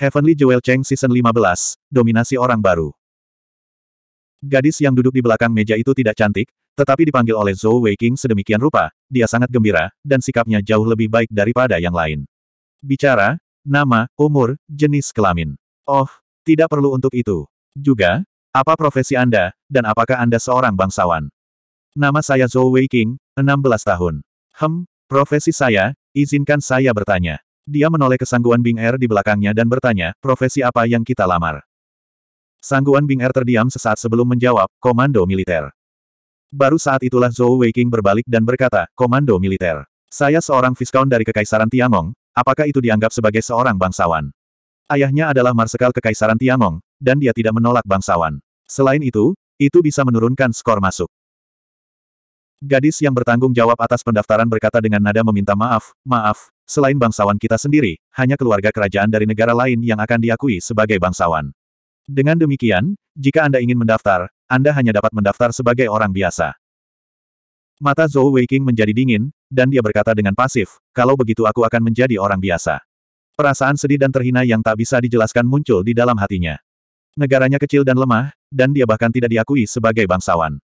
Heavenly Jewel Cheng Season 15, Dominasi Orang Baru. Gadis yang duduk di belakang meja itu tidak cantik, tetapi dipanggil oleh Zhou Weiqing sedemikian rupa, dia sangat gembira, dan sikapnya jauh lebih baik daripada yang lain. Bicara, nama, umur, jenis kelamin. Oh, tidak perlu untuk itu. Juga, apa profesi Anda, dan apakah Anda seorang bangsawan? Nama saya Zhou Weiqing, 16 tahun. Hem, profesi saya, izinkan saya bertanya. Dia menoleh ke Sangguan Bing Er di belakangnya dan bertanya, profesi apa yang kita lamar? Sangguan Bing Er terdiam sesaat sebelum menjawab, komando militer. Baru saat itulah Zhou Waking berbalik dan berkata, komando militer. Saya seorang viskaun dari Kekaisaran Tiangong, apakah itu dianggap sebagai seorang bangsawan? Ayahnya adalah marsekal Kekaisaran Tiangong, dan dia tidak menolak bangsawan. Selain itu, itu bisa menurunkan skor masuk. Gadis yang bertanggung jawab atas pendaftaran berkata dengan nada meminta maaf, maaf, selain bangsawan kita sendiri, hanya keluarga kerajaan dari negara lain yang akan diakui sebagai bangsawan. Dengan demikian, jika Anda ingin mendaftar, Anda hanya dapat mendaftar sebagai orang biasa. Mata Zhou Weiqing menjadi dingin, dan dia berkata dengan pasif, kalau begitu aku akan menjadi orang biasa. Perasaan sedih dan terhina yang tak bisa dijelaskan muncul di dalam hatinya. Negaranya kecil dan lemah, dan dia bahkan tidak diakui sebagai bangsawan.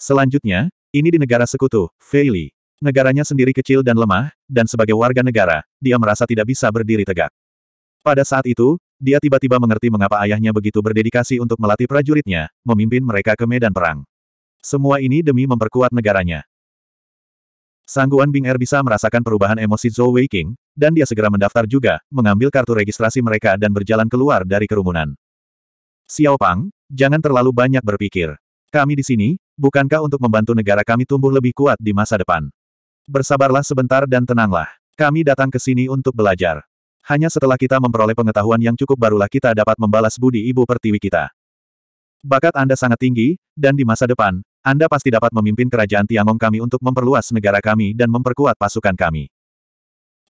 Selanjutnya, ini di negara sekutu, Feili. Negaranya sendiri kecil dan lemah, dan sebagai warga negara, dia merasa tidak bisa berdiri tegak. Pada saat itu, dia tiba-tiba mengerti mengapa ayahnya begitu berdedikasi untuk melatih prajuritnya, memimpin mereka ke medan perang. Semua ini demi memperkuat negaranya. Sangguan Bing Er bisa merasakan perubahan emosi Zhou Weiqing, dan dia segera mendaftar juga, mengambil kartu registrasi mereka dan berjalan keluar dari kerumunan. Xiao Pang, jangan terlalu banyak berpikir. Kami di sini, bukankah untuk membantu negara kami tumbuh lebih kuat di masa depan? Bersabarlah sebentar dan tenanglah. Kami datang ke sini untuk belajar. Hanya setelah kita memperoleh pengetahuan yang cukup barulah kita dapat membalas budi ibu pertiwi kita. Bakat Anda sangat tinggi, dan di masa depan, Anda pasti dapat memimpin kerajaan Tiangong kami untuk memperluas negara kami dan memperkuat pasukan kami.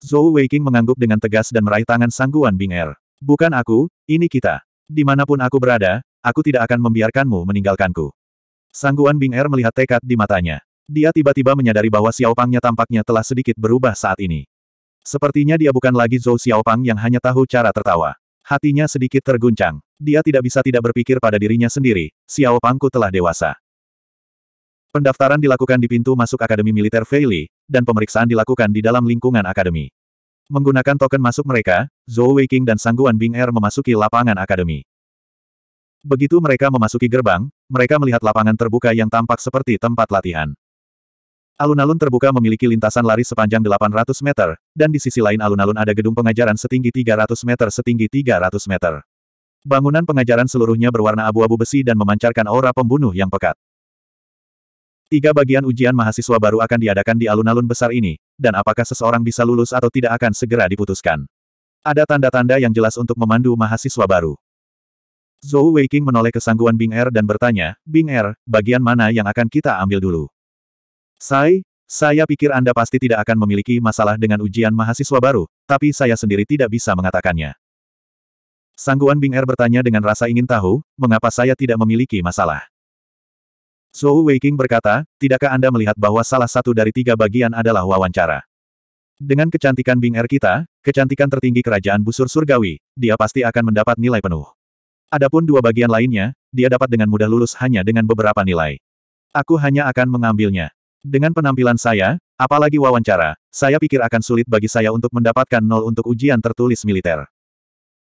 Zhou Weiqing mengangguk dengan tegas dan meraih tangan sangguan Bing Er. Bukan aku, ini kita. Dimanapun aku berada, aku tidak akan membiarkanmu meninggalkanku. Sangguan Bing Er melihat tekad di matanya. Dia tiba-tiba menyadari bahwa Xiao Pangnya tampaknya telah sedikit berubah saat ini. Sepertinya dia bukan lagi Zhou Xiaopang yang hanya tahu cara tertawa. Hatinya sedikit terguncang. Dia tidak bisa tidak berpikir pada dirinya sendiri, Xiao Pangku telah dewasa. Pendaftaran dilakukan di pintu masuk Akademi Militer Feili, dan pemeriksaan dilakukan di dalam lingkungan Akademi. Menggunakan token masuk mereka, Zhou Weiqing dan Sangguan Bing Er memasuki lapangan Akademi. Begitu mereka memasuki gerbang, mereka melihat lapangan terbuka yang tampak seperti tempat latihan. Alun-alun terbuka memiliki lintasan lari sepanjang 800 meter, dan di sisi lain alun-alun ada gedung pengajaran setinggi 300 meter setinggi 300 meter. Bangunan pengajaran seluruhnya berwarna abu-abu besi dan memancarkan aura pembunuh yang pekat. Tiga bagian ujian mahasiswa baru akan diadakan di alun-alun besar ini, dan apakah seseorang bisa lulus atau tidak akan segera diputuskan. Ada tanda-tanda yang jelas untuk memandu mahasiswa baru. Zhou Weiqing menoleh ke sangguan Bing Er dan bertanya, Bing Er, bagian mana yang akan kita ambil dulu? Sai, saya pikir Anda pasti tidak akan memiliki masalah dengan ujian mahasiswa baru, tapi saya sendiri tidak bisa mengatakannya. Sangguan Bing Er bertanya dengan rasa ingin tahu, mengapa saya tidak memiliki masalah. Zhou Weiqing berkata, tidakkah Anda melihat bahwa salah satu dari tiga bagian adalah wawancara? Dengan kecantikan Bing Er kita, kecantikan tertinggi kerajaan busur surgawi, dia pasti akan mendapat nilai penuh. Adapun dua bagian lainnya, dia dapat dengan mudah lulus hanya dengan beberapa nilai. Aku hanya akan mengambilnya. Dengan penampilan saya, apalagi wawancara, saya pikir akan sulit bagi saya untuk mendapatkan nol untuk ujian tertulis militer.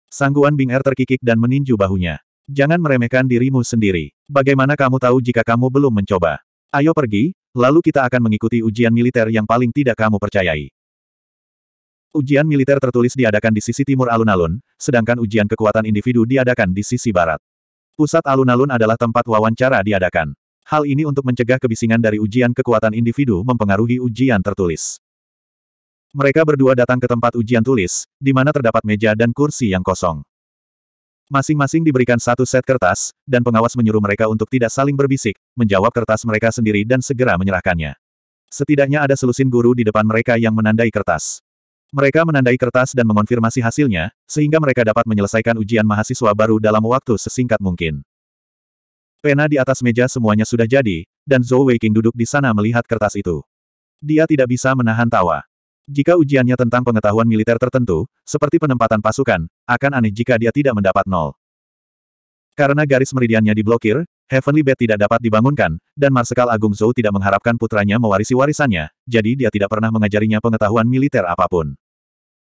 Sangguan Bing Er terkikik dan meninju bahunya. Jangan meremehkan dirimu sendiri. Bagaimana kamu tahu jika kamu belum mencoba? Ayo pergi, lalu kita akan mengikuti ujian militer yang paling tidak kamu percayai. Ujian militer tertulis diadakan di sisi timur alun-alun, sedangkan ujian kekuatan individu diadakan di sisi barat. Pusat alun-alun adalah tempat wawancara diadakan. Hal ini untuk mencegah kebisingan dari ujian kekuatan individu mempengaruhi ujian tertulis. Mereka berdua datang ke tempat ujian tulis, di mana terdapat meja dan kursi yang kosong. Masing-masing diberikan satu set kertas, dan pengawas menyuruh mereka untuk tidak saling berbisik, menjawab kertas mereka sendiri dan segera menyerahkannya. Setidaknya ada selusin guru di depan mereka yang menandai kertas. Mereka menandai kertas dan mengonfirmasi hasilnya, sehingga mereka dapat menyelesaikan ujian mahasiswa baru dalam waktu sesingkat mungkin. Pena di atas meja semuanya sudah jadi, dan Zhou Weiqing duduk di sana melihat kertas itu. Dia tidak bisa menahan tawa. Jika ujiannya tentang pengetahuan militer tertentu, seperti penempatan pasukan, akan aneh jika dia tidak mendapat nol. Karena garis meridiannya diblokir, Heavenly Bed tidak dapat dibangunkan, dan Marsekal Agung Zhou tidak mengharapkan putranya mewarisi warisannya, jadi dia tidak pernah mengajarinya pengetahuan militer apapun.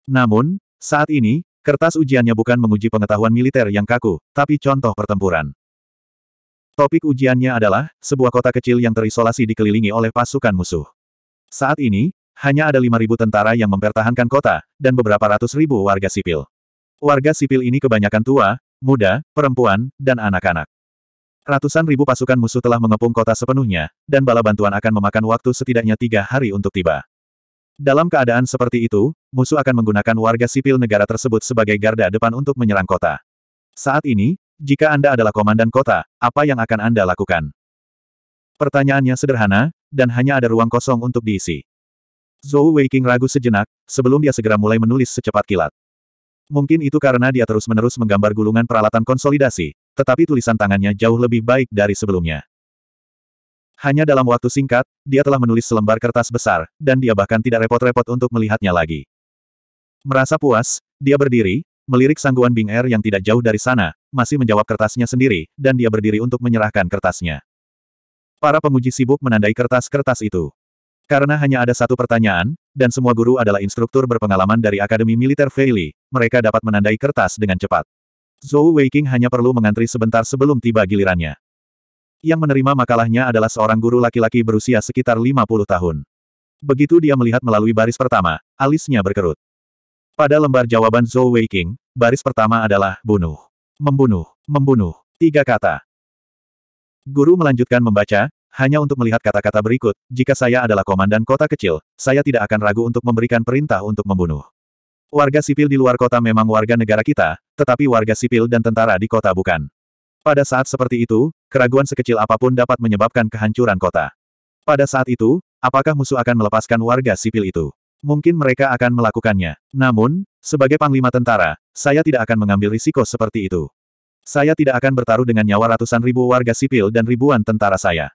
Namun, saat ini, kertas ujiannya bukan menguji pengetahuan militer yang kaku, tapi contoh pertempuran. Topik ujiannya adalah, sebuah kota kecil yang terisolasi dikelilingi oleh pasukan musuh. Saat ini, hanya ada 5.000 tentara yang mempertahankan kota, dan beberapa ratus ribu warga sipil. Warga sipil ini kebanyakan tua, muda, perempuan, dan anak-anak. Ratusan ribu pasukan musuh telah mengepung kota sepenuhnya, dan bala bantuan akan memakan waktu setidaknya tiga hari untuk tiba. Dalam keadaan seperti itu, musuh akan menggunakan warga sipil negara tersebut sebagai garda depan untuk menyerang kota. Saat ini, jika Anda adalah komandan kota, apa yang akan Anda lakukan? Pertanyaannya sederhana, dan hanya ada ruang kosong untuk diisi. Zhou Weiking ragu sejenak, sebelum dia segera mulai menulis secepat kilat. Mungkin itu karena dia terus-menerus menggambar gulungan peralatan konsolidasi, tetapi tulisan tangannya jauh lebih baik dari sebelumnya. Hanya dalam waktu singkat, dia telah menulis selembar kertas besar, dan dia bahkan tidak repot-repot untuk melihatnya lagi. Merasa puas, dia berdiri, melirik sangguan Bing Er yang tidak jauh dari sana, masih menjawab kertasnya sendiri, dan dia berdiri untuk menyerahkan kertasnya. Para penguji sibuk menandai kertas-kertas itu. Karena hanya ada satu pertanyaan, dan semua guru adalah instruktur berpengalaman dari Akademi Militer Feili, mereka dapat menandai kertas dengan cepat. Zhou Weiqing hanya perlu mengantri sebentar sebelum tiba gilirannya. Yang menerima makalahnya adalah seorang guru laki-laki berusia sekitar 50 tahun. Begitu dia melihat melalui baris pertama, alisnya berkerut. Pada lembar jawaban Zhou Weiqing, baris pertama adalah bunuh. Membunuh, membunuh, tiga kata. Guru melanjutkan membaca, hanya untuk melihat kata-kata berikut, jika saya adalah komandan kota kecil, saya tidak akan ragu untuk memberikan perintah untuk membunuh. Warga sipil di luar kota memang warga negara kita, tetapi warga sipil dan tentara di kota bukan. Pada saat seperti itu, keraguan sekecil apapun dapat menyebabkan kehancuran kota. Pada saat itu, apakah musuh akan melepaskan warga sipil itu? Mungkin mereka akan melakukannya. Namun, sebagai panglima tentara, saya tidak akan mengambil risiko seperti itu. Saya tidak akan bertaruh dengan nyawa ratusan ribu warga sipil dan ribuan tentara saya.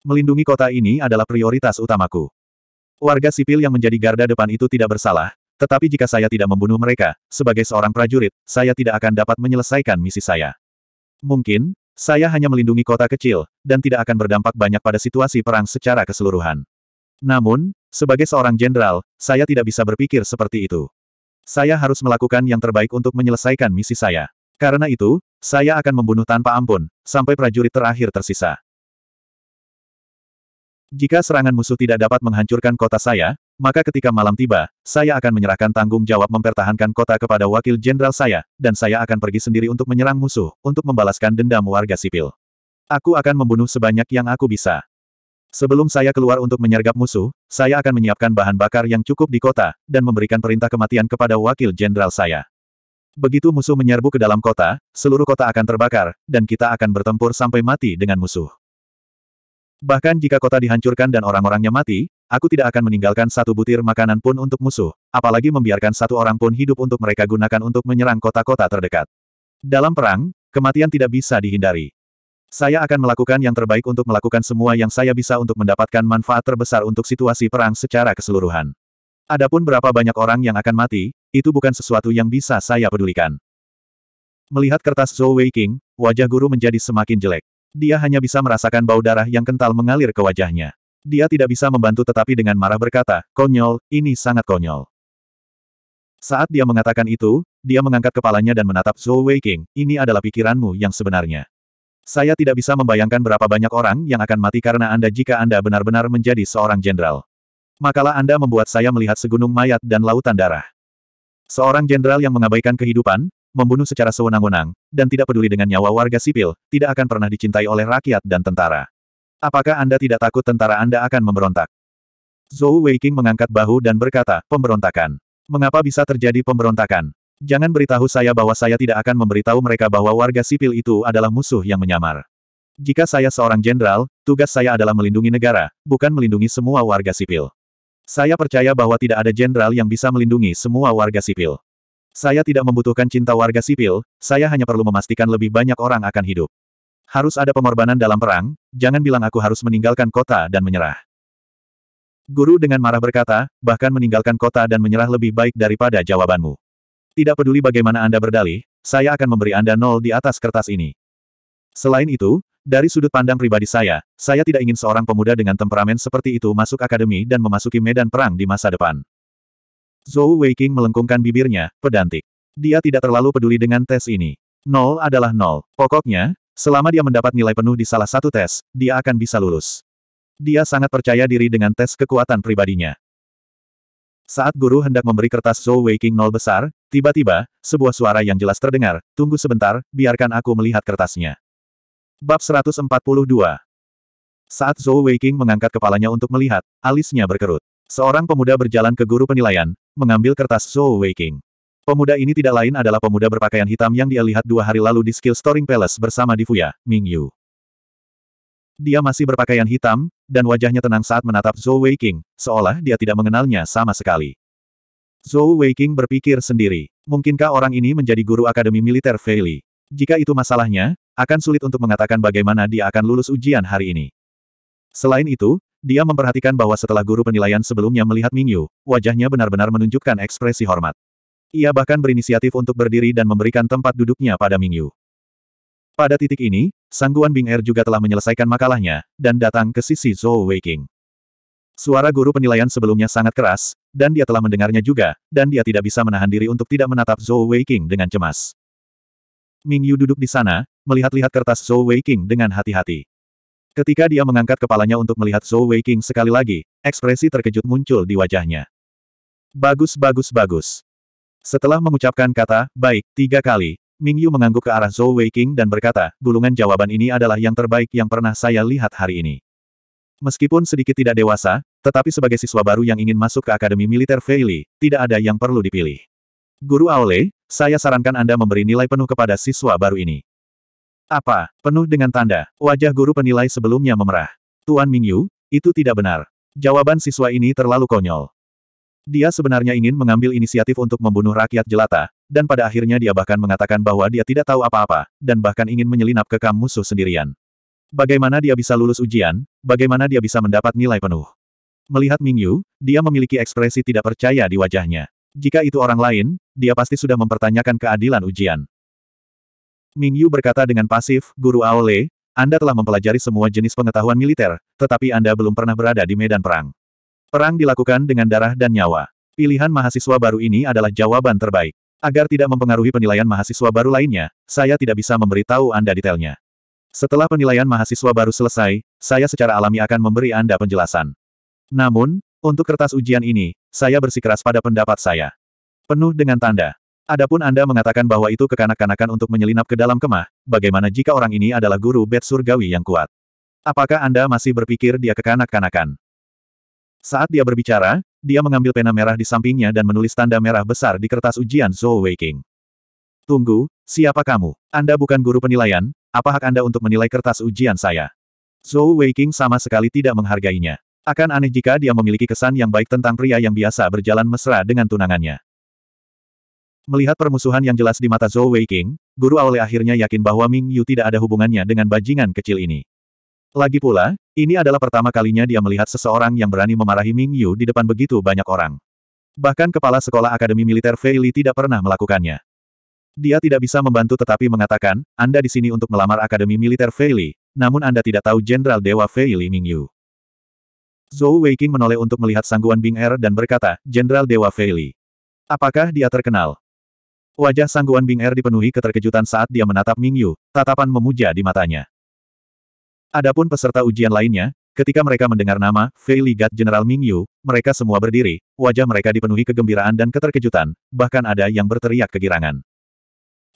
Melindungi kota ini adalah prioritas utamaku. Warga sipil yang menjadi garda depan itu tidak bersalah, tetapi jika saya tidak membunuh mereka, sebagai seorang prajurit, saya tidak akan dapat menyelesaikan misi saya. Mungkin, saya hanya melindungi kota kecil, dan tidak akan berdampak banyak pada situasi perang secara keseluruhan. Namun, sebagai seorang jenderal, saya tidak bisa berpikir seperti itu. Saya harus melakukan yang terbaik untuk menyelesaikan misi saya. Karena itu, saya akan membunuh tanpa ampun, sampai prajurit terakhir tersisa. Jika serangan musuh tidak dapat menghancurkan kota saya, maka ketika malam tiba, saya akan menyerahkan tanggung jawab mempertahankan kota kepada wakil jenderal saya, dan saya akan pergi sendiri untuk menyerang musuh, untuk membalaskan dendam warga sipil. Aku akan membunuh sebanyak yang aku bisa. Sebelum saya keluar untuk menyergap musuh, saya akan menyiapkan bahan bakar yang cukup di kota, dan memberikan perintah kematian kepada wakil jenderal saya. Begitu musuh menyerbu ke dalam kota, seluruh kota akan terbakar, dan kita akan bertempur sampai mati dengan musuh. Bahkan jika kota dihancurkan dan orang-orangnya mati, Aku tidak akan meninggalkan satu butir makanan pun untuk musuh, apalagi membiarkan satu orang pun hidup untuk mereka gunakan untuk menyerang kota-kota terdekat. Dalam perang, kematian tidak bisa dihindari. Saya akan melakukan yang terbaik untuk melakukan semua yang saya bisa untuk mendapatkan manfaat terbesar untuk situasi perang secara keseluruhan. Adapun berapa banyak orang yang akan mati, itu bukan sesuatu yang bisa saya pedulikan. Melihat kertas Zhou Weiqing, wajah guru menjadi semakin jelek. Dia hanya bisa merasakan bau darah yang kental mengalir ke wajahnya. Dia tidak bisa membantu tetapi dengan marah berkata, konyol, ini sangat konyol. Saat dia mengatakan itu, dia mengangkat kepalanya dan menatap Zhou Weiqing, ini adalah pikiranmu yang sebenarnya. Saya tidak bisa membayangkan berapa banyak orang yang akan mati karena Anda jika Anda benar-benar menjadi seorang jenderal. Makalah Anda membuat saya melihat segunung mayat dan lautan darah. Seorang jenderal yang mengabaikan kehidupan, membunuh secara sewenang-wenang, dan tidak peduli dengan nyawa warga sipil, tidak akan pernah dicintai oleh rakyat dan tentara. Apakah Anda tidak takut tentara Anda akan memberontak? Zhou Weiqing mengangkat bahu dan berkata, pemberontakan. Mengapa bisa terjadi pemberontakan? Jangan beritahu saya bahwa saya tidak akan memberitahu mereka bahwa warga sipil itu adalah musuh yang menyamar. Jika saya seorang jenderal, tugas saya adalah melindungi negara, bukan melindungi semua warga sipil. Saya percaya bahwa tidak ada jenderal yang bisa melindungi semua warga sipil. Saya tidak membutuhkan cinta warga sipil, saya hanya perlu memastikan lebih banyak orang akan hidup. Harus ada pengorbanan dalam perang, jangan bilang aku harus meninggalkan kota dan menyerah. Guru dengan marah berkata, bahkan meninggalkan kota dan menyerah lebih baik daripada jawabanmu. Tidak peduli bagaimana Anda berdalih, saya akan memberi Anda nol di atas kertas ini. Selain itu, dari sudut pandang pribadi saya, saya tidak ingin seorang pemuda dengan temperamen seperti itu masuk akademi dan memasuki medan perang di masa depan. Zhou Weiqing melengkungkan bibirnya, pedantik. Dia tidak terlalu peduli dengan tes ini. Nol adalah nol. Pokoknya, Selama dia mendapat nilai penuh di salah satu tes, dia akan bisa lulus. Dia sangat percaya diri dengan tes kekuatan pribadinya. Saat guru hendak memberi kertas Zhou Waking nol besar, tiba-tiba, sebuah suara yang jelas terdengar, tunggu sebentar, biarkan aku melihat kertasnya. Bab 142 Saat Zhou Waking mengangkat kepalanya untuk melihat, alisnya berkerut. Seorang pemuda berjalan ke guru penilaian, mengambil kertas Zhou Waking. Pemuda ini tidak lain adalah pemuda berpakaian hitam yang dia lihat dua hari lalu di Skill Storing Palace bersama Difuya, Ming Yu. Dia masih berpakaian hitam, dan wajahnya tenang saat menatap Zhou Weiqing, seolah dia tidak mengenalnya sama sekali. Zhou Weiqing berpikir sendiri, mungkinkah orang ini menjadi guru Akademi Militer Feili? Jika itu masalahnya, akan sulit untuk mengatakan bagaimana dia akan lulus ujian hari ini. Selain itu, dia memperhatikan bahwa setelah guru penilaian sebelumnya melihat Ming Yu, wajahnya benar-benar menunjukkan ekspresi hormat. Ia bahkan berinisiatif untuk berdiri dan memberikan tempat duduknya pada Mingyu. Pada titik ini, Sangguan Bing Er juga telah menyelesaikan makalahnya, dan datang ke sisi Zhou Weiking. Suara guru penilaian sebelumnya sangat keras, dan dia telah mendengarnya juga, dan dia tidak bisa menahan diri untuk tidak menatap Zhou Weiking dengan cemas. Mingyu duduk di sana, melihat-lihat kertas Zhou Weiking dengan hati-hati. Ketika dia mengangkat kepalanya untuk melihat Zhou Weiking sekali lagi, ekspresi terkejut muncul di wajahnya. Bagus bagus bagus. Setelah mengucapkan kata, baik, tiga kali, Ming Yu mengangguk ke arah Zhou Weiqing dan berkata, gulungan jawaban ini adalah yang terbaik yang pernah saya lihat hari ini. Meskipun sedikit tidak dewasa, tetapi sebagai siswa baru yang ingin masuk ke Akademi Militer Feili, tidak ada yang perlu dipilih. Guru Aole, saya sarankan Anda memberi nilai penuh kepada siswa baru ini. Apa? Penuh dengan tanda. Wajah guru penilai sebelumnya memerah. Tuan Mingyu, itu tidak benar. Jawaban siswa ini terlalu konyol. Dia sebenarnya ingin mengambil inisiatif untuk membunuh rakyat jelata, dan pada akhirnya dia bahkan mengatakan bahwa dia tidak tahu apa-apa, dan bahkan ingin menyelinap ke kamp musuh sendirian. Bagaimana dia bisa lulus ujian, bagaimana dia bisa mendapat nilai penuh. Melihat Ming Yu, dia memiliki ekspresi tidak percaya di wajahnya. Jika itu orang lain, dia pasti sudah mempertanyakan keadilan ujian. Ming Yu berkata dengan pasif, Guru Aole, Anda telah mempelajari semua jenis pengetahuan militer, tetapi Anda belum pernah berada di medan perang. Perang dilakukan dengan darah dan nyawa. Pilihan mahasiswa baru ini adalah jawaban terbaik. Agar tidak mempengaruhi penilaian mahasiswa baru lainnya, saya tidak bisa memberitahu Anda detailnya. Setelah penilaian mahasiswa baru selesai, saya secara alami akan memberi Anda penjelasan. Namun, untuk kertas ujian ini, saya bersikeras pada pendapat saya. Penuh dengan tanda. Adapun Anda mengatakan bahwa itu kekanak-kanakan untuk menyelinap ke dalam kemah, bagaimana jika orang ini adalah guru bed surgawi yang kuat? Apakah Anda masih berpikir dia kekanak-kanakan? Saat dia berbicara, dia mengambil pena merah di sampingnya dan menulis tanda merah besar di kertas ujian Zhou Weiking. Tunggu, siapa kamu? Anda bukan guru penilaian, apa hak Anda untuk menilai kertas ujian saya? Zhou Weiking sama sekali tidak menghargainya. Akan aneh jika dia memiliki kesan yang baik tentang pria yang biasa berjalan mesra dengan tunangannya. Melihat permusuhan yang jelas di mata Zhou Weiking, guru awalnya akhirnya yakin bahwa Ming Yu tidak ada hubungannya dengan bajingan kecil ini. Lagi pula, ini adalah pertama kalinya dia melihat seseorang yang berani memarahi Ming Yu di depan begitu banyak orang. Bahkan kepala sekolah Akademi Militer Fei Li tidak pernah melakukannya. Dia tidak bisa membantu tetapi mengatakan, Anda di sini untuk melamar Akademi Militer Fei Li, namun Anda tidak tahu Jenderal Dewa Fei Li Ming Yu. Zhou Weiqing menoleh untuk melihat sangguan Bing Er dan berkata, Jenderal Dewa Fei Li. Apakah dia terkenal? Wajah sangguan Bing Er dipenuhi keterkejutan saat dia menatap Ming Yu, tatapan memuja di matanya. Adapun peserta ujian lainnya, ketika mereka mendengar nama Fei Ligat General Ming Yu, mereka semua berdiri, wajah mereka dipenuhi kegembiraan dan keterkejutan, bahkan ada yang berteriak kegirangan.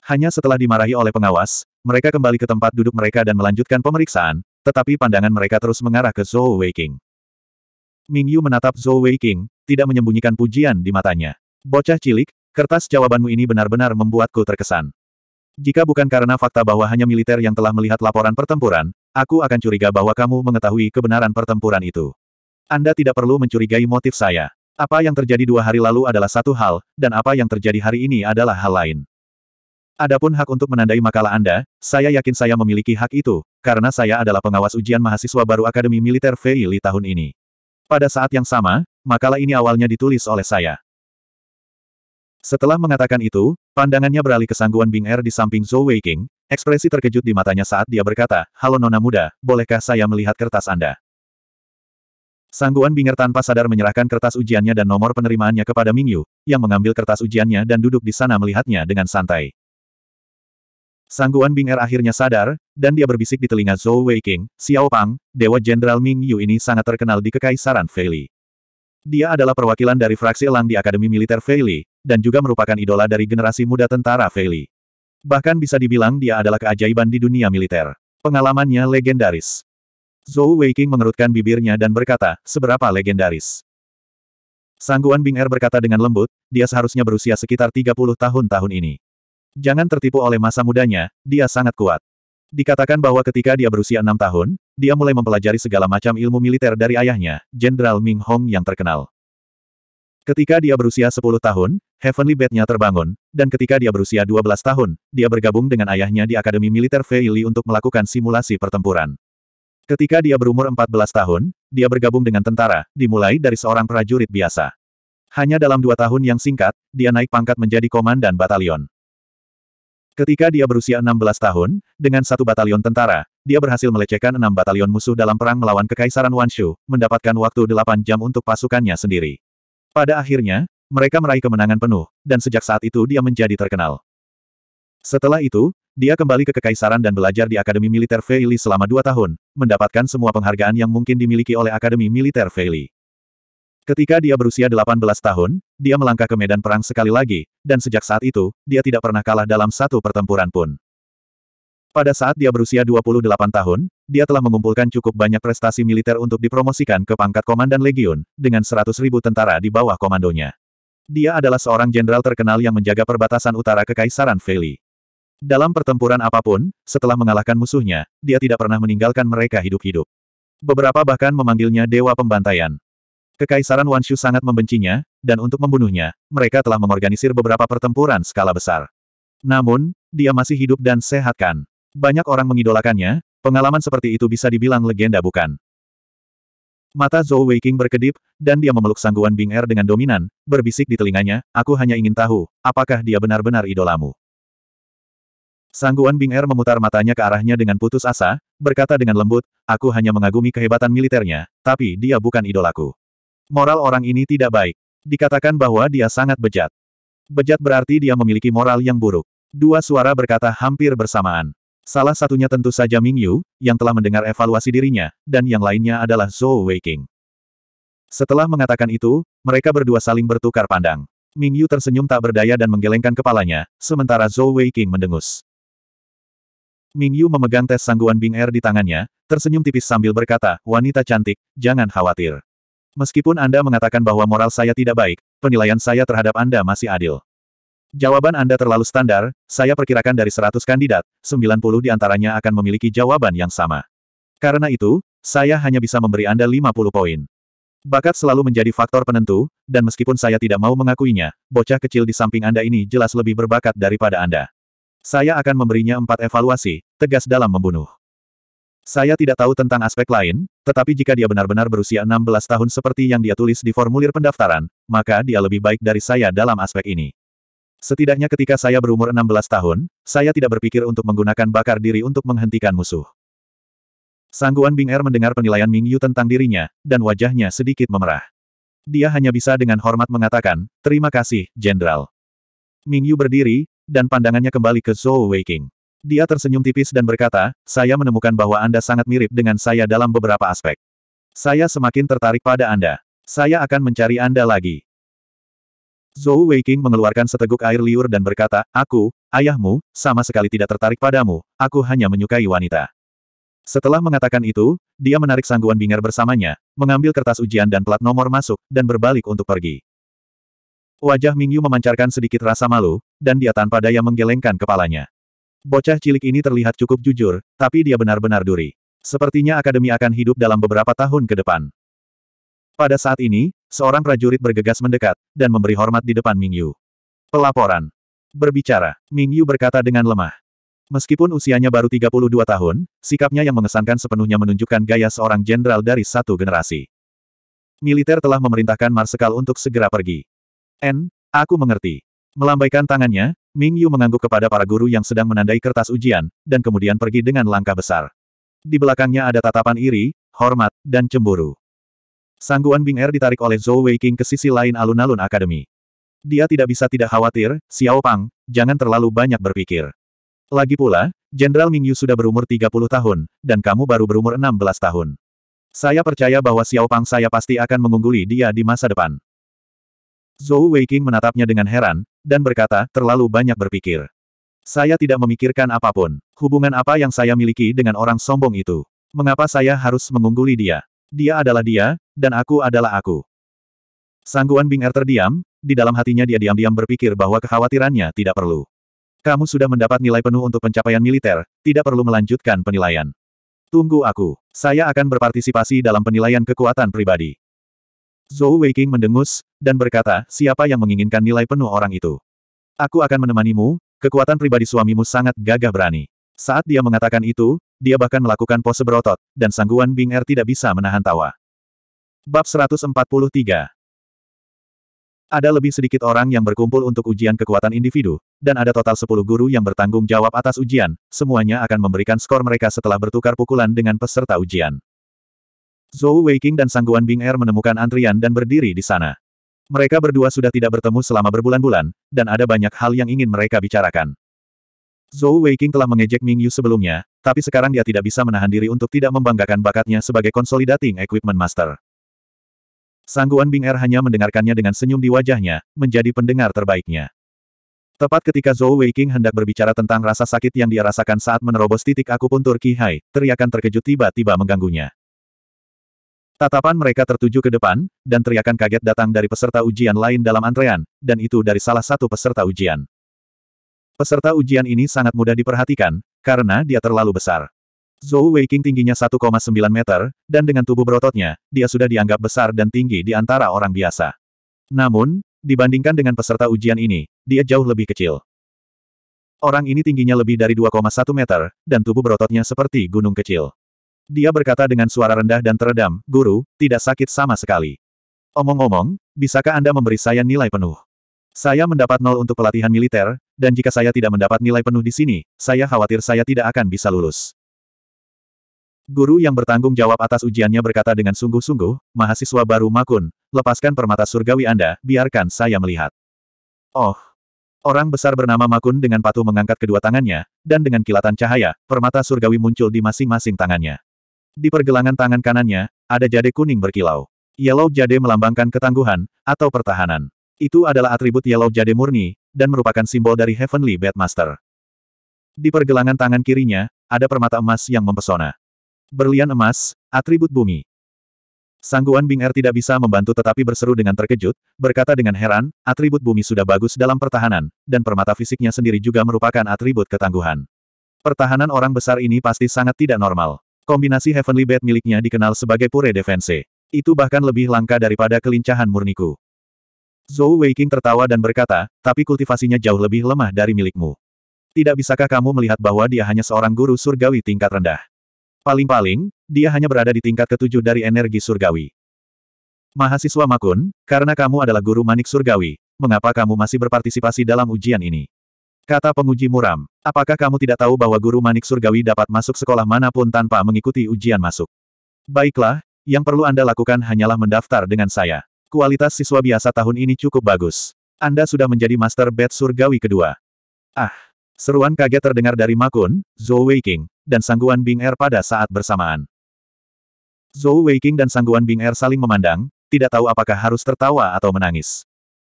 Hanya setelah dimarahi oleh pengawas, mereka kembali ke tempat duduk mereka dan melanjutkan pemeriksaan, tetapi pandangan mereka terus mengarah ke Zhou Weiqing. Ming Yu menatap Zhou Weiqing, tidak menyembunyikan pujian di matanya. Bocah cilik, kertas jawabanmu ini benar-benar membuatku terkesan. Jika bukan karena fakta bahwa hanya militer yang telah melihat laporan pertempuran, Aku akan curiga bahwa kamu mengetahui kebenaran pertempuran itu. Anda tidak perlu mencurigai motif saya. Apa yang terjadi dua hari lalu adalah satu hal, dan apa yang terjadi hari ini adalah hal lain. Adapun hak untuk menandai makalah Anda, saya yakin saya memiliki hak itu, karena saya adalah pengawas ujian mahasiswa baru Akademi Militer VILI tahun ini. Pada saat yang sama, makalah ini awalnya ditulis oleh saya. Setelah mengatakan itu, pandangannya beralih ke sangguan Bing Er di samping Zhou Weiqing, Ekspresi terkejut di matanya saat dia berkata, Halo Nona Muda, bolehkah saya melihat kertas Anda? Sangguan Bing'er tanpa sadar menyerahkan kertas ujiannya dan nomor penerimaannya kepada Mingyu, yang mengambil kertas ujiannya dan duduk di sana melihatnya dengan santai. Sangguan Bing'er akhirnya sadar, dan dia berbisik di telinga Zhou Weiqing, Xiao Pang, Dewa Jenderal Mingyu ini sangat terkenal di Kekaisaran Feili. Dia adalah perwakilan dari fraksi Elang di Akademi Militer Feili, dan juga merupakan idola dari generasi muda tentara Feili. Bahkan bisa dibilang dia adalah keajaiban di dunia militer. Pengalamannya legendaris. Zhou Weiqing mengerutkan bibirnya dan berkata, seberapa legendaris. Sangguan Bing Er berkata dengan lembut, dia seharusnya berusia sekitar 30 tahun tahun ini. Jangan tertipu oleh masa mudanya, dia sangat kuat. Dikatakan bahwa ketika dia berusia enam tahun, dia mulai mempelajari segala macam ilmu militer dari ayahnya, Jenderal Ming Hong yang terkenal. Ketika dia berusia 10 tahun, Heavenly Bat-nya terbangun, dan ketika dia berusia 12 tahun, dia bergabung dengan ayahnya di Akademi Militer Feili untuk melakukan simulasi pertempuran. Ketika dia berumur 14 tahun, dia bergabung dengan tentara, dimulai dari seorang prajurit biasa. Hanya dalam dua tahun yang singkat, dia naik pangkat menjadi komandan batalion. Ketika dia berusia 16 tahun, dengan satu batalion tentara, dia berhasil melecehkan enam batalion musuh dalam perang melawan Kekaisaran Wanshu, mendapatkan waktu 8 jam untuk pasukannya sendiri. Pada akhirnya, mereka meraih kemenangan penuh, dan sejak saat itu dia menjadi terkenal. Setelah itu, dia kembali ke Kekaisaran dan belajar di Akademi Militer Veili selama dua tahun, mendapatkan semua penghargaan yang mungkin dimiliki oleh Akademi Militer Veili. Ketika dia berusia 18 tahun, dia melangkah ke medan perang sekali lagi, dan sejak saat itu, dia tidak pernah kalah dalam satu pertempuran pun. Pada saat dia berusia 28 tahun, dia telah mengumpulkan cukup banyak prestasi militer untuk dipromosikan ke pangkat komandan legiun, dengan seratus ribu tentara di bawah komandonya. Dia adalah seorang jenderal terkenal yang menjaga perbatasan utara Kekaisaran Veli. Dalam pertempuran apapun, setelah mengalahkan musuhnya, dia tidak pernah meninggalkan mereka hidup-hidup. Beberapa bahkan memanggilnya Dewa Pembantaian. Kekaisaran Wanshu sangat membencinya, dan untuk membunuhnya, mereka telah mengorganisir beberapa pertempuran skala besar. Namun, dia masih hidup dan sehat kan. Banyak orang mengidolakannya, Pengalaman seperti itu bisa dibilang legenda bukan? Mata Zhou Weiqing berkedip, dan dia memeluk sangguan Bing Er dengan dominan, berbisik di telinganya, aku hanya ingin tahu, apakah dia benar-benar idolamu. Sangguan Bing Er memutar matanya ke arahnya dengan putus asa, berkata dengan lembut, aku hanya mengagumi kehebatan militernya, tapi dia bukan idolaku. Moral orang ini tidak baik. Dikatakan bahwa dia sangat bejat. Bejat berarti dia memiliki moral yang buruk. Dua suara berkata hampir bersamaan. Salah satunya tentu saja Ming Yu, yang telah mendengar evaluasi dirinya, dan yang lainnya adalah Zhou Weiqing. Setelah mengatakan itu, mereka berdua saling bertukar pandang. Ming Yu tersenyum tak berdaya dan menggelengkan kepalanya, sementara Zhou Weiqing mendengus. Ming Yu memegang tes sangguan Bing Er di tangannya, tersenyum tipis sambil berkata, wanita cantik, jangan khawatir. Meskipun Anda mengatakan bahwa moral saya tidak baik, penilaian saya terhadap Anda masih adil. Jawaban Anda terlalu standar, saya perkirakan dari 100 kandidat, 90 di antaranya akan memiliki jawaban yang sama. Karena itu, saya hanya bisa memberi Anda 50 poin. Bakat selalu menjadi faktor penentu, dan meskipun saya tidak mau mengakuinya, bocah kecil di samping Anda ini jelas lebih berbakat daripada Anda. Saya akan memberinya empat evaluasi, tegas dalam membunuh. Saya tidak tahu tentang aspek lain, tetapi jika dia benar-benar berusia 16 tahun seperti yang dia tulis di formulir pendaftaran, maka dia lebih baik dari saya dalam aspek ini. Setidaknya ketika saya berumur 16 tahun, saya tidak berpikir untuk menggunakan bakar diri untuk menghentikan musuh. Sangguan Bing Er mendengar penilaian Ming Yu tentang dirinya, dan wajahnya sedikit memerah. Dia hanya bisa dengan hormat mengatakan, terima kasih, Jenderal. Ming Yu berdiri, dan pandangannya kembali ke Zhou Weiqing. Dia tersenyum tipis dan berkata, saya menemukan bahwa Anda sangat mirip dengan saya dalam beberapa aspek. Saya semakin tertarik pada Anda. Saya akan mencari Anda lagi. Zhou Weiqing mengeluarkan seteguk air liur dan berkata, Aku, ayahmu, sama sekali tidak tertarik padamu, aku hanya menyukai wanita. Setelah mengatakan itu, dia menarik sangguan bingar bersamanya, mengambil kertas ujian dan plat nomor masuk, dan berbalik untuk pergi. Wajah Mingyu memancarkan sedikit rasa malu, dan dia tanpa daya menggelengkan kepalanya. Bocah cilik ini terlihat cukup jujur, tapi dia benar-benar duri. Sepertinya akademi akan hidup dalam beberapa tahun ke depan. Pada saat ini, Seorang prajurit bergegas mendekat, dan memberi hormat di depan Mingyu. Pelaporan. Berbicara, Mingyu berkata dengan lemah. Meskipun usianya baru 32 tahun, sikapnya yang mengesankan sepenuhnya menunjukkan gaya seorang jenderal dari satu generasi. Militer telah memerintahkan Marsekal untuk segera pergi. N, aku mengerti. Melambaikan tangannya, Ming Yu mengangguk kepada para guru yang sedang menandai kertas ujian, dan kemudian pergi dengan langkah besar. Di belakangnya ada tatapan iri, hormat, dan cemburu. Sangguan Bing Er ditarik oleh Zhou Weiqing ke sisi lain alun-alun akademi. Dia tidak bisa tidak khawatir, Xiao Pang, jangan terlalu banyak berpikir. Lagi pula, Jenderal Mingyu sudah berumur 30 tahun, dan kamu baru berumur 16 tahun. Saya percaya bahwa Xiao Pang saya pasti akan mengungguli dia di masa depan. Zhou Weiqing menatapnya dengan heran, dan berkata, terlalu banyak berpikir. Saya tidak memikirkan apapun. Hubungan apa yang saya miliki dengan orang sombong itu? Mengapa saya harus mengungguli dia? Dia adalah dia, dan aku adalah aku. Sangguan Bing Er terdiam, di dalam hatinya dia diam-diam berpikir bahwa kekhawatirannya tidak perlu. Kamu sudah mendapat nilai penuh untuk pencapaian militer, tidak perlu melanjutkan penilaian. Tunggu aku, saya akan berpartisipasi dalam penilaian kekuatan pribadi. Zhou Weiqing mendengus, dan berkata, siapa yang menginginkan nilai penuh orang itu? Aku akan menemanimu, kekuatan pribadi suamimu sangat gagah berani. Saat dia mengatakan itu, dia bahkan melakukan pose berotot, dan sangguan Bing Er tidak bisa menahan tawa. Bab 143 Ada lebih sedikit orang yang berkumpul untuk ujian kekuatan individu, dan ada total 10 guru yang bertanggung jawab atas ujian, semuanya akan memberikan skor mereka setelah bertukar pukulan dengan peserta ujian. Zhou Weiqing dan sangguan Bing Er menemukan antrian dan berdiri di sana. Mereka berdua sudah tidak bertemu selama berbulan-bulan, dan ada banyak hal yang ingin mereka bicarakan. Zhou Weiqing telah mengejek Ming Yu sebelumnya, tapi sekarang dia tidak bisa menahan diri untuk tidak membanggakan bakatnya sebagai consolidating equipment master. Sangguan Bing Er hanya mendengarkannya dengan senyum di wajahnya, menjadi pendengar terbaiknya. Tepat ketika Zhou Weiqing hendak berbicara tentang rasa sakit yang dia rasakan saat menerobos titik akupuntur Qi Hai, teriakan terkejut tiba-tiba mengganggunya. Tatapan mereka tertuju ke depan, dan teriakan kaget datang dari peserta ujian lain dalam antrean, dan itu dari salah satu peserta ujian. Peserta ujian ini sangat mudah diperhatikan, karena dia terlalu besar. Zhou Weiqing tingginya 1,9 meter, dan dengan tubuh berototnya, dia sudah dianggap besar dan tinggi di antara orang biasa. Namun, dibandingkan dengan peserta ujian ini, dia jauh lebih kecil. Orang ini tingginya lebih dari 2,1 meter, dan tubuh berototnya seperti gunung kecil. Dia berkata dengan suara rendah dan teredam, Guru, tidak sakit sama sekali. Omong-omong, bisakah Anda memberi saya nilai penuh? Saya mendapat nol untuk pelatihan militer, dan jika saya tidak mendapat nilai penuh di sini, saya khawatir saya tidak akan bisa lulus. Guru yang bertanggung jawab atas ujiannya berkata dengan sungguh-sungguh, mahasiswa baru Makun, lepaskan permata surgawi Anda, biarkan saya melihat. Oh! Orang besar bernama Makun dengan patuh mengangkat kedua tangannya, dan dengan kilatan cahaya, permata surgawi muncul di masing-masing tangannya. Di pergelangan tangan kanannya, ada jade kuning berkilau. Yellow jade melambangkan ketangguhan, atau pertahanan. Itu adalah atribut yellow jade murni, dan merupakan simbol dari Heavenly Bedmaster. Di pergelangan tangan kirinya, ada permata emas yang mempesona. Berlian emas, atribut bumi. Sangguan Bing Er tidak bisa membantu tetapi berseru dengan terkejut, berkata dengan heran, atribut bumi sudah bagus dalam pertahanan, dan permata fisiknya sendiri juga merupakan atribut ketangguhan. Pertahanan orang besar ini pasti sangat tidak normal. Kombinasi Heavenly Bat miliknya dikenal sebagai pure defense. Itu bahkan lebih langka daripada kelincahan murniku. Zhou Weiqing tertawa dan berkata, tapi kultivasinya jauh lebih lemah dari milikmu. Tidak bisakah kamu melihat bahwa dia hanya seorang guru surgawi tingkat rendah? Paling-paling, dia hanya berada di tingkat ketujuh dari energi surgawi. Mahasiswa Makun, karena kamu adalah guru manik surgawi, mengapa kamu masih berpartisipasi dalam ujian ini? Kata penguji muram, apakah kamu tidak tahu bahwa guru manik surgawi dapat masuk sekolah manapun tanpa mengikuti ujian masuk? Baiklah, yang perlu Anda lakukan hanyalah mendaftar dengan saya. Kualitas siswa biasa tahun ini cukup bagus. Anda sudah menjadi master bed surgawi kedua. Ah! Seruan kaget terdengar dari Makun, Zhou Weiking, dan Sangguan Bing Er pada saat bersamaan. Zhou Weiking dan Sangguan Bing Er saling memandang, tidak tahu apakah harus tertawa atau menangis.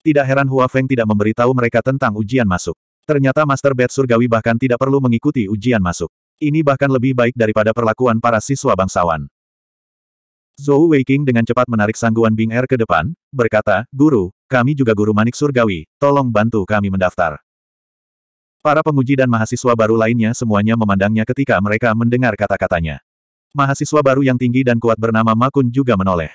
Tidak heran Hua Feng tidak memberitahu mereka tentang ujian masuk. Ternyata Master Bed Surgawi bahkan tidak perlu mengikuti ujian masuk. Ini bahkan lebih baik daripada perlakuan para siswa bangsawan. Zhou Weiqing dengan cepat menarik sangguan Bing Er ke depan, berkata, Guru, kami juga guru manik surgawi, tolong bantu kami mendaftar. Para penguji dan mahasiswa baru lainnya semuanya memandangnya ketika mereka mendengar kata-katanya. Mahasiswa baru yang tinggi dan kuat bernama Makun juga menoleh.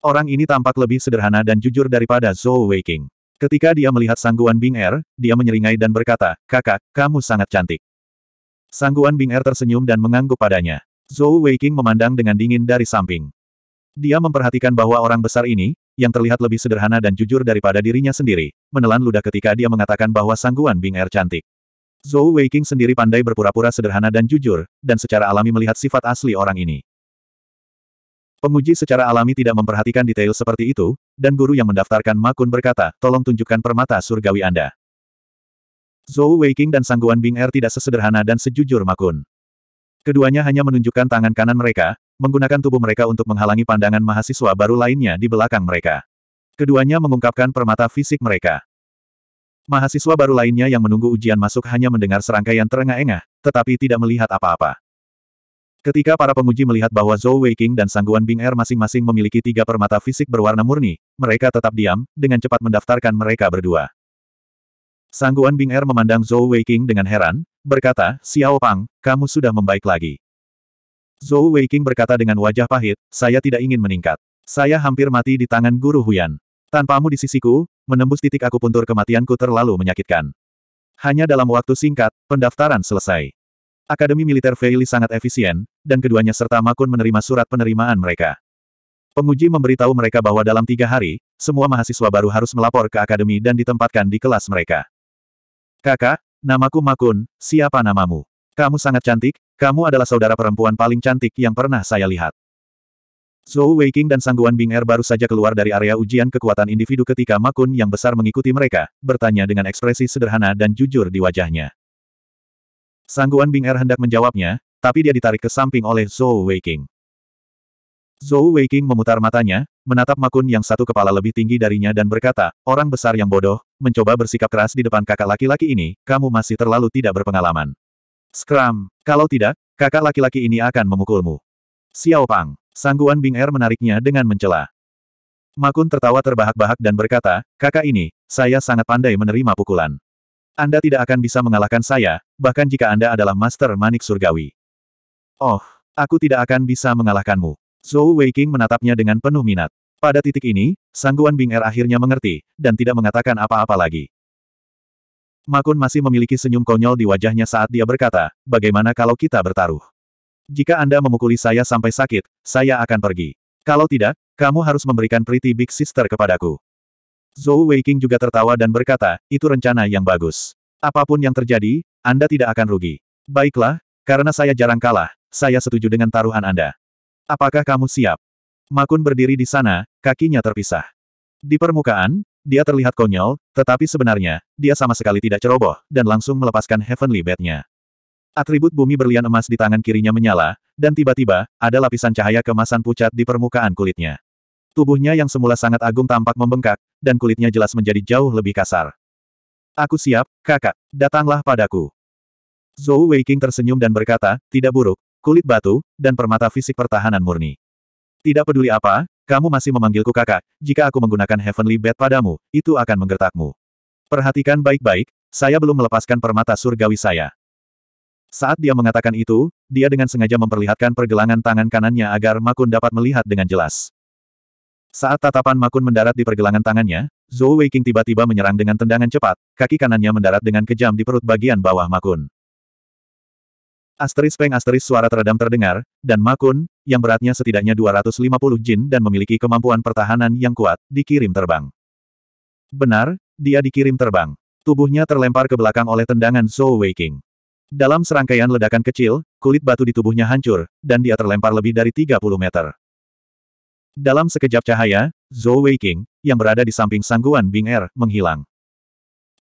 Orang ini tampak lebih sederhana dan jujur daripada Zhou Weiqing. Ketika dia melihat sangguan Bing Er, dia menyeringai dan berkata, Kakak, kamu sangat cantik. Sangguan Bing Er tersenyum dan mengangguk padanya. Zhou Weiqing memandang dengan dingin dari samping. Dia memperhatikan bahwa orang besar ini, yang terlihat lebih sederhana dan jujur daripada dirinya sendiri, menelan ludah ketika dia mengatakan bahwa sangguan Bing Er cantik. Zhou Weiqing sendiri pandai berpura-pura sederhana dan jujur, dan secara alami melihat sifat asli orang ini. Penguji secara alami tidak memperhatikan detail seperti itu, dan guru yang mendaftarkan Makun berkata, tolong tunjukkan permata surgawi Anda. Zhou Weiqing dan sangguan Bing Er tidak sesederhana dan sejujur Makun. Keduanya hanya menunjukkan tangan kanan mereka, menggunakan tubuh mereka untuk menghalangi pandangan mahasiswa baru lainnya di belakang mereka. Keduanya mengungkapkan permata fisik mereka. Mahasiswa baru lainnya yang menunggu ujian masuk hanya mendengar serangkaian terengah-engah, tetapi tidak melihat apa-apa. Ketika para penguji melihat bahwa Zhou Weiqing dan Sangguan Bing Er masing-masing memiliki tiga permata fisik berwarna murni, mereka tetap diam, dengan cepat mendaftarkan mereka berdua. Sangguan Bing Er memandang Zhou Weiqing dengan heran, Berkata, Xiao Pang, kamu sudah membaik lagi. Zhou Weiqing berkata dengan wajah pahit, saya tidak ingin meningkat. Saya hampir mati di tangan Guru Huyan. Tanpamu di sisiku, menembus titik aku puntur kematianku terlalu menyakitkan. Hanya dalam waktu singkat, pendaftaran selesai. Akademi Militer Feili sangat efisien, dan keduanya serta Makun menerima surat penerimaan mereka. Penguji memberitahu mereka bahwa dalam tiga hari, semua mahasiswa baru harus melapor ke akademi dan ditempatkan di kelas mereka. Kakak, Namaku Makun, siapa namamu? Kamu sangat cantik, kamu adalah saudara perempuan paling cantik yang pernah saya lihat. Zhou Weiqing dan Sangguan Bing'er baru saja keluar dari area ujian kekuatan individu ketika Makun yang besar mengikuti mereka, bertanya dengan ekspresi sederhana dan jujur di wajahnya. Sangguan Bing'er hendak menjawabnya, tapi dia ditarik ke samping oleh Zhou Weiqing. Zhou Weiqing memutar matanya, menatap Makun yang satu kepala lebih tinggi darinya dan berkata, orang besar yang bodoh, mencoba bersikap keras di depan kakak laki-laki ini, kamu masih terlalu tidak berpengalaman. Scrum, kalau tidak, kakak laki-laki ini akan memukulmu. Xiao Pang, sangguan Bing Er menariknya dengan mencela. Makun tertawa terbahak-bahak dan berkata, kakak ini, saya sangat pandai menerima pukulan. Anda tidak akan bisa mengalahkan saya, bahkan jika Anda adalah Master Manik Surgawi. Oh, aku tidak akan bisa mengalahkanmu. Zhou Weiqing menatapnya dengan penuh minat. Pada titik ini, Sangguan Bing Er akhirnya mengerti, dan tidak mengatakan apa-apa lagi. Makun masih memiliki senyum konyol di wajahnya saat dia berkata, bagaimana kalau kita bertaruh? Jika Anda memukuli saya sampai sakit, saya akan pergi. Kalau tidak, kamu harus memberikan Pretty Big Sister kepadaku. Zhou Weiking juga tertawa dan berkata, itu rencana yang bagus. Apapun yang terjadi, Anda tidak akan rugi. Baiklah, karena saya jarang kalah, saya setuju dengan taruhan Anda. Apakah kamu siap? Makun berdiri di sana, kakinya terpisah. Di permukaan, dia terlihat konyol, tetapi sebenarnya, dia sama sekali tidak ceroboh, dan langsung melepaskan Heavenly bed nya Atribut bumi berlian emas di tangan kirinya menyala, dan tiba-tiba, ada lapisan cahaya kemasan pucat di permukaan kulitnya. Tubuhnya yang semula sangat agung tampak membengkak, dan kulitnya jelas menjadi jauh lebih kasar. Aku siap, kakak, datanglah padaku. Zhou Weiqing tersenyum dan berkata, tidak buruk, kulit batu, dan permata fisik pertahanan murni. Tidak peduli apa, kamu masih memanggilku kakak, jika aku menggunakan Heavenly Bed padamu, itu akan menggertakmu. Perhatikan baik-baik, saya belum melepaskan permata surgawi saya. Saat dia mengatakan itu, dia dengan sengaja memperlihatkan pergelangan tangan kanannya agar Makun dapat melihat dengan jelas. Saat tatapan Makun mendarat di pergelangan tangannya, Zhou Weiqing tiba-tiba menyerang dengan tendangan cepat, kaki kanannya mendarat dengan kejam di perut bagian bawah Makun. Asteris peng asteris suara teredam terdengar, dan Makun, yang beratnya setidaknya 250 jin dan memiliki kemampuan pertahanan yang kuat, dikirim terbang. Benar, dia dikirim terbang. Tubuhnya terlempar ke belakang oleh tendangan Zhou Weiqing. Dalam serangkaian ledakan kecil, kulit batu di tubuhnya hancur, dan dia terlempar lebih dari 30 meter. Dalam sekejap cahaya, Zhou Weiqing, yang berada di samping sangguan Bing Er, menghilang.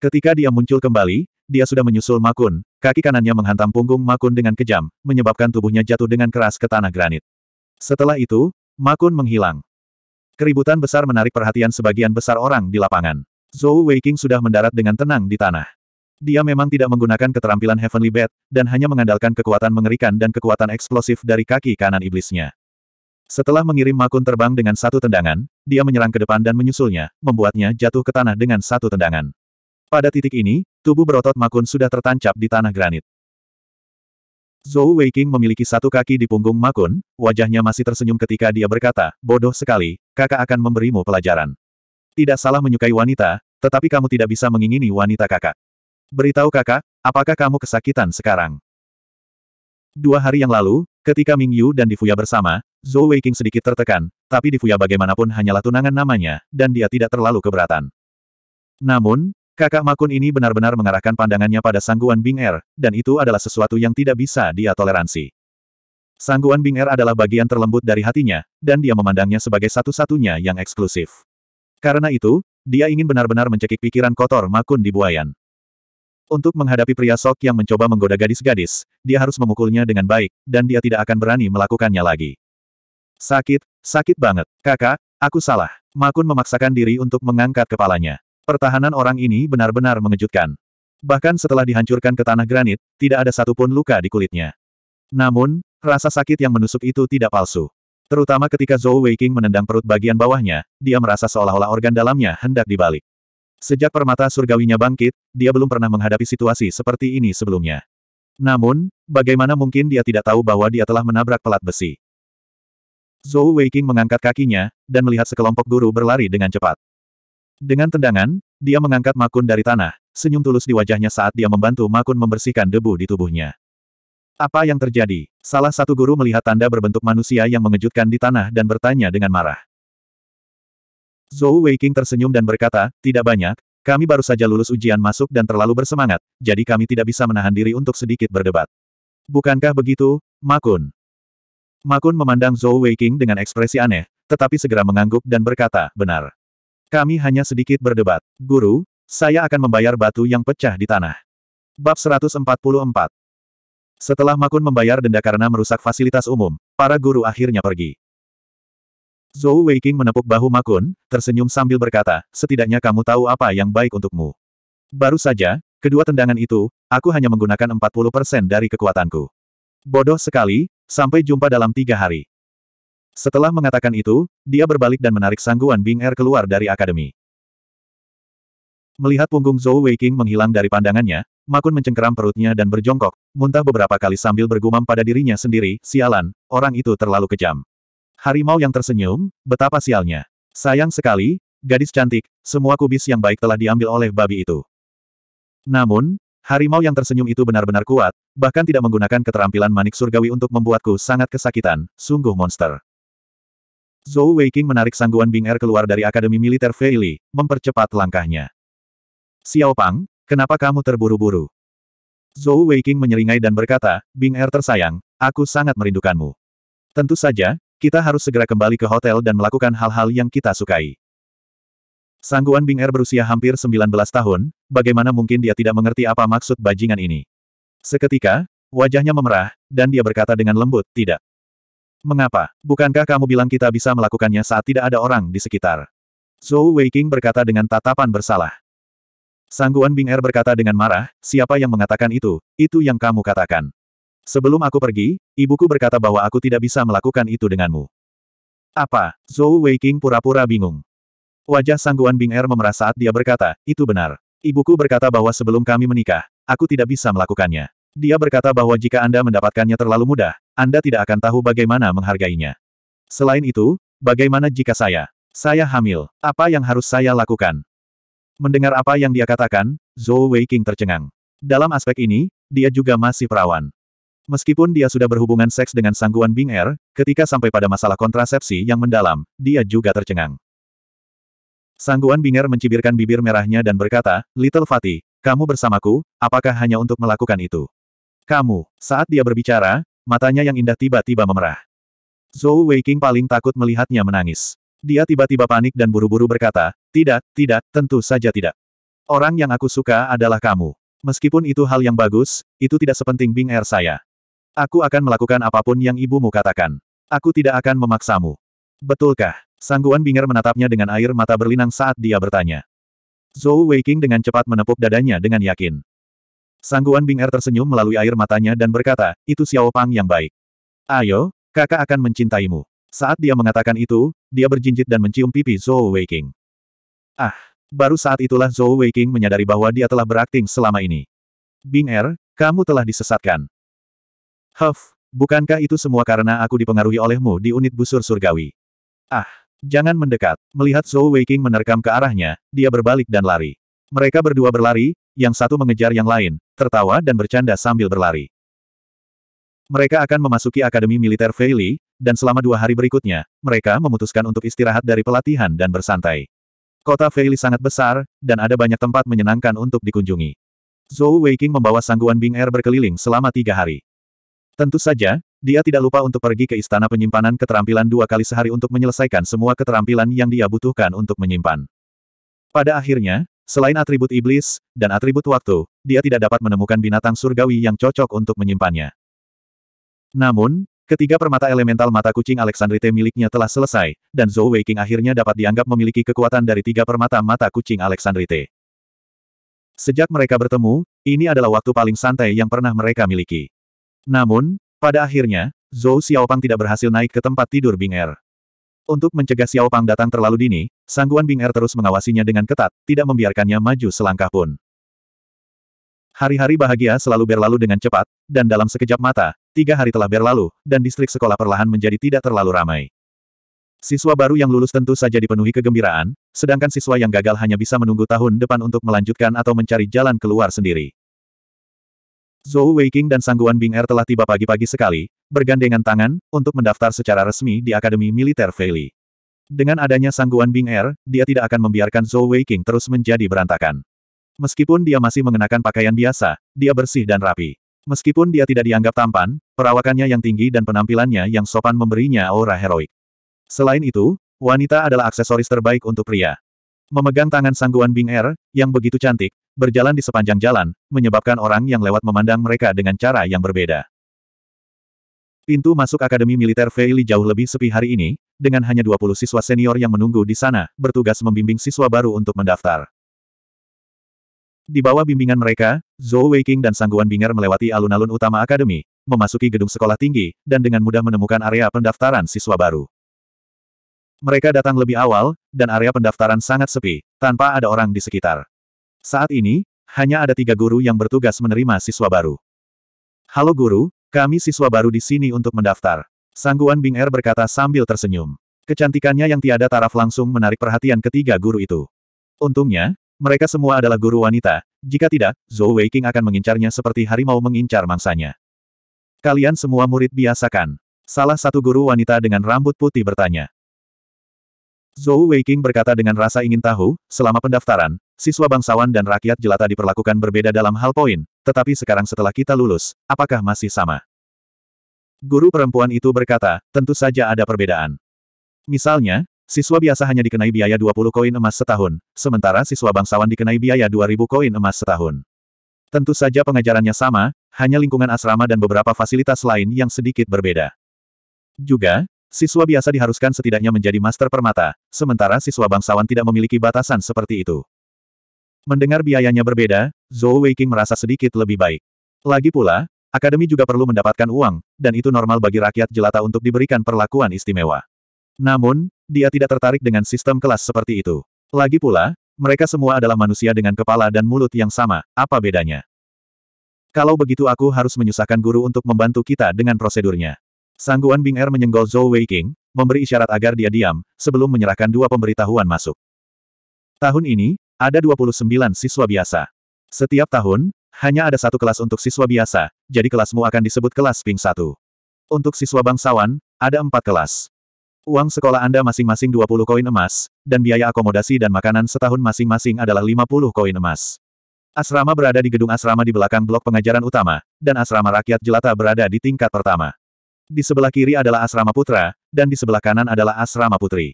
Ketika dia muncul kembali, dia sudah menyusul Makun, kaki kanannya menghantam punggung Makun dengan kejam, menyebabkan tubuhnya jatuh dengan keras ke tanah granit. Setelah itu, Makun menghilang. Keributan besar menarik perhatian sebagian besar orang di lapangan. Zhou Weiqing sudah mendarat dengan tenang di tanah. Dia memang tidak menggunakan keterampilan Heavenly Bat, dan hanya mengandalkan kekuatan mengerikan dan kekuatan eksplosif dari kaki kanan iblisnya. Setelah mengirim Makun terbang dengan satu tendangan, dia menyerang ke depan dan menyusulnya, membuatnya jatuh ke tanah dengan satu tendangan. Pada titik ini, tubuh berotot Makun sudah tertancap di tanah granit. Zhou Weiking memiliki satu kaki di punggung Makun, wajahnya masih tersenyum ketika dia berkata, bodoh sekali, kakak akan memberimu pelajaran. Tidak salah menyukai wanita, tetapi kamu tidak bisa mengingini wanita kakak. Beritahu kakak, apakah kamu kesakitan sekarang? Dua hari yang lalu, ketika Ming Yu dan Difuya bersama, Zhou Weiking sedikit tertekan, tapi Difuya bagaimanapun hanyalah tunangan namanya, dan dia tidak terlalu keberatan. Namun, Kakak Makun ini benar-benar mengarahkan pandangannya pada Sangguan Bing Er, dan itu adalah sesuatu yang tidak bisa dia toleransi. Sangguan Bing Er adalah bagian terlembut dari hatinya, dan dia memandangnya sebagai satu-satunya yang eksklusif. Karena itu, dia ingin benar-benar mencekik pikiran kotor Makun di buayan. Untuk menghadapi pria sok yang mencoba menggoda gadis-gadis, dia harus memukulnya dengan baik, dan dia tidak akan berani melakukannya lagi. Sakit, sakit banget. Kakak, aku salah. Makun memaksakan diri untuk mengangkat kepalanya. Pertahanan orang ini benar-benar mengejutkan. Bahkan setelah dihancurkan ke tanah granit, tidak ada satupun luka di kulitnya. Namun, rasa sakit yang menusuk itu tidak palsu. Terutama ketika Zhou Weiqing menendang perut bagian bawahnya, dia merasa seolah-olah organ dalamnya hendak dibalik. Sejak permata surgawinya bangkit, dia belum pernah menghadapi situasi seperti ini sebelumnya. Namun, bagaimana mungkin dia tidak tahu bahwa dia telah menabrak pelat besi? Zhou Weiqing mengangkat kakinya, dan melihat sekelompok guru berlari dengan cepat. Dengan tendangan, dia mengangkat Makun dari tanah, senyum tulus di wajahnya saat dia membantu Makun membersihkan debu di tubuhnya. Apa yang terjadi? Salah satu guru melihat tanda berbentuk manusia yang mengejutkan di tanah dan bertanya dengan marah. Zhou Weiking tersenyum dan berkata, tidak banyak, kami baru saja lulus ujian masuk dan terlalu bersemangat, jadi kami tidak bisa menahan diri untuk sedikit berdebat. Bukankah begitu, Makun? Makun memandang Zhou Weiking dengan ekspresi aneh, tetapi segera mengangguk dan berkata, benar. Kami hanya sedikit berdebat. Guru, saya akan membayar batu yang pecah di tanah. Bab 144 Setelah Makun membayar denda karena merusak fasilitas umum, para guru akhirnya pergi. Zhou Weiking menepuk bahu Makun, tersenyum sambil berkata, setidaknya kamu tahu apa yang baik untukmu. Baru saja, kedua tendangan itu, aku hanya menggunakan 40% dari kekuatanku. Bodoh sekali, sampai jumpa dalam tiga hari. Setelah mengatakan itu, dia berbalik dan menarik sangguan Bing Er keluar dari akademi. Melihat punggung Zhou Weiqing menghilang dari pandangannya, Makun mencengkeram perutnya dan berjongkok, muntah beberapa kali sambil bergumam pada dirinya sendiri, sialan, orang itu terlalu kejam. Harimau yang tersenyum, betapa sialnya. Sayang sekali, gadis cantik, semua kubis yang baik telah diambil oleh babi itu. Namun, harimau yang tersenyum itu benar-benar kuat, bahkan tidak menggunakan keterampilan manik surgawi untuk membuatku sangat kesakitan, sungguh monster. Zhou Weiqing menarik sangguan Bing Er keluar dari Akademi Militer Feili, mempercepat langkahnya. Xiao Pang, kenapa kamu terburu-buru? Zhou Weiqing menyeringai dan berkata, Bing Er tersayang, aku sangat merindukanmu. Tentu saja, kita harus segera kembali ke hotel dan melakukan hal-hal yang kita sukai. Sangguan Bing Er berusia hampir 19 tahun, bagaimana mungkin dia tidak mengerti apa maksud bajingan ini? Seketika, wajahnya memerah, dan dia berkata dengan lembut, tidak. Mengapa? Bukankah kamu bilang kita bisa melakukannya saat tidak ada orang di sekitar? Zhou Weiqing berkata dengan tatapan bersalah. Sangguan Bing Er berkata dengan marah, siapa yang mengatakan itu, itu yang kamu katakan. Sebelum aku pergi, ibuku berkata bahwa aku tidak bisa melakukan itu denganmu. Apa? Zhou Weiqing pura-pura bingung. Wajah Sangguan Bing Er memerah saat dia berkata, itu benar. Ibuku berkata bahwa sebelum kami menikah, aku tidak bisa melakukannya. Dia berkata bahwa jika Anda mendapatkannya terlalu mudah, Anda tidak akan tahu bagaimana menghargainya. Selain itu, bagaimana jika saya? Saya hamil. Apa yang harus saya lakukan? Mendengar apa yang dia katakan, Zhou Weiqing tercengang. Dalam aspek ini, dia juga masih perawan. Meskipun dia sudah berhubungan seks dengan sangguan Bing Er, ketika sampai pada masalah kontrasepsi yang mendalam, dia juga tercengang. Sangguan Bing Er mencibirkan bibir merahnya dan berkata, Little Fatih, kamu bersamaku, apakah hanya untuk melakukan itu? Kamu, saat dia berbicara, matanya yang indah tiba-tiba memerah. Zhou Weiqing paling takut melihatnya menangis. Dia tiba-tiba panik dan buru-buru berkata, tidak, tidak, tentu saja tidak. Orang yang aku suka adalah kamu. Meskipun itu hal yang bagus, itu tidak sepenting Bing Air er saya. Aku akan melakukan apapun yang ibumu katakan. Aku tidak akan memaksamu. Betulkah? Sangguan Binger menatapnya dengan air mata berlinang saat dia bertanya. Zhou Weiqing dengan cepat menepuk dadanya dengan yakin. Sangguan Bing Er tersenyum melalui air matanya dan berkata, itu Xiao Pang yang baik. Ayo, kakak akan mencintaimu. Saat dia mengatakan itu, dia berjinjit dan mencium pipi Zhou Weiqing. Ah, baru saat itulah Zhou Weiqing menyadari bahwa dia telah berakting selama ini. Bing Er, kamu telah disesatkan. Huff, bukankah itu semua karena aku dipengaruhi olehmu di unit busur surgawi? Ah, jangan mendekat. Melihat Zhou Weiqing menerkam ke arahnya, dia berbalik dan lari. Mereka berdua berlari, yang satu mengejar yang lain, tertawa dan bercanda sambil berlari. Mereka akan memasuki Akademi Militer Veili, dan selama dua hari berikutnya, mereka memutuskan untuk istirahat dari pelatihan dan bersantai. Kota Veili sangat besar, dan ada banyak tempat menyenangkan untuk dikunjungi. Zhou Weiking membawa sangguan Bing Air er berkeliling selama tiga hari. Tentu saja, dia tidak lupa untuk pergi ke Istana Penyimpanan Keterampilan dua kali sehari untuk menyelesaikan semua keterampilan yang dia butuhkan untuk menyimpan. Pada akhirnya, Selain atribut iblis, dan atribut waktu, dia tidak dapat menemukan binatang surgawi yang cocok untuk menyimpannya. Namun, ketiga permata elemental mata kucing Alexandrite miliknya telah selesai, dan Zhou Weiqing akhirnya dapat dianggap memiliki kekuatan dari tiga permata mata kucing Alexandrite. Sejak mereka bertemu, ini adalah waktu paling santai yang pernah mereka miliki. Namun, pada akhirnya, Zhou Xiaopang tidak berhasil naik ke tempat tidur Bing Er. Untuk mencegah Xiao Pang datang terlalu dini, Sangguan Bing Er terus mengawasinya dengan ketat, tidak membiarkannya maju selangkah pun. Hari-hari bahagia selalu berlalu dengan cepat, dan dalam sekejap mata, tiga hari telah berlalu, dan distrik sekolah perlahan menjadi tidak terlalu ramai. Siswa baru yang lulus tentu saja dipenuhi kegembiraan, sedangkan siswa yang gagal hanya bisa menunggu tahun depan untuk melanjutkan atau mencari jalan keluar sendiri. Zhou Weiqing dan Sangguan Bing Er telah tiba pagi-pagi sekali, bergandengan tangan, untuk mendaftar secara resmi di Akademi Militer Feili. Dengan adanya Sangguan Bing Er, dia tidak akan membiarkan Zhou Weiqing terus menjadi berantakan. Meskipun dia masih mengenakan pakaian biasa, dia bersih dan rapi. Meskipun dia tidak dianggap tampan, perawakannya yang tinggi dan penampilannya yang sopan memberinya aura heroik. Selain itu, wanita adalah aksesoris terbaik untuk pria. Memegang tangan Sangguan Bing Er, yang begitu cantik, berjalan di sepanjang jalan, menyebabkan orang yang lewat memandang mereka dengan cara yang berbeda. Pintu masuk Akademi Militer Veili jauh lebih sepi hari ini, dengan hanya 20 siswa senior yang menunggu di sana, bertugas membimbing siswa baru untuk mendaftar. Di bawah bimbingan mereka, Zhou Weiqing dan Sangguan Binger melewati alun-alun utama Akademi, memasuki gedung sekolah tinggi, dan dengan mudah menemukan area pendaftaran siswa baru. Mereka datang lebih awal, dan area pendaftaran sangat sepi, tanpa ada orang di sekitar. Saat ini, hanya ada tiga guru yang bertugas menerima siswa baru. Halo guru, kami siswa baru di sini untuk mendaftar. Sangguan Bing Er berkata sambil tersenyum. Kecantikannya yang tiada taraf langsung menarik perhatian ketiga guru itu. Untungnya, mereka semua adalah guru wanita, jika tidak, Zhou Weiqing akan mengincarnya seperti harimau mengincar mangsanya. Kalian semua murid biasa kan? Salah satu guru wanita dengan rambut putih bertanya. Zhou Weiqing berkata dengan rasa ingin tahu, selama pendaftaran, Siswa bangsawan dan rakyat jelata diperlakukan berbeda dalam hal poin, tetapi sekarang setelah kita lulus, apakah masih sama? Guru perempuan itu berkata, tentu saja ada perbedaan. Misalnya, siswa biasa hanya dikenai biaya 20 koin emas setahun, sementara siswa bangsawan dikenai biaya 2000 koin emas setahun. Tentu saja pengajarannya sama, hanya lingkungan asrama dan beberapa fasilitas lain yang sedikit berbeda. Juga, siswa biasa diharuskan setidaknya menjadi master permata, sementara siswa bangsawan tidak memiliki batasan seperti itu. Mendengar biayanya berbeda, Zhou Weiqing merasa sedikit lebih baik. Lagi pula, akademi juga perlu mendapatkan uang, dan itu normal bagi rakyat jelata untuk diberikan perlakuan istimewa. Namun, dia tidak tertarik dengan sistem kelas seperti itu. Lagi pula, mereka semua adalah manusia dengan kepala dan mulut yang sama, apa bedanya? Kalau begitu aku harus menyusahkan guru untuk membantu kita dengan prosedurnya. Sangguan Bing Er menyenggol Zhou Weiqing, memberi isyarat agar dia diam, sebelum menyerahkan dua pemberitahuan masuk. Tahun ini, ada 29 siswa biasa. Setiap tahun, hanya ada satu kelas untuk siswa biasa, jadi kelasmu akan disebut kelas Pink 1. Untuk siswa bangsawan, ada empat kelas. Uang sekolah Anda masing-masing 20 koin emas, dan biaya akomodasi dan makanan setahun masing-masing adalah 50 koin emas. Asrama berada di gedung asrama di belakang blok pengajaran utama, dan asrama rakyat jelata berada di tingkat pertama. Di sebelah kiri adalah asrama putra, dan di sebelah kanan adalah asrama putri.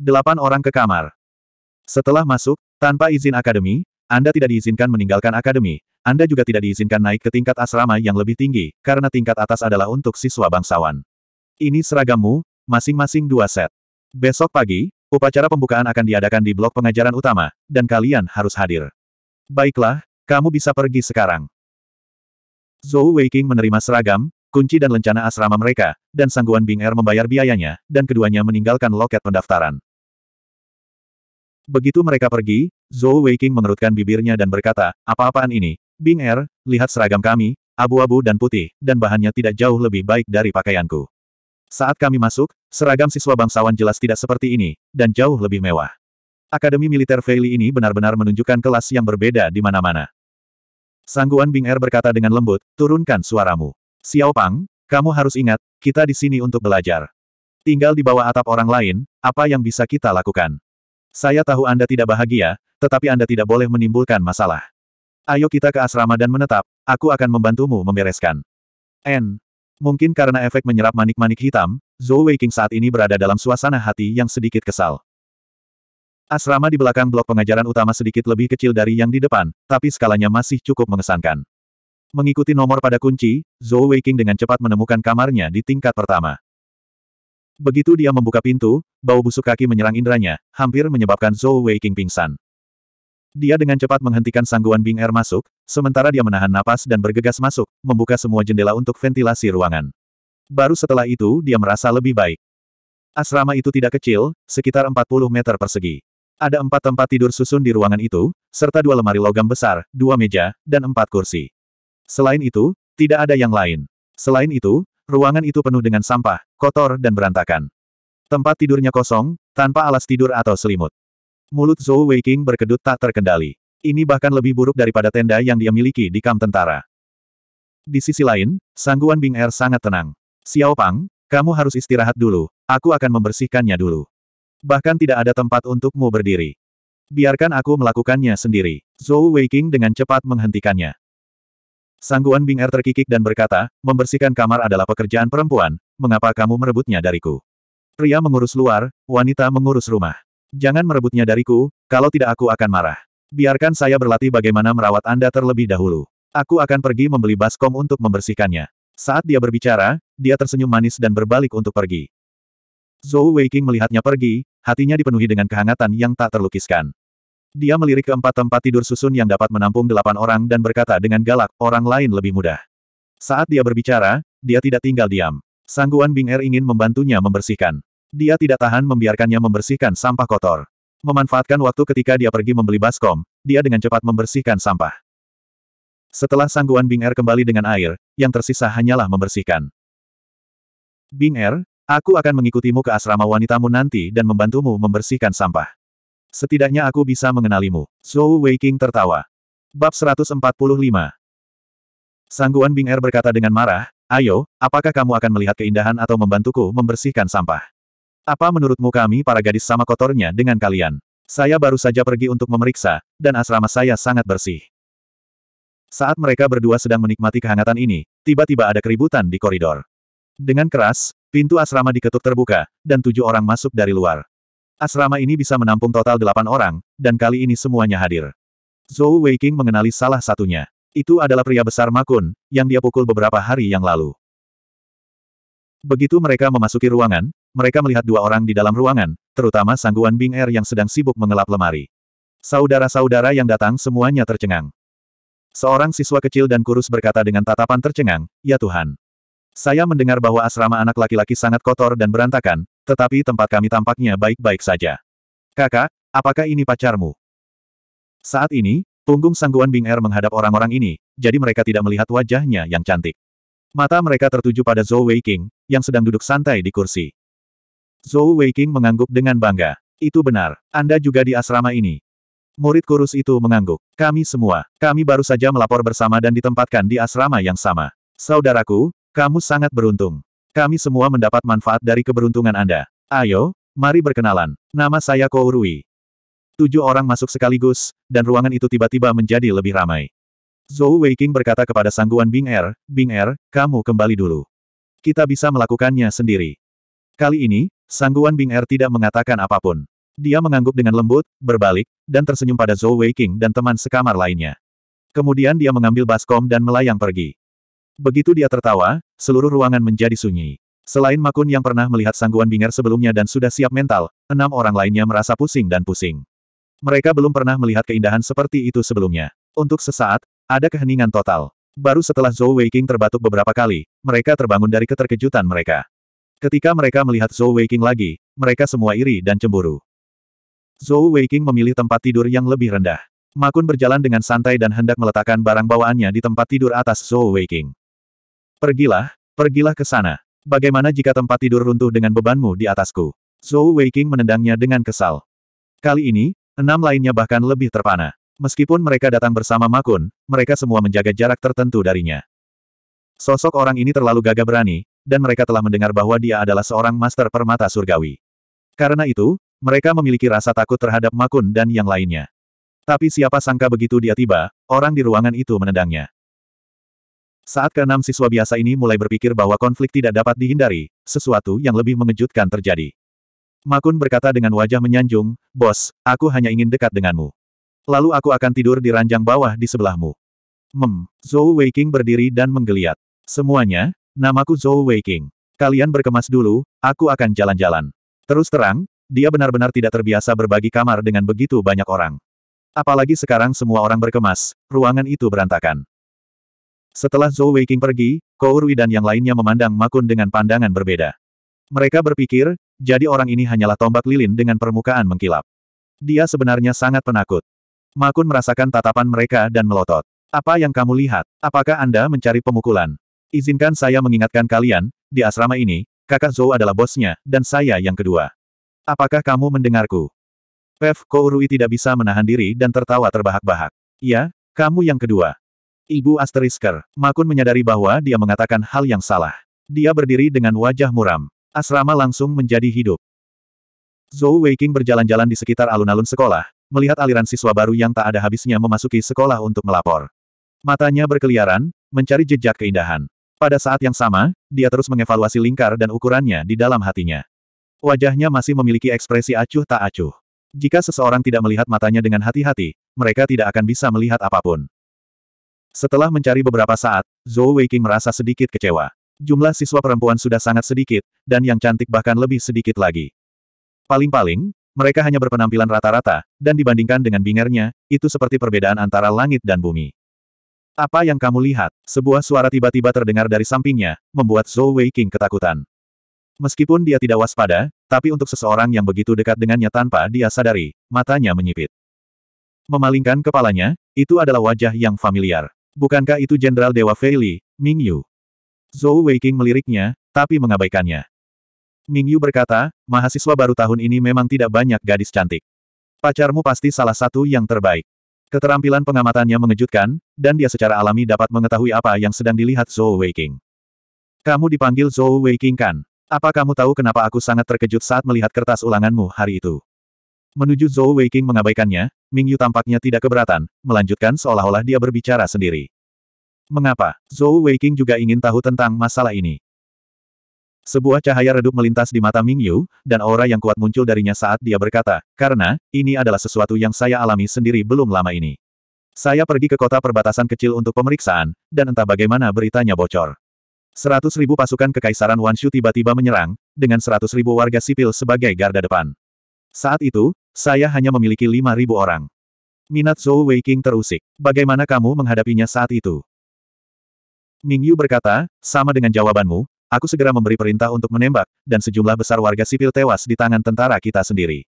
Delapan orang ke kamar. Setelah masuk, tanpa izin akademi, Anda tidak diizinkan meninggalkan akademi, Anda juga tidak diizinkan naik ke tingkat asrama yang lebih tinggi, karena tingkat atas adalah untuk siswa bangsawan. Ini seragammu, masing-masing dua set. Besok pagi, upacara pembukaan akan diadakan di blok pengajaran utama, dan kalian harus hadir. Baiklah, kamu bisa pergi sekarang. Zhou Weiqing menerima seragam, kunci dan lencana asrama mereka, dan sangguan Bing Er membayar biayanya, dan keduanya meninggalkan loket pendaftaran. Begitu mereka pergi, Zhou Weiqing mengerutkan bibirnya dan berkata, apa-apaan ini? Bing Er, lihat seragam kami, abu-abu dan putih, dan bahannya tidak jauh lebih baik dari pakaianku. Saat kami masuk, seragam siswa bangsawan jelas tidak seperti ini, dan jauh lebih mewah. Akademi militer Feili ini benar-benar menunjukkan kelas yang berbeda di mana-mana. Sangguan Bing Er berkata dengan lembut, turunkan suaramu. Xiao Pang, kamu harus ingat, kita di sini untuk belajar. Tinggal di bawah atap orang lain, apa yang bisa kita lakukan? Saya tahu Anda tidak bahagia, tetapi Anda tidak boleh menimbulkan masalah. Ayo kita ke asrama dan menetap, aku akan membantumu membereskan. N. Mungkin karena efek menyerap manik-manik hitam, Zhou Weiqing saat ini berada dalam suasana hati yang sedikit kesal. Asrama di belakang blok pengajaran utama sedikit lebih kecil dari yang di depan, tapi skalanya masih cukup mengesankan. Mengikuti nomor pada kunci, Zhou Weiqing dengan cepat menemukan kamarnya di tingkat pertama. Begitu dia membuka pintu, bau busuk kaki menyerang inderanya, hampir menyebabkan Zhou Wei Weiqing pingsan. Dia dengan cepat menghentikan sangguan Bing Air er masuk, sementara dia menahan napas dan bergegas masuk, membuka semua jendela untuk ventilasi ruangan. Baru setelah itu dia merasa lebih baik. Asrama itu tidak kecil, sekitar 40 meter persegi. Ada empat tempat tidur susun di ruangan itu, serta dua lemari logam besar, dua meja, dan empat kursi. Selain itu, tidak ada yang lain. Selain itu, Ruangan itu penuh dengan sampah, kotor dan berantakan. Tempat tidurnya kosong, tanpa alas tidur atau selimut. Mulut Zhou Weiqing berkedut tak terkendali. Ini bahkan lebih buruk daripada tenda yang dia miliki di kamp tentara. Di sisi lain, sangguan Bing Er sangat tenang. Xiao Pang, kamu harus istirahat dulu, aku akan membersihkannya dulu. Bahkan tidak ada tempat untukmu berdiri. Biarkan aku melakukannya sendiri. Zhou Weiqing dengan cepat menghentikannya. Sangguan Bing Er terkikik dan berkata, membersihkan kamar adalah pekerjaan perempuan, mengapa kamu merebutnya dariku? Pria mengurus luar, wanita mengurus rumah. Jangan merebutnya dariku, kalau tidak aku akan marah. Biarkan saya berlatih bagaimana merawat Anda terlebih dahulu. Aku akan pergi membeli baskom untuk membersihkannya. Saat dia berbicara, dia tersenyum manis dan berbalik untuk pergi. Zhou Weiqing melihatnya pergi, hatinya dipenuhi dengan kehangatan yang tak terlukiskan. Dia melirik ke empat tempat tidur susun yang dapat menampung delapan orang dan berkata dengan galak, orang lain lebih mudah. Saat dia berbicara, dia tidak tinggal diam. Sangguan Bing Er ingin membantunya membersihkan. Dia tidak tahan membiarkannya membersihkan sampah kotor. Memanfaatkan waktu ketika dia pergi membeli baskom, dia dengan cepat membersihkan sampah. Setelah Sangguan Bing Er kembali dengan air, yang tersisa hanyalah membersihkan. Bing Er, aku akan mengikutimu ke asrama wanitamu nanti dan membantumu membersihkan sampah. Setidaknya aku bisa mengenalimu. Zhou Weiqing tertawa. Bab 145 Sangguan Bing Er berkata dengan marah, Ayo, apakah kamu akan melihat keindahan atau membantuku membersihkan sampah? Apa menurutmu kami para gadis sama kotornya dengan kalian? Saya baru saja pergi untuk memeriksa, dan asrama saya sangat bersih. Saat mereka berdua sedang menikmati kehangatan ini, tiba-tiba ada keributan di koridor. Dengan keras, pintu asrama diketuk terbuka, dan tujuh orang masuk dari luar. Asrama ini bisa menampung total delapan orang, dan kali ini semuanya hadir. Zhou Weiqing mengenali salah satunya. Itu adalah pria besar Makun, yang dia pukul beberapa hari yang lalu. Begitu mereka memasuki ruangan, mereka melihat dua orang di dalam ruangan, terutama sangguan Bing Er yang sedang sibuk mengelap lemari. Saudara-saudara yang datang semuanya tercengang. Seorang siswa kecil dan kurus berkata dengan tatapan tercengang, Ya Tuhan. Saya mendengar bahwa asrama anak laki-laki sangat kotor dan berantakan, tetapi tempat kami tampaknya baik-baik saja. Kakak, apakah ini pacarmu? Saat ini, punggung sangguan Bing Er menghadap orang-orang ini, jadi mereka tidak melihat wajahnya yang cantik. Mata mereka tertuju pada Zhou Weiqing, yang sedang duduk santai di kursi. Zhou Weiqing mengangguk dengan bangga. Itu benar, Anda juga di asrama ini. Murid kurus itu mengangguk. Kami semua, kami baru saja melapor bersama dan ditempatkan di asrama yang sama. Saudaraku, kamu sangat beruntung. Kami semua mendapat manfaat dari keberuntungan Anda. Ayo, mari berkenalan. Nama saya Kourui. Tujuh orang masuk sekaligus, dan ruangan itu tiba-tiba menjadi lebih ramai. Zhou Weiqing berkata kepada sangguan Bing Er, Bing Er, kamu kembali dulu. Kita bisa melakukannya sendiri. Kali ini, sangguan Bing Er tidak mengatakan apapun. Dia mengangguk dengan lembut, berbalik, dan tersenyum pada Zhou Weiqing dan teman sekamar lainnya. Kemudian dia mengambil baskom dan melayang pergi. Begitu dia tertawa, seluruh ruangan menjadi sunyi. Selain Makun yang pernah melihat sangguan binger sebelumnya dan sudah siap mental, enam orang lainnya merasa pusing dan pusing. Mereka belum pernah melihat keindahan seperti itu sebelumnya. Untuk sesaat, ada keheningan total. Baru setelah Zhou Weiqing terbatuk beberapa kali, mereka terbangun dari keterkejutan mereka. Ketika mereka melihat Zhou Weiqing lagi, mereka semua iri dan cemburu. Zhou Weiqing memilih tempat tidur yang lebih rendah. Makun berjalan dengan santai dan hendak meletakkan barang bawaannya di tempat tidur atas Zhou Weiqing. Pergilah, pergilah ke sana. Bagaimana jika tempat tidur runtuh dengan bebanmu di atasku? Zhou Weiqing menendangnya dengan kesal. Kali ini, enam lainnya bahkan lebih terpana. Meskipun mereka datang bersama Makun, mereka semua menjaga jarak tertentu darinya. Sosok orang ini terlalu gagah berani, dan mereka telah mendengar bahwa dia adalah seorang master permata surgawi. Karena itu, mereka memiliki rasa takut terhadap Makun dan yang lainnya. Tapi siapa sangka begitu dia tiba, orang di ruangan itu menendangnya. Saat keenam siswa biasa ini mulai berpikir bahwa konflik tidak dapat dihindari, sesuatu yang lebih mengejutkan terjadi. Makun berkata dengan wajah menyanjung, Bos, aku hanya ingin dekat denganmu. Lalu aku akan tidur di ranjang bawah di sebelahmu. Mem, Zhou Weiking berdiri dan menggeliat. Semuanya, namaku Zhou Weiking. Kalian berkemas dulu, aku akan jalan-jalan. Terus terang, dia benar-benar tidak terbiasa berbagi kamar dengan begitu banyak orang. Apalagi sekarang semua orang berkemas, ruangan itu berantakan. Setelah Zhou Weiqing pergi, Kou Rui dan yang lainnya memandang Makun dengan pandangan berbeda. Mereka berpikir, jadi orang ini hanyalah tombak lilin dengan permukaan mengkilap. Dia sebenarnya sangat penakut. Makun merasakan tatapan mereka dan melotot. Apa yang kamu lihat? Apakah Anda mencari pemukulan? Izinkan saya mengingatkan kalian, di asrama ini, kakak Zhou adalah bosnya, dan saya yang kedua. Apakah kamu mendengarku? Pev Kourui tidak bisa menahan diri dan tertawa terbahak-bahak. Ya, kamu yang kedua. Ibu Asterisker, Makun menyadari bahwa dia mengatakan hal yang salah. Dia berdiri dengan wajah muram. Asrama langsung menjadi hidup. Zhou Weiqing berjalan-jalan di sekitar alun-alun sekolah, melihat aliran siswa baru yang tak ada habisnya memasuki sekolah untuk melapor. Matanya berkeliaran, mencari jejak keindahan. Pada saat yang sama, dia terus mengevaluasi lingkar dan ukurannya di dalam hatinya. Wajahnya masih memiliki ekspresi acuh tak acuh. Jika seseorang tidak melihat matanya dengan hati-hati, mereka tidak akan bisa melihat apapun. Setelah mencari beberapa saat, Zhou Weiqing merasa sedikit kecewa. Jumlah siswa perempuan sudah sangat sedikit, dan yang cantik bahkan lebih sedikit lagi. Paling-paling, mereka hanya berpenampilan rata-rata, dan dibandingkan dengan bingernya, itu seperti perbedaan antara langit dan bumi. Apa yang kamu lihat? Sebuah suara tiba-tiba terdengar dari sampingnya, membuat Zhou Weiqing ketakutan. Meskipun dia tidak waspada, tapi untuk seseorang yang begitu dekat dengannya tanpa dia sadari, matanya menyipit. Memalingkan kepalanya, itu adalah wajah yang familiar. Bukankah itu Jenderal Dewa Feili, Ming Yu? Zhou Weiqing meliriknya, tapi mengabaikannya. Ming Yu berkata, mahasiswa baru tahun ini memang tidak banyak gadis cantik. Pacarmu pasti salah satu yang terbaik. Keterampilan pengamatannya mengejutkan, dan dia secara alami dapat mengetahui apa yang sedang dilihat Zhou Weiqing. Kamu dipanggil Zhou Weiqing kan? Apa kamu tahu kenapa aku sangat terkejut saat melihat kertas ulanganmu hari itu? Menuju Zhou Weiqing mengabaikannya, Ming Yu tampaknya tidak keberatan, melanjutkan seolah-olah dia berbicara sendiri. Mengapa? Zhou Weiqing juga ingin tahu tentang masalah ini. Sebuah cahaya redup melintas di mata Ming Yu, dan aura yang kuat muncul darinya saat dia berkata, karena, ini adalah sesuatu yang saya alami sendiri belum lama ini. Saya pergi ke kota perbatasan kecil untuk pemeriksaan, dan entah bagaimana beritanya bocor. Seratus ribu pasukan kekaisaran Wanshu tiba-tiba menyerang, dengan seratus ribu warga sipil sebagai garda depan. Saat itu, saya hanya memiliki ribu orang. Minat Zhou Weiqing terusik. Bagaimana kamu menghadapinya saat itu? Ming Yu berkata, sama dengan jawabanmu, aku segera memberi perintah untuk menembak, dan sejumlah besar warga sipil tewas di tangan tentara kita sendiri.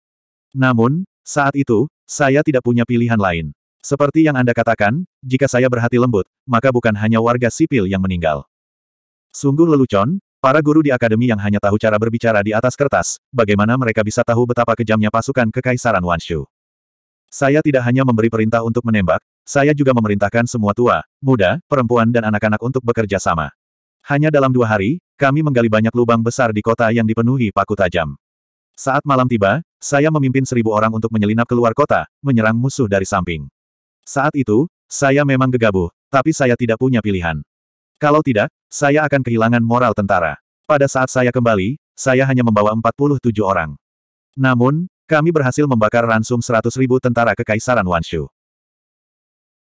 Namun, saat itu, saya tidak punya pilihan lain. Seperti yang Anda katakan, jika saya berhati lembut, maka bukan hanya warga sipil yang meninggal. Sungguh lelucon, Para guru di akademi yang hanya tahu cara berbicara di atas kertas, bagaimana mereka bisa tahu betapa kejamnya pasukan kekaisaran Wanshu. Saya tidak hanya memberi perintah untuk menembak, saya juga memerintahkan semua tua, muda, perempuan dan anak-anak untuk bekerja sama. Hanya dalam dua hari, kami menggali banyak lubang besar di kota yang dipenuhi paku tajam. Saat malam tiba, saya memimpin seribu orang untuk menyelinap keluar kota, menyerang musuh dari samping. Saat itu, saya memang gegabah, tapi saya tidak punya pilihan. Kalau tidak, saya akan kehilangan moral tentara. Pada saat saya kembali, saya hanya membawa 47 orang. Namun, kami berhasil membakar ransum 100 ribu tentara Kekaisaran Wanshu.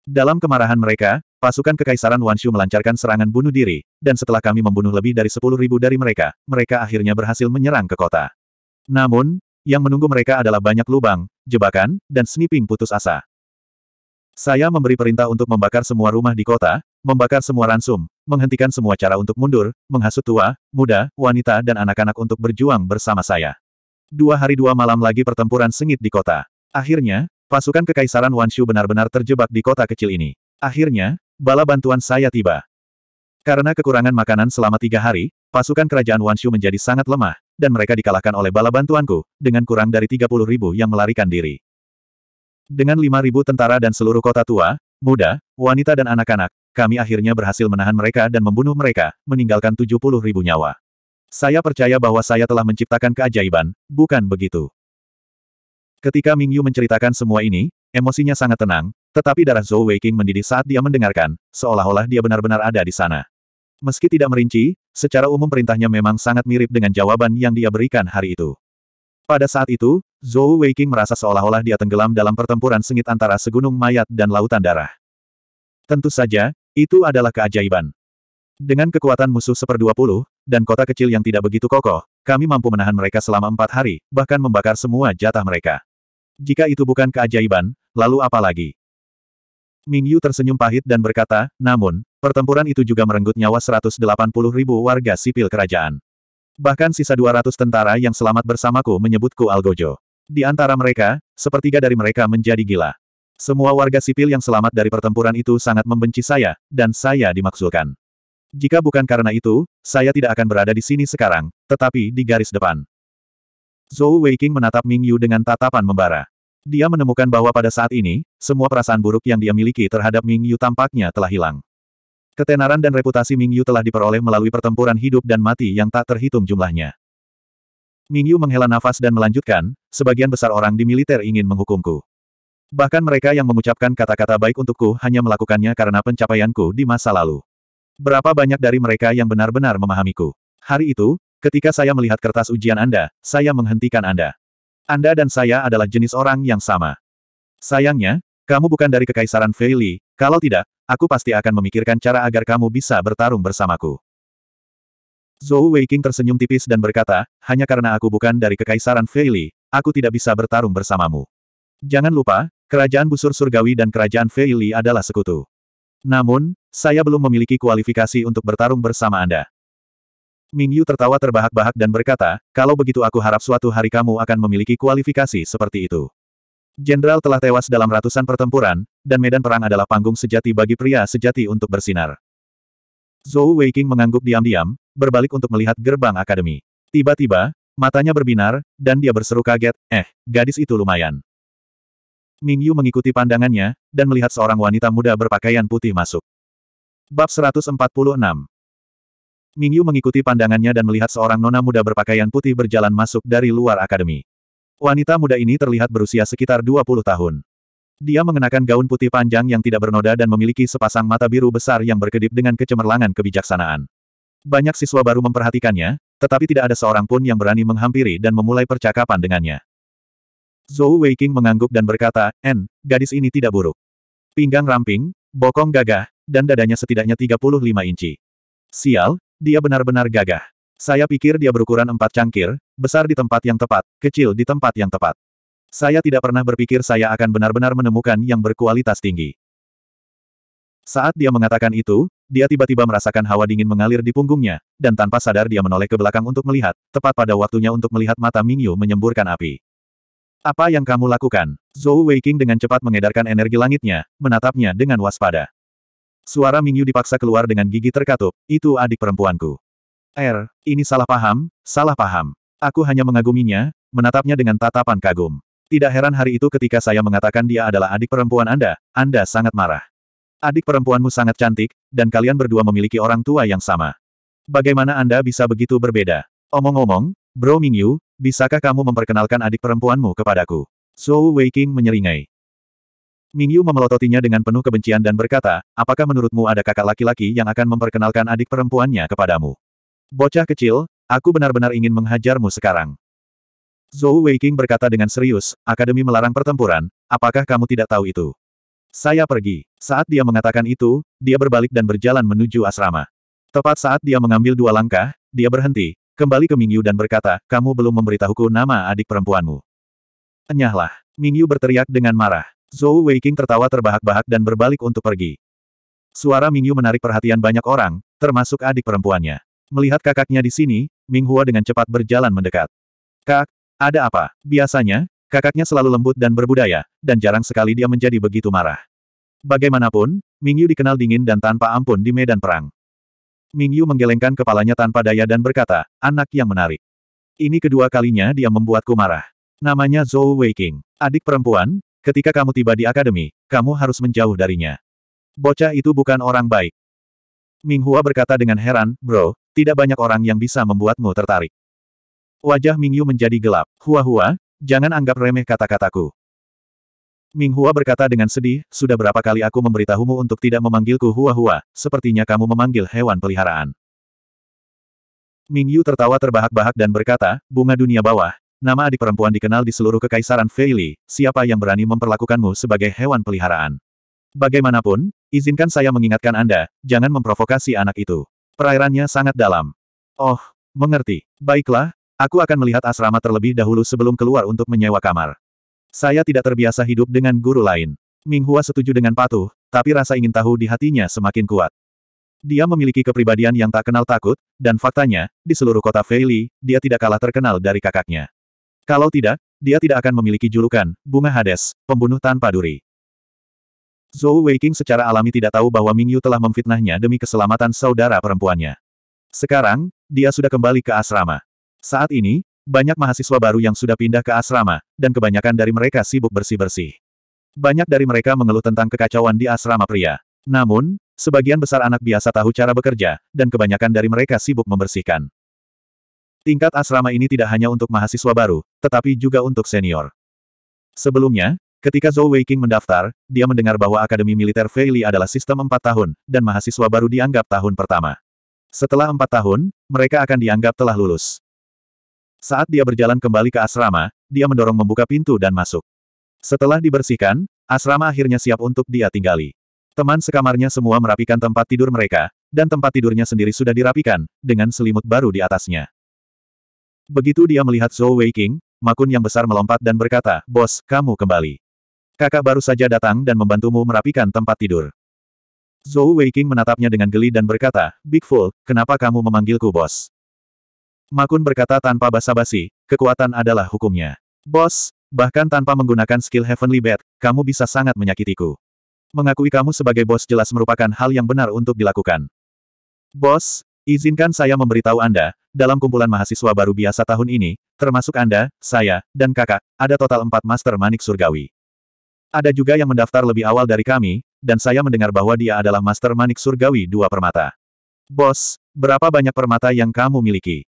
Dalam kemarahan mereka, pasukan Kekaisaran Wanshu melancarkan serangan bunuh diri, dan setelah kami membunuh lebih dari 10 ribu dari mereka, mereka akhirnya berhasil menyerang ke kota. Namun, yang menunggu mereka adalah banyak lubang, jebakan, dan sniping putus asa. Saya memberi perintah untuk membakar semua rumah di kota, membakar semua ransum, menghentikan semua cara untuk mundur, menghasut tua, muda, wanita dan anak-anak untuk berjuang bersama saya. Dua hari dua malam lagi pertempuran sengit di kota. Akhirnya, pasukan kekaisaran Wanshu benar-benar terjebak di kota kecil ini. Akhirnya, bala bantuan saya tiba. Karena kekurangan makanan selama tiga hari, pasukan kerajaan Wanshu menjadi sangat lemah, dan mereka dikalahkan oleh bala bantuanku, dengan kurang dari 30 ribu yang melarikan diri. Dengan 5.000 tentara dan seluruh kota tua, muda, wanita dan anak-anak, kami akhirnya berhasil menahan mereka dan membunuh mereka, meninggalkan 70 ribu nyawa. Saya percaya bahwa saya telah menciptakan keajaiban, bukan begitu? Ketika Ming Yu menceritakan semua ini, emosinya sangat tenang, tetapi darah Zhou Weiqing mendidih saat dia mendengarkan, seolah-olah dia benar-benar ada di sana. Meski tidak merinci, secara umum perintahnya memang sangat mirip dengan jawaban yang dia berikan hari itu. Pada saat itu, Zhou Weiqing merasa seolah-olah dia tenggelam dalam pertempuran sengit antara segunung mayat dan lautan darah. Tentu saja, itu adalah keajaiban. Dengan kekuatan musuh seperdua puluh, dan kota kecil yang tidak begitu kokoh, kami mampu menahan mereka selama empat hari, bahkan membakar semua jatah mereka. Jika itu bukan keajaiban, lalu apa lagi? Ming Yu tersenyum pahit dan berkata, namun, pertempuran itu juga merenggut nyawa 180 ribu warga sipil kerajaan. Bahkan sisa 200 tentara yang selamat bersamaku menyebutku Algojo. Di antara mereka, sepertiga dari mereka menjadi gila. Semua warga sipil yang selamat dari pertempuran itu sangat membenci saya, dan saya dimaksudkan. Jika bukan karena itu, saya tidak akan berada di sini sekarang, tetapi di garis depan. Zhou Weiqing menatap Ming Yu dengan tatapan membara. Dia menemukan bahwa pada saat ini, semua perasaan buruk yang dia miliki terhadap Ming Yu tampaknya telah hilang. Ketenaran dan reputasi Ming Yu telah diperoleh melalui pertempuran hidup dan mati yang tak terhitung jumlahnya. Ming Yu menghela nafas dan melanjutkan, sebagian besar orang di militer ingin menghukumku. Bahkan mereka yang mengucapkan kata-kata baik untukku hanya melakukannya karena pencapaianku di masa lalu. Berapa banyak dari mereka yang benar-benar memahamiku? Hari itu, ketika saya melihat kertas ujian Anda, saya menghentikan Anda. Anda dan saya adalah jenis orang yang sama. Sayangnya, kamu bukan dari Kekaisaran Feili, kalau tidak, aku pasti akan memikirkan cara agar kamu bisa bertarung bersamaku. Zhou Weiqing tersenyum tipis dan berkata, hanya karena aku bukan dari Kekaisaran Feili, aku tidak bisa bertarung bersamamu. Jangan lupa, Kerajaan busur surgawi dan kerajaan Feili adalah sekutu. Namun, saya belum memiliki kualifikasi untuk bertarung bersama Anda. Mingyu tertawa terbahak-bahak dan berkata, kalau begitu aku harap suatu hari kamu akan memiliki kualifikasi seperti itu. Jenderal telah tewas dalam ratusan pertempuran, dan medan perang adalah panggung sejati bagi pria sejati untuk bersinar. Zhou Weiking mengangguk diam-diam, berbalik untuk melihat gerbang akademi. Tiba-tiba, matanya berbinar, dan dia berseru kaget, eh, gadis itu lumayan. Ming Yu mengikuti pandangannya, dan melihat seorang wanita muda berpakaian putih masuk. Bab 146 Ming Yu mengikuti pandangannya dan melihat seorang nona muda berpakaian putih berjalan masuk dari luar akademi. Wanita muda ini terlihat berusia sekitar 20 tahun. Dia mengenakan gaun putih panjang yang tidak bernoda dan memiliki sepasang mata biru besar yang berkedip dengan kecemerlangan kebijaksanaan. Banyak siswa baru memperhatikannya, tetapi tidak ada seorang pun yang berani menghampiri dan memulai percakapan dengannya. Zhou Weiqing mengangguk dan berkata, "N, gadis ini tidak buruk. Pinggang ramping, bokong gagah, dan dadanya setidaknya 35 inci. Sial, dia benar-benar gagah. Saya pikir dia berukuran empat cangkir, besar di tempat yang tepat, kecil di tempat yang tepat. Saya tidak pernah berpikir saya akan benar-benar menemukan yang berkualitas tinggi. Saat dia mengatakan itu, dia tiba-tiba merasakan hawa dingin mengalir di punggungnya, dan tanpa sadar dia menoleh ke belakang untuk melihat, tepat pada waktunya untuk melihat mata Mingyu menyemburkan api. Apa yang kamu lakukan? Zhou Weiqing dengan cepat mengedarkan energi langitnya, menatapnya dengan waspada. Suara Mingyu dipaksa keluar dengan gigi terkatup, itu adik perempuanku. Er, ini salah paham, salah paham. Aku hanya mengaguminya, menatapnya dengan tatapan kagum. Tidak heran hari itu ketika saya mengatakan dia adalah adik perempuan Anda, Anda sangat marah. Adik perempuanmu sangat cantik, dan kalian berdua memiliki orang tua yang sama. Bagaimana Anda bisa begitu berbeda? Omong-omong, Bro Mingyu, Bisakah kamu memperkenalkan adik perempuanmu kepadaku? Zhou Weiking menyeringai. Mingyu memelototinya dengan penuh kebencian dan berkata, apakah menurutmu ada kakak laki-laki yang akan memperkenalkan adik perempuannya kepadamu? Bocah kecil, aku benar-benar ingin menghajarmu sekarang. Zhou Weiking berkata dengan serius, Akademi melarang pertempuran, apakah kamu tidak tahu itu? Saya pergi. Saat dia mengatakan itu, dia berbalik dan berjalan menuju asrama. Tepat saat dia mengambil dua langkah, dia berhenti, kembali ke Mingyu dan berkata, kamu belum memberitahuku nama adik perempuanmu. Enyahlah. Mingyu berteriak dengan marah. Zhou Weiqing tertawa terbahak-bahak dan berbalik untuk pergi. Suara Mingyu menarik perhatian banyak orang, termasuk adik perempuannya. Melihat kakaknya di sini, Minghua dengan cepat berjalan mendekat. Kak, ada apa? Biasanya, kakaknya selalu lembut dan berbudaya, dan jarang sekali dia menjadi begitu marah. Bagaimanapun, Mingyu dikenal dingin dan tanpa ampun di medan perang. Mingyu menggelengkan kepalanya tanpa daya dan berkata, anak yang menarik. Ini kedua kalinya dia membuatku marah. Namanya Zhou Weiking, Adik perempuan, ketika kamu tiba di akademi, kamu harus menjauh darinya. Bocah itu bukan orang baik. Ming Hua berkata dengan heran, bro, tidak banyak orang yang bisa membuatmu tertarik. Wajah Mingyu menjadi gelap. Hua-hua, jangan anggap remeh kata-kataku. Ming Hua berkata dengan sedih, sudah berapa kali aku memberitahumu untuk tidak memanggilku Hua-Hua, sepertinya kamu memanggil hewan peliharaan. Ming Yu tertawa terbahak-bahak dan berkata, bunga dunia bawah, nama adik perempuan dikenal di seluruh kekaisaran Feili, siapa yang berani memperlakukanmu sebagai hewan peliharaan. Bagaimanapun, izinkan saya mengingatkan Anda, jangan memprovokasi anak itu. Perairannya sangat dalam. Oh, mengerti. Baiklah, aku akan melihat asrama terlebih dahulu sebelum keluar untuk menyewa kamar. Saya tidak terbiasa hidup dengan guru lain. Ming Hua setuju dengan patuh, tapi rasa ingin tahu di hatinya semakin kuat. Dia memiliki kepribadian yang tak kenal takut, dan faktanya, di seluruh kota Feili, dia tidak kalah terkenal dari kakaknya. Kalau tidak, dia tidak akan memiliki julukan, Bunga Hades, pembunuh tanpa duri. Zhou Weiqing secara alami tidak tahu bahwa Ming Yu telah memfitnahnya demi keselamatan saudara perempuannya. Sekarang, dia sudah kembali ke asrama. Saat ini, banyak mahasiswa baru yang sudah pindah ke asrama, dan kebanyakan dari mereka sibuk bersih-bersih. Banyak dari mereka mengeluh tentang kekacauan di asrama pria. Namun, sebagian besar anak biasa tahu cara bekerja, dan kebanyakan dari mereka sibuk membersihkan. Tingkat asrama ini tidak hanya untuk mahasiswa baru, tetapi juga untuk senior. Sebelumnya, Ketika Zhou Weiqing mendaftar, dia mendengar bahwa Akademi Militer Feili adalah sistem empat tahun, dan mahasiswa baru dianggap tahun pertama. Setelah empat tahun, mereka akan dianggap telah lulus. Saat dia berjalan kembali ke asrama, dia mendorong membuka pintu dan masuk. Setelah dibersihkan, asrama akhirnya siap untuk dia tinggali. Teman sekamarnya semua merapikan tempat tidur mereka, dan tempat tidurnya sendiri sudah dirapikan, dengan selimut baru di atasnya. Begitu dia melihat Zhou Weiqing, Makun yang besar melompat dan berkata, Bos, kamu kembali. Kakak baru saja datang dan membantumu merapikan tempat tidur. Zhou Weiqing menatapnya dengan geli dan berkata, Big fool, kenapa kamu memanggilku bos? Makun berkata tanpa basa-basi, kekuatan adalah hukumnya. Bos, bahkan tanpa menggunakan skill Heavenly Bat, kamu bisa sangat menyakitiku. Mengakui kamu sebagai bos jelas merupakan hal yang benar untuk dilakukan. Bos, izinkan saya memberitahu Anda, dalam kumpulan mahasiswa baru biasa tahun ini, termasuk Anda, saya, dan kakak, ada total empat master manik surgawi. Ada juga yang mendaftar lebih awal dari kami, dan saya mendengar bahwa dia adalah master manik surgawi dua permata. Bos, berapa banyak permata yang kamu miliki?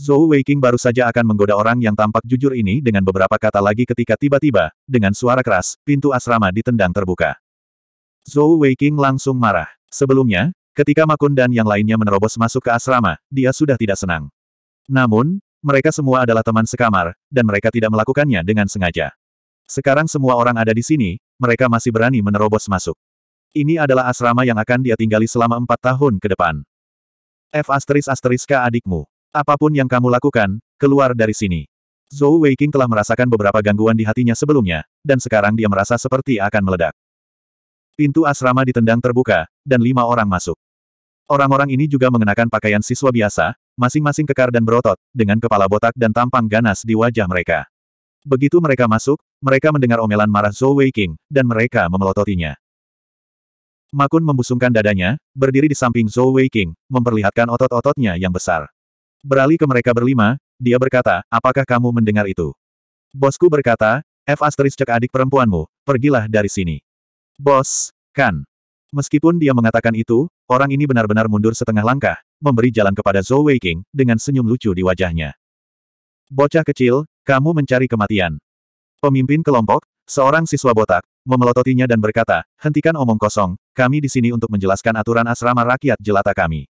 Zhou Weiqing baru saja akan menggoda orang yang tampak jujur ini dengan beberapa kata lagi ketika tiba-tiba, dengan suara keras, pintu asrama ditendang terbuka. Zhou Weiqing langsung marah. Sebelumnya, ketika Makun dan yang lainnya menerobos masuk ke asrama, dia sudah tidak senang. Namun, mereka semua adalah teman sekamar, dan mereka tidak melakukannya dengan sengaja. Sekarang semua orang ada di sini, mereka masih berani menerobos masuk. Ini adalah asrama yang akan dia tinggali selama empat tahun ke depan. F asteris asteris ke adikmu. Apapun yang kamu lakukan, keluar dari sini. Zhou Weiqing telah merasakan beberapa gangguan di hatinya sebelumnya, dan sekarang dia merasa seperti akan meledak. Pintu asrama ditendang terbuka, dan lima orang masuk. Orang-orang ini juga mengenakan pakaian siswa biasa, masing-masing kekar dan berotot, dengan kepala botak dan tampang ganas di wajah mereka. Begitu mereka masuk, mereka mendengar omelan marah Zhou Weiqing, dan mereka memelototinya. Makun membusungkan dadanya, berdiri di samping Zhou Weiqing, memperlihatkan otot-ototnya yang besar. Beralih ke mereka berlima, dia berkata, apakah kamu mendengar itu? Bosku berkata, F asteris cek adik perempuanmu, pergilah dari sini. Bos, kan. Meskipun dia mengatakan itu, orang ini benar-benar mundur setengah langkah, memberi jalan kepada Zhou Weiqing, dengan senyum lucu di wajahnya. Bocah kecil, kamu mencari kematian. Pemimpin kelompok, seorang siswa botak, memelototinya dan berkata, hentikan omong kosong, kami di sini untuk menjelaskan aturan asrama rakyat jelata kami.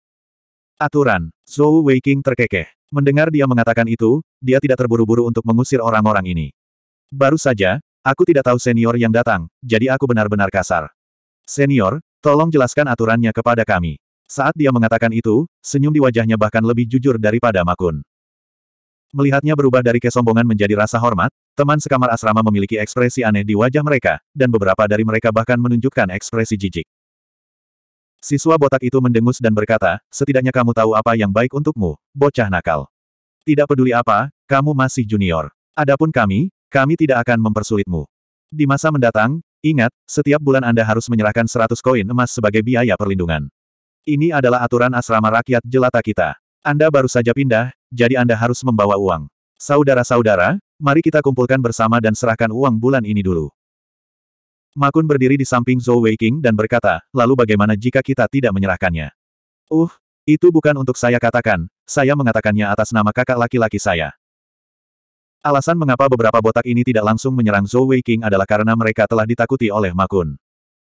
Aturan. Zhou Weiking terkekeh. Mendengar dia mengatakan itu, dia tidak terburu-buru untuk mengusir orang-orang ini. Baru saja, aku tidak tahu senior yang datang, jadi aku benar-benar kasar. Senior, tolong jelaskan aturannya kepada kami. Saat dia mengatakan itu, senyum di wajahnya bahkan lebih jujur daripada Makun. Melihatnya berubah dari kesombongan menjadi rasa hormat, teman sekamar asrama memiliki ekspresi aneh di wajah mereka, dan beberapa dari mereka bahkan menunjukkan ekspresi jijik. Siswa botak itu mendengus dan berkata, setidaknya kamu tahu apa yang baik untukmu, bocah nakal. Tidak peduli apa, kamu masih junior. Adapun kami, kami tidak akan mempersulitmu. Di masa mendatang, ingat, setiap bulan Anda harus menyerahkan 100 koin emas sebagai biaya perlindungan. Ini adalah aturan asrama rakyat jelata kita. Anda baru saja pindah, jadi Anda harus membawa uang. Saudara-saudara, mari kita kumpulkan bersama dan serahkan uang bulan ini dulu. Makun berdiri di samping Zhou Weiqing dan berkata, lalu bagaimana jika kita tidak menyerahkannya? Uh, itu bukan untuk saya katakan, saya mengatakannya atas nama kakak laki-laki saya. Alasan mengapa beberapa botak ini tidak langsung menyerang Zhou Weiqing adalah karena mereka telah ditakuti oleh Makun.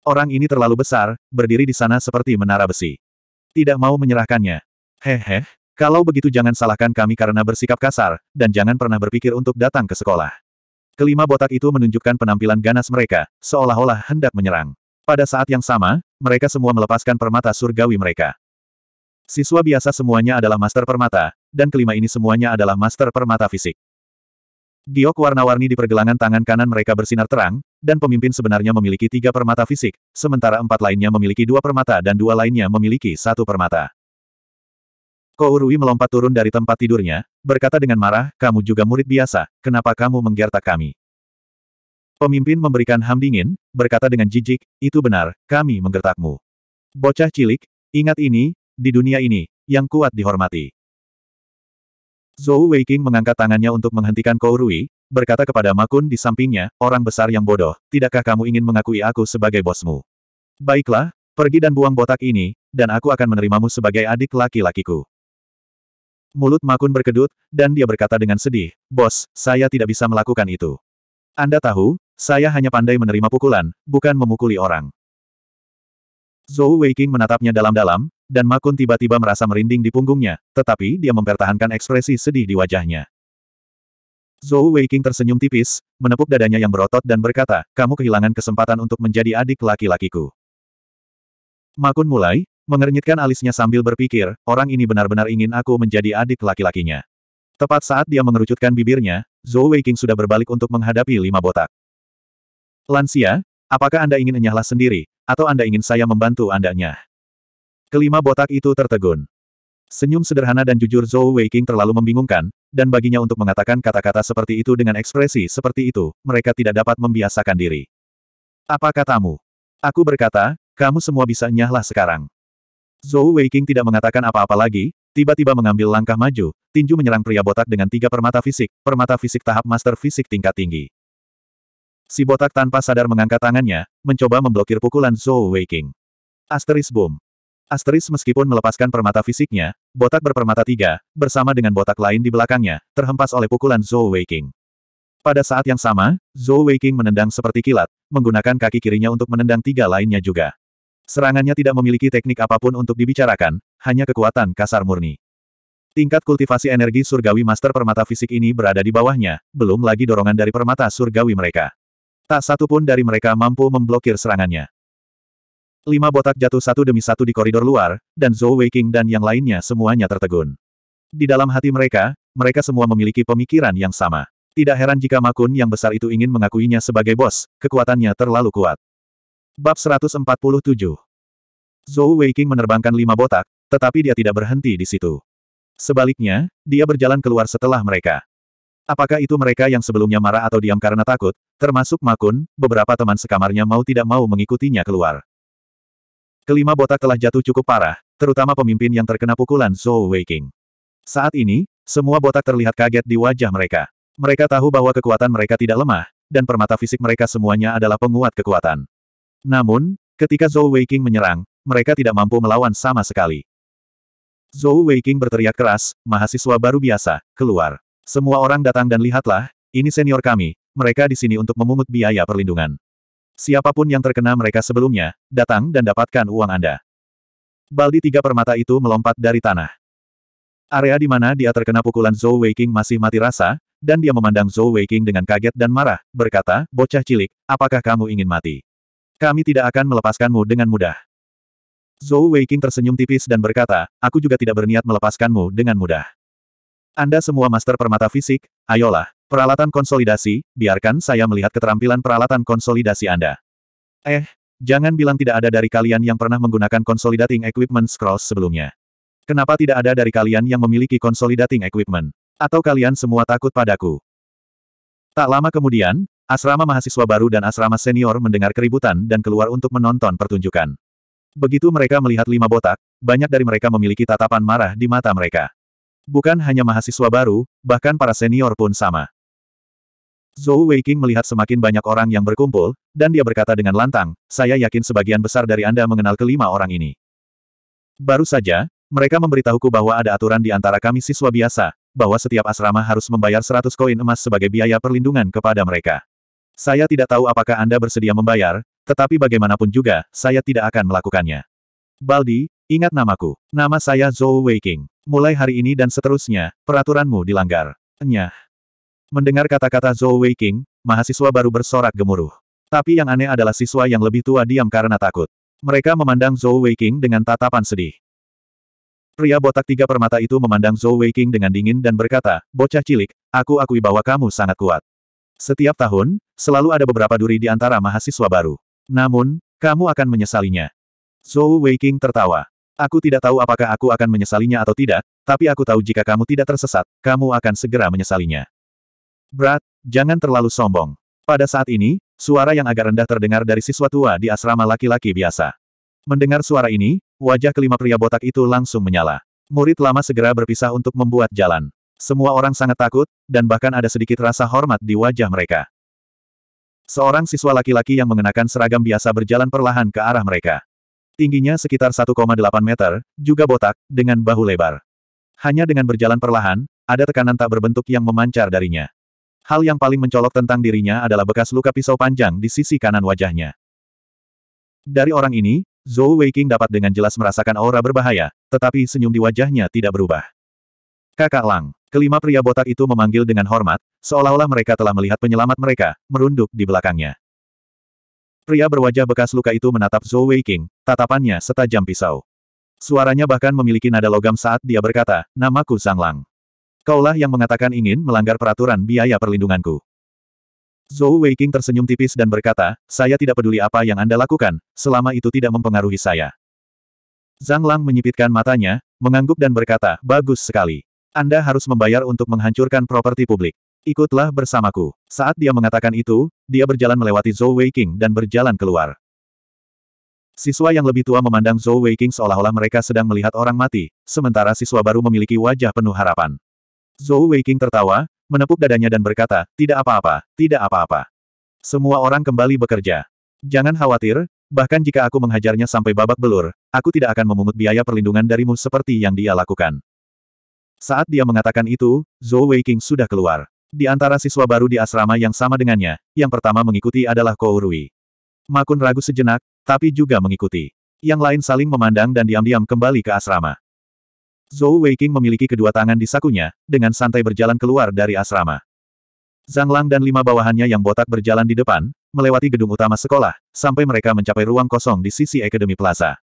Orang ini terlalu besar, berdiri di sana seperti menara besi. Tidak mau menyerahkannya. Hehe, kalau begitu jangan salahkan kami karena bersikap kasar, dan jangan pernah berpikir untuk datang ke sekolah. Kelima botak itu menunjukkan penampilan ganas mereka, seolah-olah hendak menyerang. Pada saat yang sama, mereka semua melepaskan permata surgawi mereka. Siswa biasa semuanya adalah master permata, dan kelima ini semuanya adalah master permata fisik. Giok warna-warni di pergelangan tangan kanan mereka bersinar terang, dan pemimpin sebenarnya memiliki tiga permata fisik, sementara empat lainnya memiliki dua permata dan dua lainnya memiliki satu permata. Rui melompat turun dari tempat tidurnya, berkata dengan marah, kamu juga murid biasa, kenapa kamu menggertak kami? Pemimpin memberikan ham dingin, berkata dengan jijik, itu benar, kami menggertakmu. Bocah cilik, ingat ini, di dunia ini, yang kuat dihormati. Zhou Weiking mengangkat tangannya untuk menghentikan Rui, berkata kepada Makun di sampingnya, orang besar yang bodoh, tidakkah kamu ingin mengakui aku sebagai bosmu? Baiklah, pergi dan buang botak ini, dan aku akan menerimamu sebagai adik laki-lakiku. Mulut Makun berkedut, dan dia berkata dengan sedih, Bos, saya tidak bisa melakukan itu. Anda tahu, saya hanya pandai menerima pukulan, bukan memukuli orang. Zhou Weiqing menatapnya dalam-dalam, dan Makun tiba-tiba merasa merinding di punggungnya, tetapi dia mempertahankan ekspresi sedih di wajahnya. Zhou Weiqing tersenyum tipis, menepuk dadanya yang berotot dan berkata, kamu kehilangan kesempatan untuk menjadi adik laki-lakiku. Makun mulai, mengernyitkan alisnya sambil berpikir, orang ini benar-benar ingin aku menjadi adik laki-lakinya. Tepat saat dia mengerucutkan bibirnya, Zhou Weiqing sudah berbalik untuk menghadapi lima botak. Lansia, apakah Anda ingin enyahlah sendiri, atau Anda ingin saya membantu anda?nya. Kelima botak itu tertegun. Senyum sederhana dan jujur Zhou Weiqing terlalu membingungkan, dan baginya untuk mengatakan kata-kata seperti itu dengan ekspresi seperti itu, mereka tidak dapat membiasakan diri. Apa katamu? Aku berkata, kamu semua bisa nyahlah sekarang. Zhou Weiqing tidak mengatakan apa-apa lagi, tiba-tiba mengambil langkah maju, tinju menyerang pria botak dengan tiga permata fisik, permata fisik tahap master fisik tingkat tinggi. Si botak tanpa sadar mengangkat tangannya, mencoba memblokir pukulan Zhou Weiqing. Asteris Boom. Asteris meskipun melepaskan permata fisiknya, botak berpermata tiga, bersama dengan botak lain di belakangnya, terhempas oleh pukulan Zhou Weiqing. Pada saat yang sama, Zhou Weiqing menendang seperti kilat, menggunakan kaki kirinya untuk menendang tiga lainnya juga. Serangannya tidak memiliki teknik apapun untuk dibicarakan, hanya kekuatan kasar murni. Tingkat kultivasi energi surgawi master permata fisik ini berada di bawahnya, belum lagi dorongan dari permata surgawi mereka. Tak satu pun dari mereka mampu memblokir serangannya. Lima botak jatuh satu demi satu di koridor luar, dan Zhou Weiqing dan yang lainnya semuanya tertegun. Di dalam hati mereka, mereka semua memiliki pemikiran yang sama. Tidak heran jika Makun yang besar itu ingin mengakuinya sebagai bos, kekuatannya terlalu kuat. Bab 147 Zhou Weiking menerbangkan lima botak, tetapi dia tidak berhenti di situ. Sebaliknya, dia berjalan keluar setelah mereka. Apakah itu mereka yang sebelumnya marah atau diam karena takut, termasuk Makun, beberapa teman sekamarnya mau tidak mau mengikutinya keluar. Kelima botak telah jatuh cukup parah, terutama pemimpin yang terkena pukulan Zhou Weiking. Saat ini, semua botak terlihat kaget di wajah mereka. Mereka tahu bahwa kekuatan mereka tidak lemah, dan permata fisik mereka semuanya adalah penguat kekuatan. Namun, ketika Zhou Weiqing menyerang, mereka tidak mampu melawan sama sekali. Zhou Weiqing berteriak keras, mahasiswa baru biasa, keluar. Semua orang datang dan lihatlah, ini senior kami, mereka di sini untuk memungut biaya perlindungan. Siapapun yang terkena mereka sebelumnya, datang dan dapatkan uang Anda. Baldi tiga permata itu melompat dari tanah. Area di mana dia terkena pukulan Zhou Weiqing masih mati rasa, dan dia memandang Zhou Weiqing dengan kaget dan marah, berkata, bocah cilik, apakah kamu ingin mati? Kami tidak akan melepaskanmu dengan mudah. Zhou Weiqing tersenyum tipis dan berkata, aku juga tidak berniat melepaskanmu dengan mudah. Anda semua master permata fisik, ayolah, peralatan konsolidasi, biarkan saya melihat keterampilan peralatan konsolidasi Anda. Eh, jangan bilang tidak ada dari kalian yang pernah menggunakan consolidating equipment scrolls sebelumnya. Kenapa tidak ada dari kalian yang memiliki consolidating equipment? Atau kalian semua takut padaku? Tak lama kemudian, Asrama mahasiswa baru dan asrama senior mendengar keributan dan keluar untuk menonton pertunjukan. Begitu mereka melihat lima botak, banyak dari mereka memiliki tatapan marah di mata mereka. Bukan hanya mahasiswa baru, bahkan para senior pun sama. Zhou Weiqing melihat semakin banyak orang yang berkumpul, dan dia berkata dengan lantang, saya yakin sebagian besar dari Anda mengenal kelima orang ini. Baru saja, mereka memberitahuku bahwa ada aturan di antara kami siswa biasa, bahwa setiap asrama harus membayar 100 koin emas sebagai biaya perlindungan kepada mereka. Saya tidak tahu apakah Anda bersedia membayar, tetapi bagaimanapun juga, saya tidak akan melakukannya. Baldi, ingat namaku. Nama saya Zhou Weiking. Mulai hari ini dan seterusnya, peraturanmu dilanggar. Enyah. Mendengar kata-kata Zhou Weiking, mahasiswa baru bersorak gemuruh. Tapi yang aneh adalah siswa yang lebih tua diam karena takut. Mereka memandang Zhou Weiking dengan tatapan sedih. Pria botak tiga permata itu memandang Zhou Weiking dengan dingin dan berkata, Bocah cilik, aku akui bahwa kamu sangat kuat. Setiap tahun, selalu ada beberapa duri di antara mahasiswa baru. Namun, kamu akan menyesalinya. Zhou Weiqing tertawa. Aku tidak tahu apakah aku akan menyesalinya atau tidak, tapi aku tahu jika kamu tidak tersesat, kamu akan segera menyesalinya. Brat, jangan terlalu sombong. Pada saat ini, suara yang agak rendah terdengar dari siswa tua di asrama laki-laki biasa. Mendengar suara ini, wajah kelima pria botak itu langsung menyala. Murid lama segera berpisah untuk membuat jalan. Semua orang sangat takut, dan bahkan ada sedikit rasa hormat di wajah mereka. Seorang siswa laki-laki yang mengenakan seragam biasa berjalan perlahan ke arah mereka. Tingginya sekitar 1,8 meter, juga botak, dengan bahu lebar. Hanya dengan berjalan perlahan, ada tekanan tak berbentuk yang memancar darinya. Hal yang paling mencolok tentang dirinya adalah bekas luka pisau panjang di sisi kanan wajahnya. Dari orang ini, Zhou Weiqing dapat dengan jelas merasakan aura berbahaya, tetapi senyum di wajahnya tidak berubah. Kakak Lang. Kelima pria botak itu memanggil dengan hormat, seolah-olah mereka telah melihat penyelamat mereka, merunduk di belakangnya. Pria berwajah bekas luka itu menatap Zhou Weiqing, tatapannya setajam pisau. Suaranya bahkan memiliki nada logam saat dia berkata, namaku Zhang Lang. Kaulah yang mengatakan ingin melanggar peraturan biaya perlindunganku. Zhou Weiqing tersenyum tipis dan berkata, saya tidak peduli apa yang Anda lakukan, selama itu tidak mempengaruhi saya. Zhang Lang menyipitkan matanya, mengangguk dan berkata, bagus sekali. Anda harus membayar untuk menghancurkan properti publik. Ikutlah bersamaku. Saat dia mengatakan itu, dia berjalan melewati Zhou Weiqing dan berjalan keluar. Siswa yang lebih tua memandang Zhou Weiqing seolah-olah mereka sedang melihat orang mati, sementara siswa baru memiliki wajah penuh harapan. Zhou Weiqing tertawa, menepuk dadanya dan berkata, tidak apa-apa, tidak apa-apa. Semua orang kembali bekerja. Jangan khawatir, bahkan jika aku menghajarnya sampai babak belur, aku tidak akan memungut biaya perlindungan darimu seperti yang dia lakukan. Saat dia mengatakan itu, Zhou Weiqing sudah keluar. Di antara siswa baru di asrama yang sama dengannya, yang pertama mengikuti adalah Kou Rui. Makun ragu sejenak, tapi juga mengikuti. Yang lain saling memandang dan diam-diam kembali ke asrama. Zhou Weiqing memiliki kedua tangan di sakunya, dengan santai berjalan keluar dari asrama. Zhang Lang dan lima bawahannya yang botak berjalan di depan, melewati gedung utama sekolah, sampai mereka mencapai ruang kosong di sisi Akademi Plaza.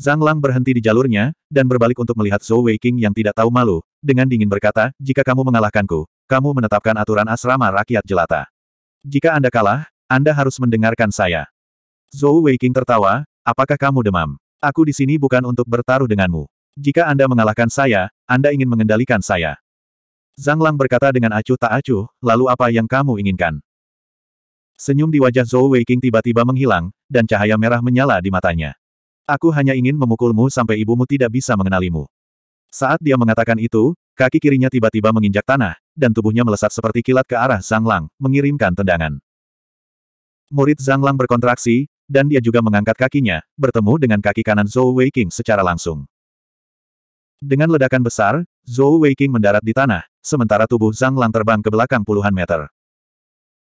Zhang Lang berhenti di jalurnya, dan berbalik untuk melihat Zhou Weiqing yang tidak tahu malu, dengan dingin berkata, jika kamu mengalahkanku, kamu menetapkan aturan asrama rakyat jelata. Jika Anda kalah, Anda harus mendengarkan saya. Zhou Weiqing tertawa, apakah kamu demam? Aku di sini bukan untuk bertaruh denganmu. Jika Anda mengalahkan saya, Anda ingin mengendalikan saya. Zhang Lang berkata dengan acuh tak acuh, lalu apa yang kamu inginkan? Senyum di wajah Zhou Weiqing tiba-tiba menghilang, dan cahaya merah menyala di matanya. Aku hanya ingin memukulmu sampai ibumu tidak bisa mengenalimu. Saat dia mengatakan itu, kaki kirinya tiba-tiba menginjak tanah, dan tubuhnya melesat seperti kilat ke arah Zhang Lang, mengirimkan tendangan. Murid Zhang Lang berkontraksi, dan dia juga mengangkat kakinya, bertemu dengan kaki kanan Zhou Weiqing secara langsung. Dengan ledakan besar, Zhou Weiqing mendarat di tanah, sementara tubuh Zhang Lang terbang ke belakang puluhan meter.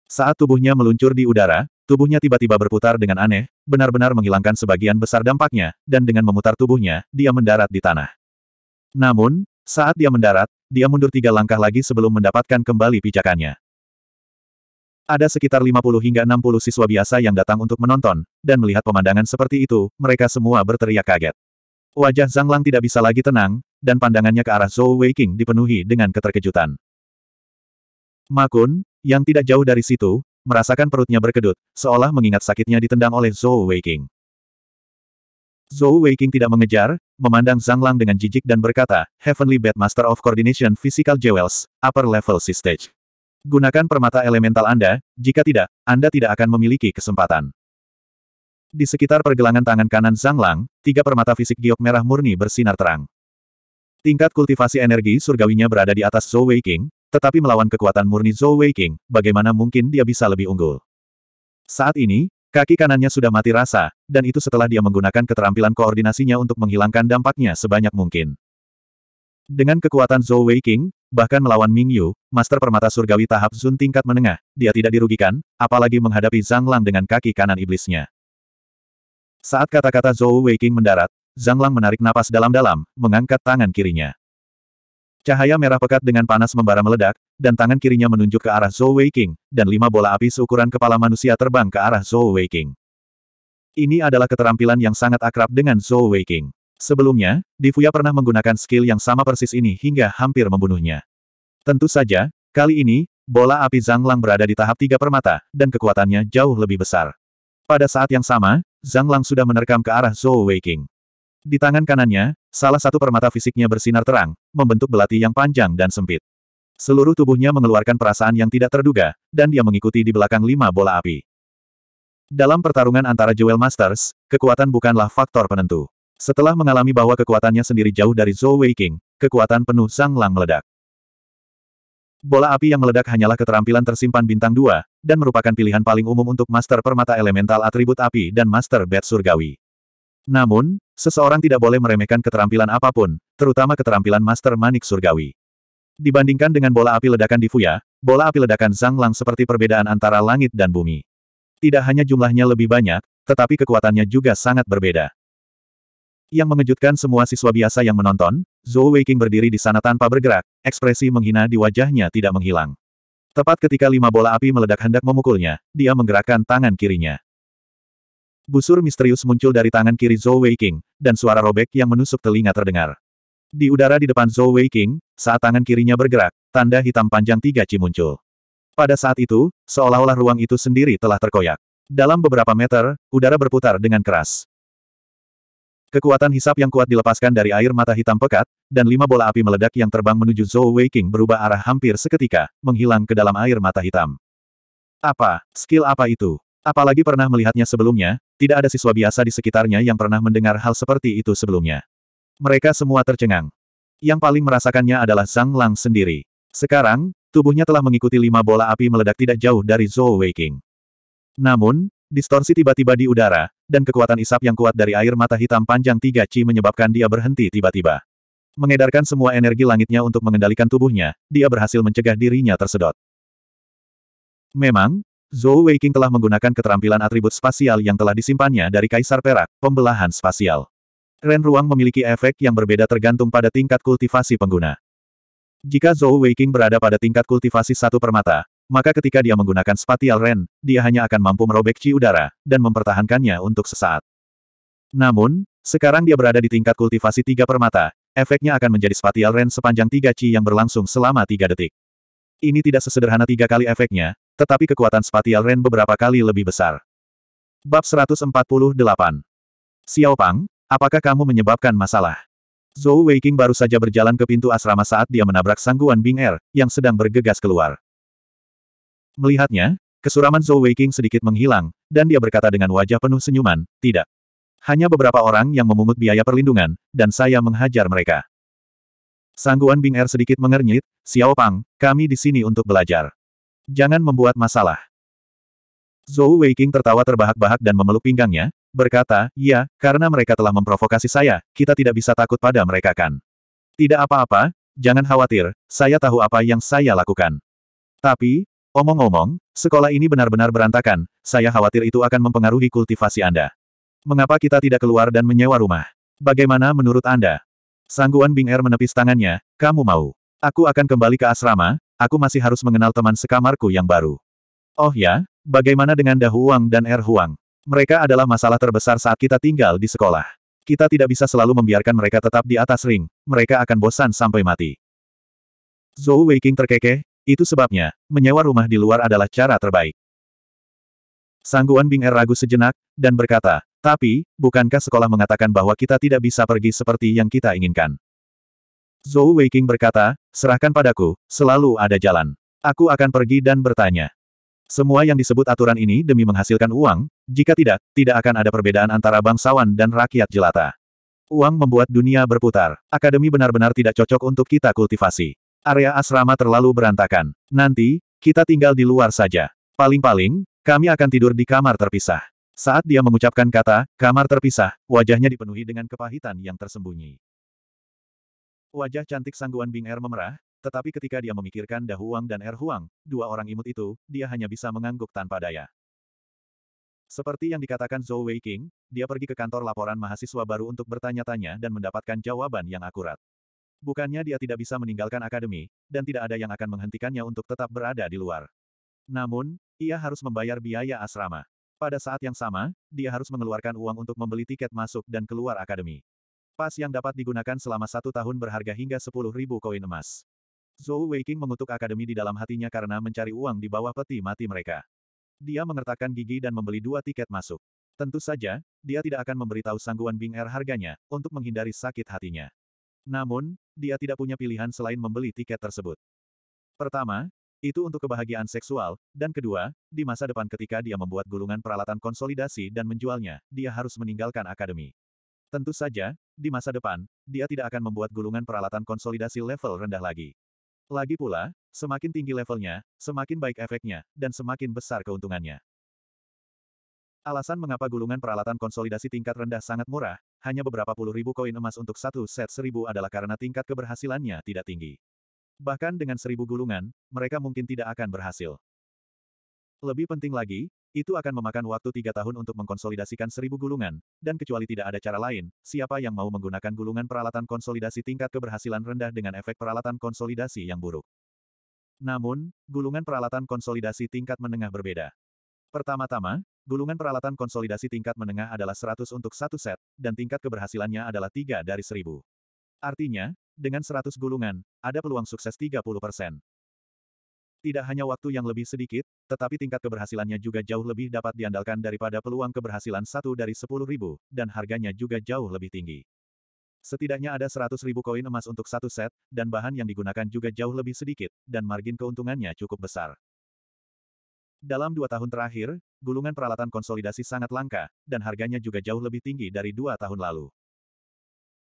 Saat tubuhnya meluncur di udara, tubuhnya tiba-tiba berputar dengan aneh, benar-benar menghilangkan sebagian besar dampaknya, dan dengan memutar tubuhnya, dia mendarat di tanah. Namun, saat dia mendarat, dia mundur tiga langkah lagi sebelum mendapatkan kembali pijakannya. Ada sekitar 50 hingga 60 siswa biasa yang datang untuk menonton, dan melihat pemandangan seperti itu, mereka semua berteriak kaget. Wajah Zhang Lang tidak bisa lagi tenang, dan pandangannya ke arah Zhou Weiqing dipenuhi dengan keterkejutan. Makun, yang tidak jauh dari situ, merasakan perutnya berkedut, seolah mengingat sakitnya ditendang oleh Zhou Weiqing. Zhou Weiqing tidak mengejar, memandang Zhang Lang dengan jijik dan berkata, Heavenly Bad Master of Coordination Physical Jewels, Upper Level C Stage. Gunakan permata elemental Anda, jika tidak, Anda tidak akan memiliki kesempatan. Di sekitar pergelangan tangan kanan Zhang Lang, tiga permata fisik giok merah murni bersinar terang. Tingkat kultivasi energi surgawinya berada di atas Zhou Weiqing, tetapi melawan kekuatan murni Zhou Weiqing, bagaimana mungkin dia bisa lebih unggul? Saat ini, kaki kanannya sudah mati rasa, dan itu setelah dia menggunakan keterampilan koordinasinya untuk menghilangkan dampaknya sebanyak mungkin. Dengan kekuatan Zhou Weiqing, bahkan melawan Ming Yu, Master Permata Surgawi tahap Zun tingkat menengah, dia tidak dirugikan, apalagi menghadapi Zhang Lang dengan kaki kanan iblisnya. Saat kata-kata Zhou Weiqing mendarat, Zhang Lang menarik napas dalam-dalam, mengangkat tangan kirinya. Cahaya merah pekat dengan panas membara meledak, dan tangan kirinya menunjuk ke arah Zhou Weiqing, dan lima bola api seukuran kepala manusia terbang ke arah Zhou Weiqing. Ini adalah keterampilan yang sangat akrab dengan Zhou Weiqing. Sebelumnya, Difuya pernah menggunakan skill yang sama persis ini hingga hampir membunuhnya. Tentu saja, kali ini, bola api Zhang Lang berada di tahap tiga permata, dan kekuatannya jauh lebih besar. Pada saat yang sama, Zhang Lang sudah menerkam ke arah Zhou Weiqing. Di tangan kanannya, salah satu permata fisiknya bersinar terang, membentuk belati yang panjang dan sempit. Seluruh tubuhnya mengeluarkan perasaan yang tidak terduga, dan dia mengikuti di belakang lima bola api. Dalam pertarungan antara Jewel Masters, kekuatan bukanlah faktor penentu. Setelah mengalami bahwa kekuatannya sendiri jauh dari Zhou Wei King, kekuatan penuh Zhang Lang meledak. Bola api yang meledak hanyalah keterampilan tersimpan bintang dua, dan merupakan pilihan paling umum untuk master permata elemental atribut api dan master Bat surgawi. Namun, seseorang tidak boleh meremehkan keterampilan apapun, terutama keterampilan Master Manik Surgawi. Dibandingkan dengan bola api ledakan di Fuya, bola api ledakan Zhang Lang seperti perbedaan antara langit dan bumi. Tidak hanya jumlahnya lebih banyak, tetapi kekuatannya juga sangat berbeda. Yang mengejutkan semua siswa biasa yang menonton, Zhou Weiqing berdiri di sana tanpa bergerak, ekspresi menghina di wajahnya tidak menghilang. Tepat ketika lima bola api meledak hendak memukulnya, dia menggerakkan tangan kirinya. Busur misterius muncul dari tangan kiri Zhou Weiqing, dan suara robek yang menusuk telinga terdengar. Di udara di depan Zhou Weiqing, saat tangan kirinya bergerak, tanda hitam panjang tiga ci muncul. Pada saat itu, seolah-olah ruang itu sendiri telah terkoyak. Dalam beberapa meter, udara berputar dengan keras. Kekuatan hisap yang kuat dilepaskan dari air mata hitam pekat, dan lima bola api meledak yang terbang menuju Zhou Weiqing berubah arah hampir seketika, menghilang ke dalam air mata hitam. Apa, skill apa itu? Apalagi pernah melihatnya sebelumnya, tidak ada siswa biasa di sekitarnya yang pernah mendengar hal seperti itu sebelumnya. Mereka semua tercengang. Yang paling merasakannya adalah Zhang Lang sendiri. Sekarang, tubuhnya telah mengikuti lima bola api meledak tidak jauh dari Zhou Weiqing. Namun, distorsi tiba-tiba di udara, dan kekuatan isap yang kuat dari air mata hitam panjang tiga Ci menyebabkan dia berhenti tiba-tiba. Mengedarkan semua energi langitnya untuk mengendalikan tubuhnya, dia berhasil mencegah dirinya tersedot. Memang, Zhou Weiqing telah menggunakan keterampilan atribut spasial yang telah disimpannya dari Kaisar Perak, pembelahan spasial. Ren ruang memiliki efek yang berbeda tergantung pada tingkat kultivasi pengguna. Jika Zhou Weiqing berada pada tingkat kultivasi satu permata, maka ketika dia menggunakan spatial Ren, dia hanya akan mampu merobek Qi udara, dan mempertahankannya untuk sesaat. Namun, sekarang dia berada di tingkat kultivasi tiga permata, efeknya akan menjadi spatial Ren sepanjang tiga Qi yang berlangsung selama tiga detik. Ini tidak sesederhana tiga kali efeknya, tetapi kekuatan spatial Ren beberapa kali lebih besar. Bab 148 Xiao Pang, apakah kamu menyebabkan masalah? Zhou Weiqing baru saja berjalan ke pintu asrama saat dia menabrak sangguan Bing Er, yang sedang bergegas keluar. Melihatnya, kesuraman Zhou Weiqing sedikit menghilang, dan dia berkata dengan wajah penuh senyuman, tidak. Hanya beberapa orang yang memungut biaya perlindungan, dan saya menghajar mereka. Sangguan Bing Er sedikit mengernyit, Pang, kami di sini untuk belajar. Jangan membuat masalah. Zhou Weiqing tertawa terbahak-bahak dan memeluk pinggangnya, berkata, Ya, karena mereka telah memprovokasi saya, kita tidak bisa takut pada mereka kan. Tidak apa-apa, jangan khawatir, saya tahu apa yang saya lakukan. Tapi, omong-omong, sekolah ini benar-benar berantakan, saya khawatir itu akan mempengaruhi kultivasi Anda. Mengapa kita tidak keluar dan menyewa rumah? Bagaimana menurut Anda? Sangguan Bing Er menepis tangannya, kamu mau. Aku akan kembali ke asrama, aku masih harus mengenal teman sekamarku yang baru. Oh ya, bagaimana dengan Dahu Huang dan Er Huang? Mereka adalah masalah terbesar saat kita tinggal di sekolah. Kita tidak bisa selalu membiarkan mereka tetap di atas ring, mereka akan bosan sampai mati. Zhou Weiking terkekeh, itu sebabnya, menyewa rumah di luar adalah cara terbaik. Sangguan Bing Er ragu sejenak, dan berkata, tapi, bukankah sekolah mengatakan bahwa kita tidak bisa pergi seperti yang kita inginkan? Zhou Weiqing berkata, serahkan padaku, selalu ada jalan. Aku akan pergi dan bertanya. Semua yang disebut aturan ini demi menghasilkan uang, jika tidak, tidak akan ada perbedaan antara bangsawan dan rakyat jelata. Uang membuat dunia berputar. Akademi benar-benar tidak cocok untuk kita kultivasi. Area asrama terlalu berantakan. Nanti, kita tinggal di luar saja. Paling-paling, kami akan tidur di kamar terpisah. Saat dia mengucapkan kata, kamar terpisah, wajahnya dipenuhi dengan kepahitan yang tersembunyi. Wajah cantik sangguan Bing Er memerah, tetapi ketika dia memikirkan Dahuang dan Er Huang, dua orang imut itu, dia hanya bisa mengangguk tanpa daya. Seperti yang dikatakan Zhou Wei King, dia pergi ke kantor laporan mahasiswa baru untuk bertanya-tanya dan mendapatkan jawaban yang akurat. Bukannya dia tidak bisa meninggalkan akademi, dan tidak ada yang akan menghentikannya untuk tetap berada di luar. Namun, ia harus membayar biaya asrama. Pada saat yang sama, dia harus mengeluarkan uang untuk membeli tiket masuk dan keluar akademi. Pas yang dapat digunakan selama satu tahun berharga hingga 10.000 koin emas. Zhou Weiqing mengutuk akademi di dalam hatinya karena mencari uang di bawah peti mati mereka. Dia mengertakkan gigi dan membeli dua tiket masuk. Tentu saja, dia tidak akan memberitahu sangguan Bing Er harganya, untuk menghindari sakit hatinya. Namun, dia tidak punya pilihan selain membeli tiket tersebut. Pertama, itu untuk kebahagiaan seksual, dan kedua, di masa depan ketika dia membuat gulungan peralatan konsolidasi dan menjualnya, dia harus meninggalkan akademi. Tentu saja, di masa depan, dia tidak akan membuat gulungan peralatan konsolidasi level rendah lagi. Lagi pula, semakin tinggi levelnya, semakin baik efeknya, dan semakin besar keuntungannya. Alasan mengapa gulungan peralatan konsolidasi tingkat rendah sangat murah, hanya beberapa puluh ribu koin emas untuk satu set seribu adalah karena tingkat keberhasilannya tidak tinggi. Bahkan dengan seribu gulungan, mereka mungkin tidak akan berhasil. Lebih penting lagi, itu akan memakan waktu tiga tahun untuk mengkonsolidasikan seribu gulungan, dan kecuali tidak ada cara lain, siapa yang mau menggunakan gulungan peralatan konsolidasi tingkat keberhasilan rendah dengan efek peralatan konsolidasi yang buruk. Namun, gulungan peralatan konsolidasi tingkat menengah berbeda. Pertama-tama, gulungan peralatan konsolidasi tingkat menengah adalah 100 untuk satu set, dan tingkat keberhasilannya adalah tiga dari 1000. Artinya, dengan 100 gulungan, ada peluang sukses 30%. Tidak hanya waktu yang lebih sedikit, tetapi tingkat keberhasilannya juga jauh lebih dapat diandalkan daripada peluang keberhasilan satu dari sepuluh ribu, dan harganya juga jauh lebih tinggi. Setidaknya ada seratus ribu koin emas untuk satu set, dan bahan yang digunakan juga jauh lebih sedikit, dan margin keuntungannya cukup besar. Dalam dua tahun terakhir, gulungan peralatan konsolidasi sangat langka, dan harganya juga jauh lebih tinggi dari dua tahun lalu.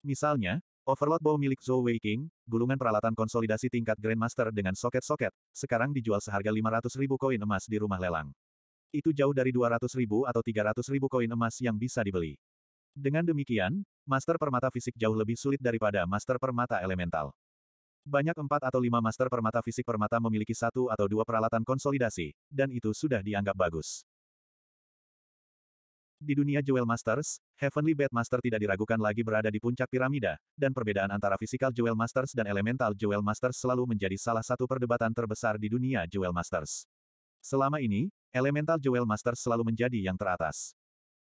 Misalnya, Overload bow milik Zhou Wei King, gulungan peralatan konsolidasi tingkat Grandmaster dengan soket-soket, sekarang dijual seharga 500 ribu koin emas di rumah lelang. Itu jauh dari 200 ribu atau 300 ribu koin emas yang bisa dibeli. Dengan demikian, Master Permata Fisik jauh lebih sulit daripada Master Permata Elemental. Banyak empat atau lima Master Permata Fisik Permata memiliki satu atau dua peralatan konsolidasi, dan itu sudah dianggap bagus. Di dunia Jewel Masters, Heavenly Bed Master tidak diragukan lagi berada di puncak piramida, dan perbedaan antara Physical Jewel Masters dan Elemental Jewel Masters selalu menjadi salah satu perdebatan terbesar di dunia Jewel Masters. Selama ini, Elemental Jewel Masters selalu menjadi yang teratas.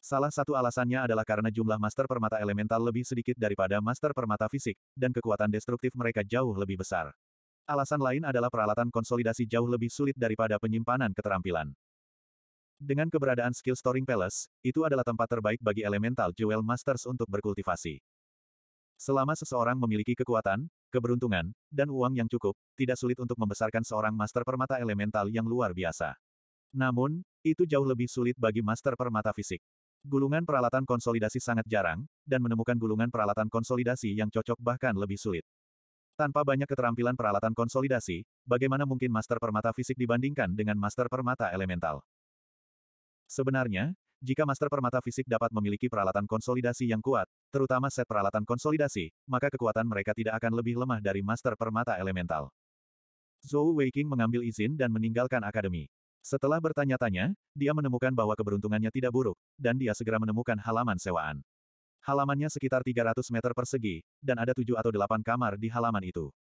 Salah satu alasannya adalah karena jumlah Master Permata Elemental lebih sedikit daripada Master Permata Fisik, dan kekuatan destruktif mereka jauh lebih besar. Alasan lain adalah peralatan konsolidasi jauh lebih sulit daripada penyimpanan keterampilan. Dengan keberadaan skill storing palace, itu adalah tempat terbaik bagi elemental jewel masters untuk berkultivasi. Selama seseorang memiliki kekuatan, keberuntungan, dan uang yang cukup, tidak sulit untuk membesarkan seorang master permata elemental yang luar biasa. Namun, itu jauh lebih sulit bagi master permata fisik. Gulungan peralatan konsolidasi sangat jarang, dan menemukan gulungan peralatan konsolidasi yang cocok bahkan lebih sulit. Tanpa banyak keterampilan peralatan konsolidasi, bagaimana mungkin master permata fisik dibandingkan dengan master permata elemental? Sebenarnya, jika Master Permata Fisik dapat memiliki peralatan konsolidasi yang kuat, terutama set peralatan konsolidasi, maka kekuatan mereka tidak akan lebih lemah dari Master Permata Elemental. Zhou Weiqing mengambil izin dan meninggalkan akademi. Setelah bertanya-tanya, dia menemukan bahwa keberuntungannya tidak buruk, dan dia segera menemukan halaman sewaan. Halamannya sekitar 300 meter persegi, dan ada tujuh atau delapan kamar di halaman itu.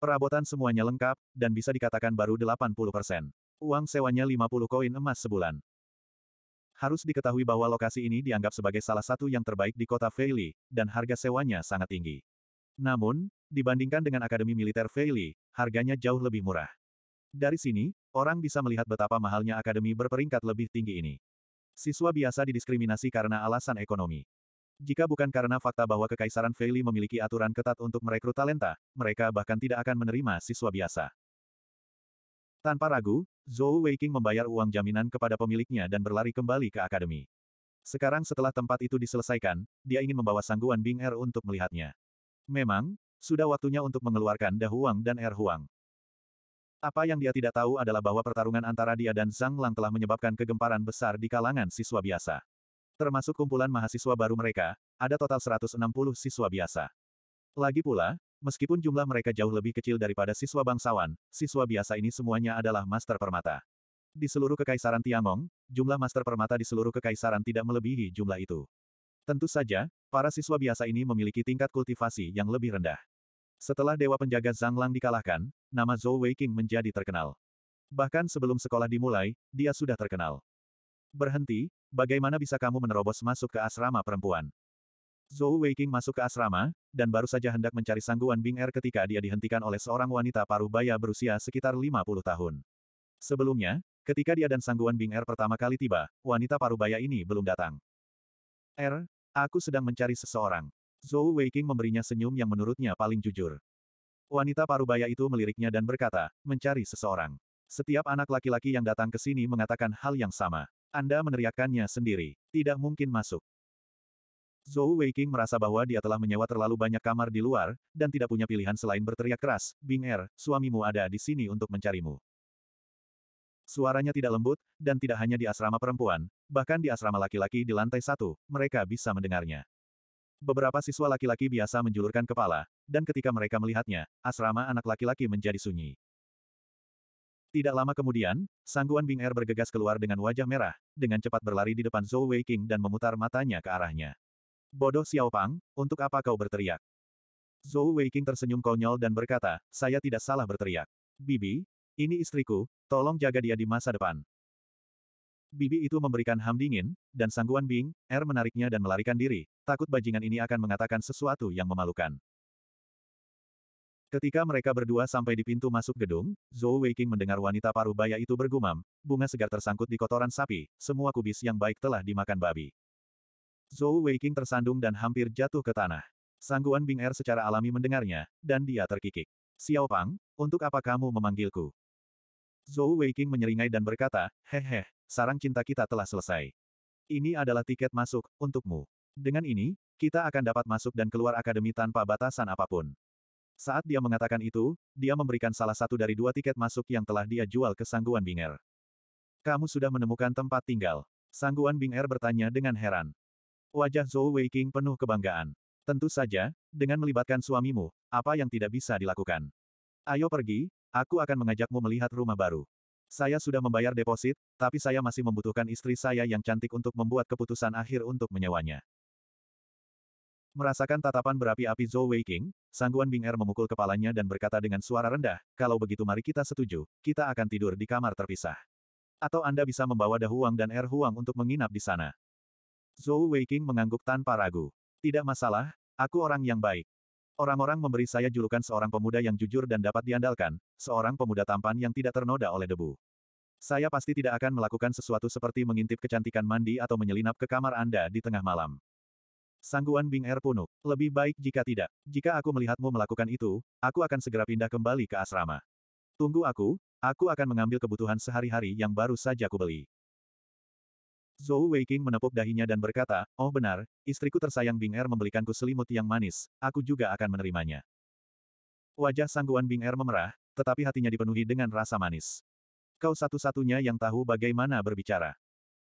Perabotan semuanya lengkap, dan bisa dikatakan baru 80%. Uang sewanya 50 koin emas sebulan. Harus diketahui bahwa lokasi ini dianggap sebagai salah satu yang terbaik di kota Feili, dan harga sewanya sangat tinggi. Namun, dibandingkan dengan Akademi Militer Feili, harganya jauh lebih murah. Dari sini, orang bisa melihat betapa mahalnya akademi berperingkat lebih tinggi ini. Siswa biasa didiskriminasi karena alasan ekonomi. Jika bukan karena fakta bahwa Kekaisaran Feili memiliki aturan ketat untuk merekrut talenta, mereka bahkan tidak akan menerima siswa biasa. Tanpa ragu, Zhou Weiqing membayar uang jaminan kepada pemiliknya dan berlari kembali ke akademi. Sekarang setelah tempat itu diselesaikan, dia ingin membawa sangguan Bing Er untuk melihatnya. Memang, sudah waktunya untuk mengeluarkan Dahuang dan Er Huang. Apa yang dia tidak tahu adalah bahwa pertarungan antara dia dan Zhang Lang telah menyebabkan kegemparan besar di kalangan siswa biasa. Termasuk kumpulan mahasiswa baru mereka, ada total 160 siswa biasa. Lagi pula, Meskipun jumlah mereka jauh lebih kecil daripada siswa bangsawan, siswa biasa ini semuanya adalah master permata. Di seluruh Kekaisaran Tiangong, jumlah master permata di seluruh kekaisaran tidak melebihi jumlah itu. Tentu saja, para siswa biasa ini memiliki tingkat kultivasi yang lebih rendah. Setelah Dewa Penjaga Zhang Lang dikalahkan, nama Zhou Weiqing menjadi terkenal. Bahkan sebelum sekolah dimulai, dia sudah terkenal. Berhenti, bagaimana bisa kamu menerobos masuk ke asrama perempuan? Zhou Weiqing masuk ke asrama, dan baru saja hendak mencari sangguan Bing Er ketika dia dihentikan oleh seorang wanita paruh baya berusia sekitar 50 tahun. Sebelumnya, ketika dia dan sangguan Bing Er pertama kali tiba, wanita paruh baya ini belum datang. Er, aku sedang mencari seseorang. Zhou Weiqing memberinya senyum yang menurutnya paling jujur. Wanita paruh baya itu meliriknya dan berkata, mencari seseorang. Setiap anak laki-laki yang datang ke sini mengatakan hal yang sama. Anda meneriakannya sendiri. Tidak mungkin masuk. Zhou Weiqing merasa bahwa dia telah menyewa terlalu banyak kamar di luar, dan tidak punya pilihan selain berteriak keras, Bing Er, suamimu ada di sini untuk mencarimu. Suaranya tidak lembut, dan tidak hanya di asrama perempuan, bahkan di asrama laki-laki di lantai satu, mereka bisa mendengarnya. Beberapa siswa laki-laki biasa menjulurkan kepala, dan ketika mereka melihatnya, asrama anak laki-laki menjadi sunyi. Tidak lama kemudian, sangguan Bing Er bergegas keluar dengan wajah merah, dengan cepat berlari di depan Zhou Weiqing dan memutar matanya ke arahnya. Bodoh Xiaopang, untuk apa kau berteriak? Zhou Weiqing tersenyum konyol dan berkata, saya tidak salah berteriak. Bibi, ini istriku, tolong jaga dia di masa depan. Bibi itu memberikan ham dingin, dan sangguan Bing, Er menariknya dan melarikan diri, takut bajingan ini akan mengatakan sesuatu yang memalukan. Ketika mereka berdua sampai di pintu masuk gedung, Zhou Weiqing mendengar wanita paruh baya itu bergumam, bunga segar tersangkut di kotoran sapi, semua kubis yang baik telah dimakan babi. Zhou Weiqing tersandung dan hampir jatuh ke tanah. Sangguan Bing Er secara alami mendengarnya, dan dia terkikik. Xiao Pang, untuk apa kamu memanggilku? Zhou Weiqing menyeringai dan berkata, Hehe, sarang cinta kita telah selesai. Ini adalah tiket masuk, untukmu. Dengan ini, kita akan dapat masuk dan keluar akademi tanpa batasan apapun. Saat dia mengatakan itu, dia memberikan salah satu dari dua tiket masuk yang telah dia jual ke Sangguan Bing Er. Kamu sudah menemukan tempat tinggal. Sangguan Bing Er bertanya dengan heran. Wajah Zhou Weiqing penuh kebanggaan. Tentu saja, dengan melibatkan suamimu, apa yang tidak bisa dilakukan? Ayo pergi, aku akan mengajakmu melihat rumah baru. Saya sudah membayar deposit, tapi saya masih membutuhkan istri saya yang cantik untuk membuat keputusan akhir untuk menyewanya. Merasakan tatapan berapi-api Zhou Weiqing, Sangguan Bing Er memukul kepalanya dan berkata dengan suara rendah, kalau begitu mari kita setuju, kita akan tidur di kamar terpisah. Atau Anda bisa membawa Da Huang dan Er Huang untuk menginap di sana. Zhou Weiqing mengangguk tanpa ragu. Tidak masalah, aku orang yang baik. Orang-orang memberi saya julukan seorang pemuda yang jujur dan dapat diandalkan, seorang pemuda tampan yang tidak ternoda oleh debu. Saya pasti tidak akan melakukan sesuatu seperti mengintip kecantikan mandi atau menyelinap ke kamar Anda di tengah malam. Sangguan Bing Er punuk. Lebih baik jika tidak. Jika aku melihatmu melakukan itu, aku akan segera pindah kembali ke asrama. Tunggu aku, aku akan mengambil kebutuhan sehari-hari yang baru saja kubeli. Zhou Weiqing menepuk dahinya dan berkata, Oh benar, istriku tersayang Bing Er membelikanku selimut yang manis, aku juga akan menerimanya. Wajah sangguan Bing Er memerah, tetapi hatinya dipenuhi dengan rasa manis. Kau satu-satunya yang tahu bagaimana berbicara.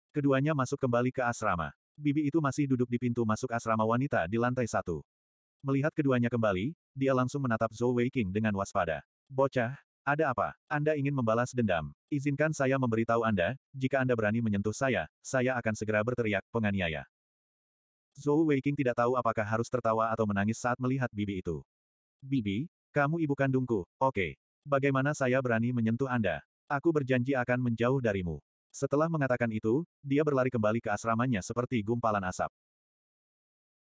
Keduanya masuk kembali ke asrama. Bibi itu masih duduk di pintu masuk asrama wanita di lantai satu. Melihat keduanya kembali, dia langsung menatap Zhou Weiqing dengan waspada. Bocah, ada apa? Anda ingin membalas dendam? Izinkan saya memberitahu Anda, jika Anda berani menyentuh saya, saya akan segera berteriak, penganiaya. Zhou Weiqing tidak tahu apakah harus tertawa atau menangis saat melihat Bibi itu. Bibi, kamu ibu kandungku, oke. Bagaimana saya berani menyentuh Anda? Aku berjanji akan menjauh darimu. Setelah mengatakan itu, dia berlari kembali ke asramanya seperti gumpalan asap.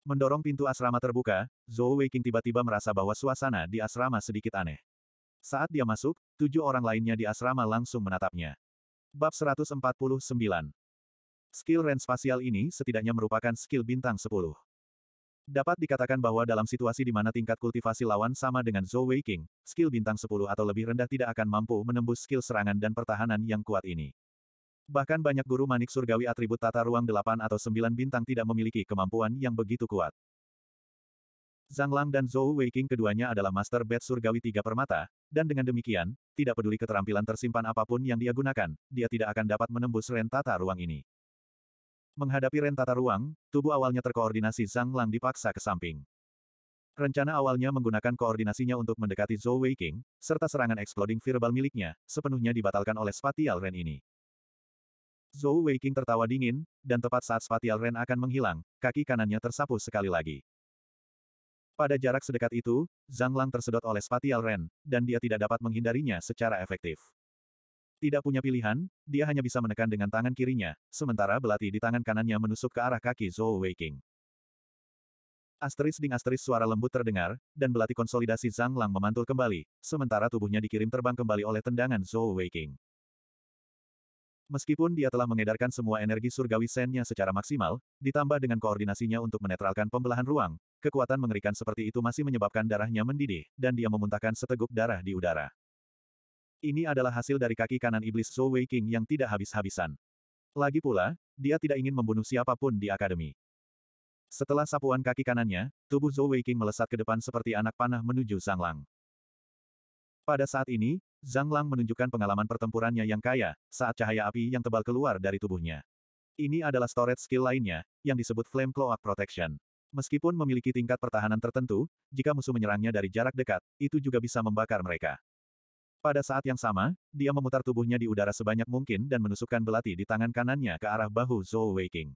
Mendorong pintu asrama terbuka, Zhou Weiqing tiba-tiba merasa bahwa suasana di asrama sedikit aneh. Saat dia masuk, tujuh orang lainnya di asrama langsung menatapnya. Bab 149 Skill range spasial ini setidaknya merupakan skill bintang 10. Dapat dikatakan bahwa dalam situasi di mana tingkat kultivasi lawan sama dengan Zhou Wei King, skill bintang 10 atau lebih rendah tidak akan mampu menembus skill serangan dan pertahanan yang kuat ini. Bahkan banyak guru manik surgawi atribut tata ruang 8 atau 9 bintang tidak memiliki kemampuan yang begitu kuat. Zhang Lang dan Zhou Weiqing keduanya adalah master bed surgawi tiga permata, dan dengan demikian, tidak peduli keterampilan tersimpan apapun yang dia gunakan, dia tidak akan dapat menembus rentata ruang ini. Menghadapi rentata ruang, tubuh awalnya terkoordinasi Zhang Lang dipaksa ke samping. Rencana awalnya menggunakan koordinasinya untuk mendekati Zhou Weiqing, serta serangan exploding verbal miliknya, sepenuhnya dibatalkan oleh Spatial Ren ini. Zhou Weiqing tertawa dingin, dan tepat saat Spatial Ren akan menghilang, kaki kanannya tersapu sekali lagi. Pada jarak sedekat itu, Zhang Lang tersedot oleh Spatial Ren, dan dia tidak dapat menghindarinya secara efektif. Tidak punya pilihan, dia hanya bisa menekan dengan tangan kirinya, sementara belati di tangan kanannya menusuk ke arah kaki Zhou Weiqing. Asteris ding asteris suara lembut terdengar, dan belati konsolidasi Zhang Lang memantul kembali, sementara tubuhnya dikirim terbang kembali oleh tendangan Zhou Weiqing. Meskipun dia telah mengedarkan semua energi surgawi sennya secara maksimal, ditambah dengan koordinasinya untuk menetralkan pembelahan ruang, kekuatan mengerikan seperti itu masih menyebabkan darahnya mendidih, dan dia memuntahkan seteguk darah di udara. Ini adalah hasil dari kaki kanan iblis Zhou Wei King yang tidak habis-habisan. Lagi pula, dia tidak ingin membunuh siapapun di akademi. Setelah sapuan kaki kanannya, tubuh Zhou Weiqing melesat ke depan seperti anak panah menuju Sang Lang. Pada saat ini, Zhang Lang menunjukkan pengalaman pertempurannya yang kaya, saat cahaya api yang tebal keluar dari tubuhnya. Ini adalah storage skill lainnya, yang disebut Flame Cloak Protection. Meskipun memiliki tingkat pertahanan tertentu, jika musuh menyerangnya dari jarak dekat, itu juga bisa membakar mereka. Pada saat yang sama, dia memutar tubuhnya di udara sebanyak mungkin dan menusukkan belati di tangan kanannya ke arah bahu Zhou Weiqing.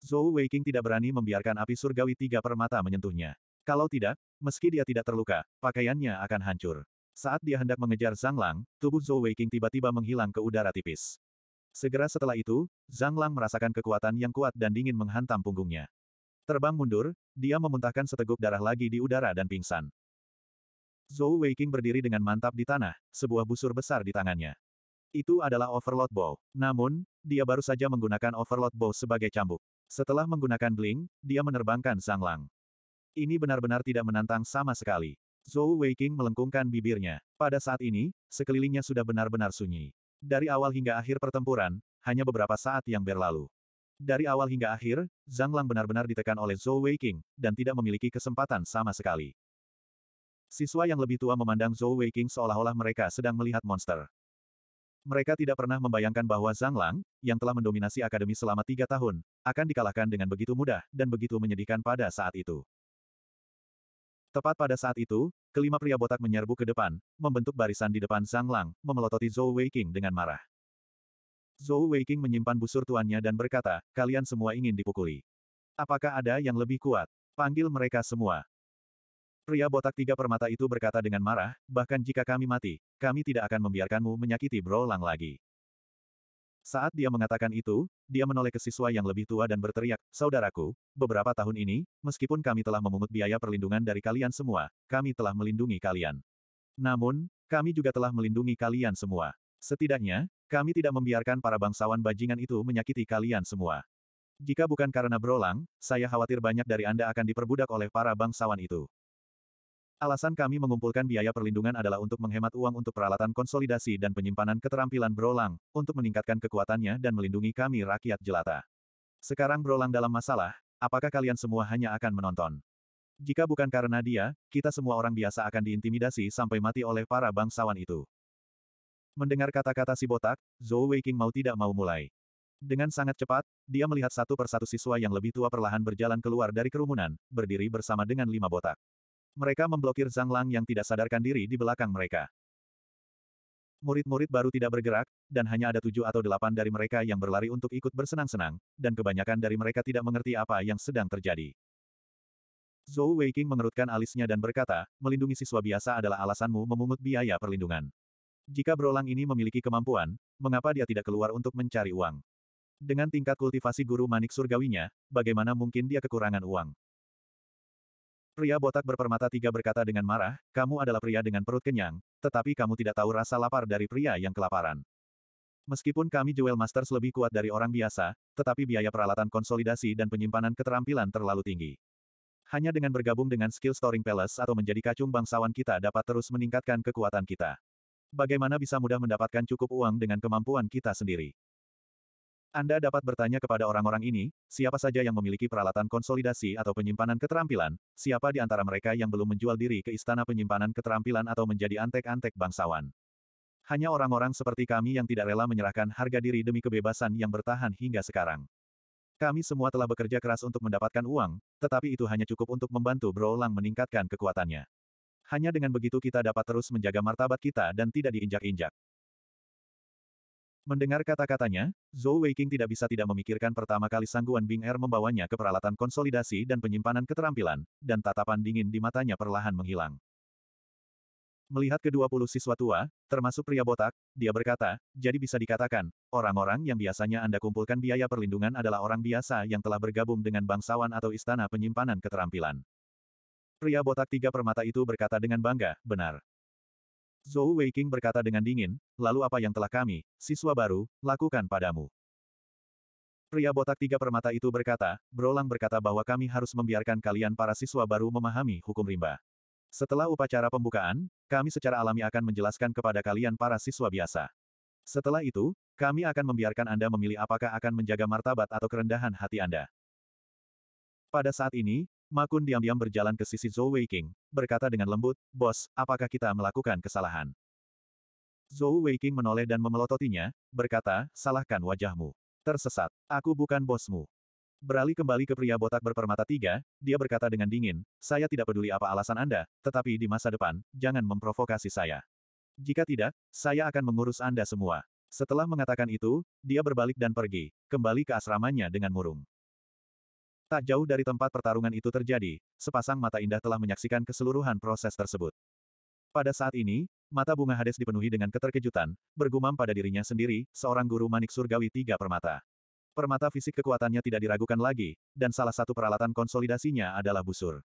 Zhou Weiqing tidak berani membiarkan api surgawi tiga permata menyentuhnya. Kalau tidak, meski dia tidak terluka, pakaiannya akan hancur. Saat dia hendak mengejar Zhang Lang, tubuh Zhou Weiking tiba-tiba menghilang ke udara tipis. Segera setelah itu, Zhang Lang merasakan kekuatan yang kuat dan dingin menghantam punggungnya. Terbang mundur, dia memuntahkan seteguk darah lagi di udara dan pingsan. Zhou Weiking berdiri dengan mantap di tanah, sebuah busur besar di tangannya. Itu adalah Overload Bow. Namun, dia baru saja menggunakan Overload Bow sebagai cambuk. Setelah menggunakan bling, dia menerbangkan Zhang Lang. Ini benar-benar tidak menantang sama sekali. Zhou Weiqing melengkungkan bibirnya. Pada saat ini, sekelilingnya sudah benar-benar sunyi. Dari awal hingga akhir pertempuran, hanya beberapa saat yang berlalu. Dari awal hingga akhir, Zhang Lang benar-benar ditekan oleh Zhou Weiqing, dan tidak memiliki kesempatan sama sekali. Siswa yang lebih tua memandang Zhou Weiqing seolah-olah mereka sedang melihat monster. Mereka tidak pernah membayangkan bahwa Zhang Lang, yang telah mendominasi akademi selama tiga tahun, akan dikalahkan dengan begitu mudah dan begitu menyedihkan pada saat itu. Tepat pada saat itu, kelima pria botak menyerbu ke depan, membentuk barisan di depan Zhang Lang, memelototi Zhou Weiqing dengan marah. Zhou Weiqing menyimpan busur tuannya dan berkata, kalian semua ingin dipukuli. Apakah ada yang lebih kuat? Panggil mereka semua. Pria botak tiga permata itu berkata dengan marah, bahkan jika kami mati, kami tidak akan membiarkanmu menyakiti Bro Lang lagi. Saat dia mengatakan itu, dia menoleh ke siswa yang lebih tua dan berteriak, Saudaraku, beberapa tahun ini, meskipun kami telah memungut biaya perlindungan dari kalian semua, kami telah melindungi kalian. Namun, kami juga telah melindungi kalian semua. Setidaknya, kami tidak membiarkan para bangsawan bajingan itu menyakiti kalian semua. Jika bukan karena berulang, saya khawatir banyak dari Anda akan diperbudak oleh para bangsawan itu. Alasan kami mengumpulkan biaya perlindungan adalah untuk menghemat uang untuk peralatan konsolidasi dan penyimpanan keterampilan Brolang, untuk meningkatkan kekuatannya dan melindungi kami rakyat jelata. Sekarang Brolang dalam masalah, apakah kalian semua hanya akan menonton? Jika bukan karena dia, kita semua orang biasa akan diintimidasi sampai mati oleh para bangsawan itu. Mendengar kata-kata si botak, Zhou Weiqing mau tidak mau mulai. Dengan sangat cepat, dia melihat satu persatu siswa yang lebih tua perlahan berjalan keluar dari kerumunan, berdiri bersama dengan lima botak. Mereka memblokir Zhang Lang yang tidak sadarkan diri di belakang mereka. Murid-murid baru tidak bergerak, dan hanya ada tujuh atau delapan dari mereka yang berlari untuk ikut bersenang-senang, dan kebanyakan dari mereka tidak mengerti apa yang sedang terjadi. Zhou Weiqing mengerutkan alisnya dan berkata, melindungi siswa biasa adalah alasanmu memungut biaya perlindungan. Jika Brolang ini memiliki kemampuan, mengapa dia tidak keluar untuk mencari uang? Dengan tingkat kultivasi guru manik surgawinya, bagaimana mungkin dia kekurangan uang? Pria botak berpermata tiga berkata dengan marah, kamu adalah pria dengan perut kenyang, tetapi kamu tidak tahu rasa lapar dari pria yang kelaparan. Meskipun kami Jewel Masters lebih kuat dari orang biasa, tetapi biaya peralatan konsolidasi dan penyimpanan keterampilan terlalu tinggi. Hanya dengan bergabung dengan skill storing palace atau menjadi kacung bangsawan kita dapat terus meningkatkan kekuatan kita. Bagaimana bisa mudah mendapatkan cukup uang dengan kemampuan kita sendiri? Anda dapat bertanya kepada orang-orang ini, siapa saja yang memiliki peralatan konsolidasi atau penyimpanan keterampilan, siapa di antara mereka yang belum menjual diri ke istana penyimpanan keterampilan atau menjadi antek-antek bangsawan. Hanya orang-orang seperti kami yang tidak rela menyerahkan harga diri demi kebebasan yang bertahan hingga sekarang. Kami semua telah bekerja keras untuk mendapatkan uang, tetapi itu hanya cukup untuk membantu Bro Lang meningkatkan kekuatannya. Hanya dengan begitu kita dapat terus menjaga martabat kita dan tidak diinjak-injak. Mendengar kata-katanya, Zhou Weiqing tidak bisa tidak memikirkan pertama kali sangguan Bing Er membawanya ke peralatan konsolidasi dan penyimpanan keterampilan, dan tatapan dingin di matanya perlahan menghilang. Melihat kedua puluh siswa tua, termasuk pria botak, dia berkata, jadi bisa dikatakan, orang-orang yang biasanya Anda kumpulkan biaya perlindungan adalah orang biasa yang telah bergabung dengan bangsawan atau istana penyimpanan keterampilan. Pria botak tiga permata itu berkata dengan bangga, benar. Zhou Weiqing berkata dengan dingin, lalu apa yang telah kami, siswa baru, lakukan padamu? Pria botak tiga permata itu berkata, Brolang berkata bahwa kami harus membiarkan kalian para siswa baru memahami hukum rimba. Setelah upacara pembukaan, kami secara alami akan menjelaskan kepada kalian para siswa biasa. Setelah itu, kami akan membiarkan Anda memilih apakah akan menjaga martabat atau kerendahan hati Anda. Pada saat ini, Makun diam-diam berjalan ke sisi Zhou Weiking, berkata dengan lembut, Bos, apakah kita melakukan kesalahan? Zhou Weiking menoleh dan memelototinya, berkata, salahkan wajahmu. Tersesat, aku bukan bosmu. Beralih kembali ke pria botak berpermata tiga, dia berkata dengan dingin, saya tidak peduli apa alasan Anda, tetapi di masa depan, jangan memprovokasi saya. Jika tidak, saya akan mengurus Anda semua. Setelah mengatakan itu, dia berbalik dan pergi, kembali ke asramanya dengan murung. Tak jauh dari tempat pertarungan itu terjadi, sepasang mata indah telah menyaksikan keseluruhan proses tersebut. Pada saat ini, mata bunga Hades dipenuhi dengan keterkejutan, bergumam pada dirinya sendiri, seorang guru manik surgawi tiga permata. Permata fisik kekuatannya tidak diragukan lagi, dan salah satu peralatan konsolidasinya adalah busur.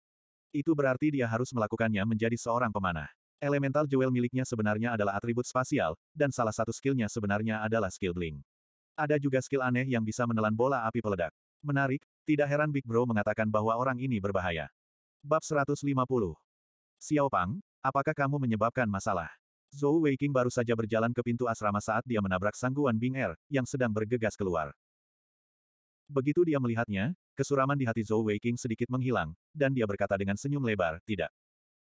Itu berarti dia harus melakukannya menjadi seorang pemanah. Elemental jewel miliknya sebenarnya adalah atribut spasial, dan salah satu skillnya sebenarnya adalah skill bling. Ada juga skill aneh yang bisa menelan bola api peledak. Menarik, tidak heran Big Bro mengatakan bahwa orang ini berbahaya. Bab 150 Xiao Pang, apakah kamu menyebabkan masalah? Zhou Weiqing baru saja berjalan ke pintu asrama saat dia menabrak sangguan Bing Er, yang sedang bergegas keluar. Begitu dia melihatnya, kesuraman di hati Zhou Weiqing sedikit menghilang, dan dia berkata dengan senyum lebar, tidak.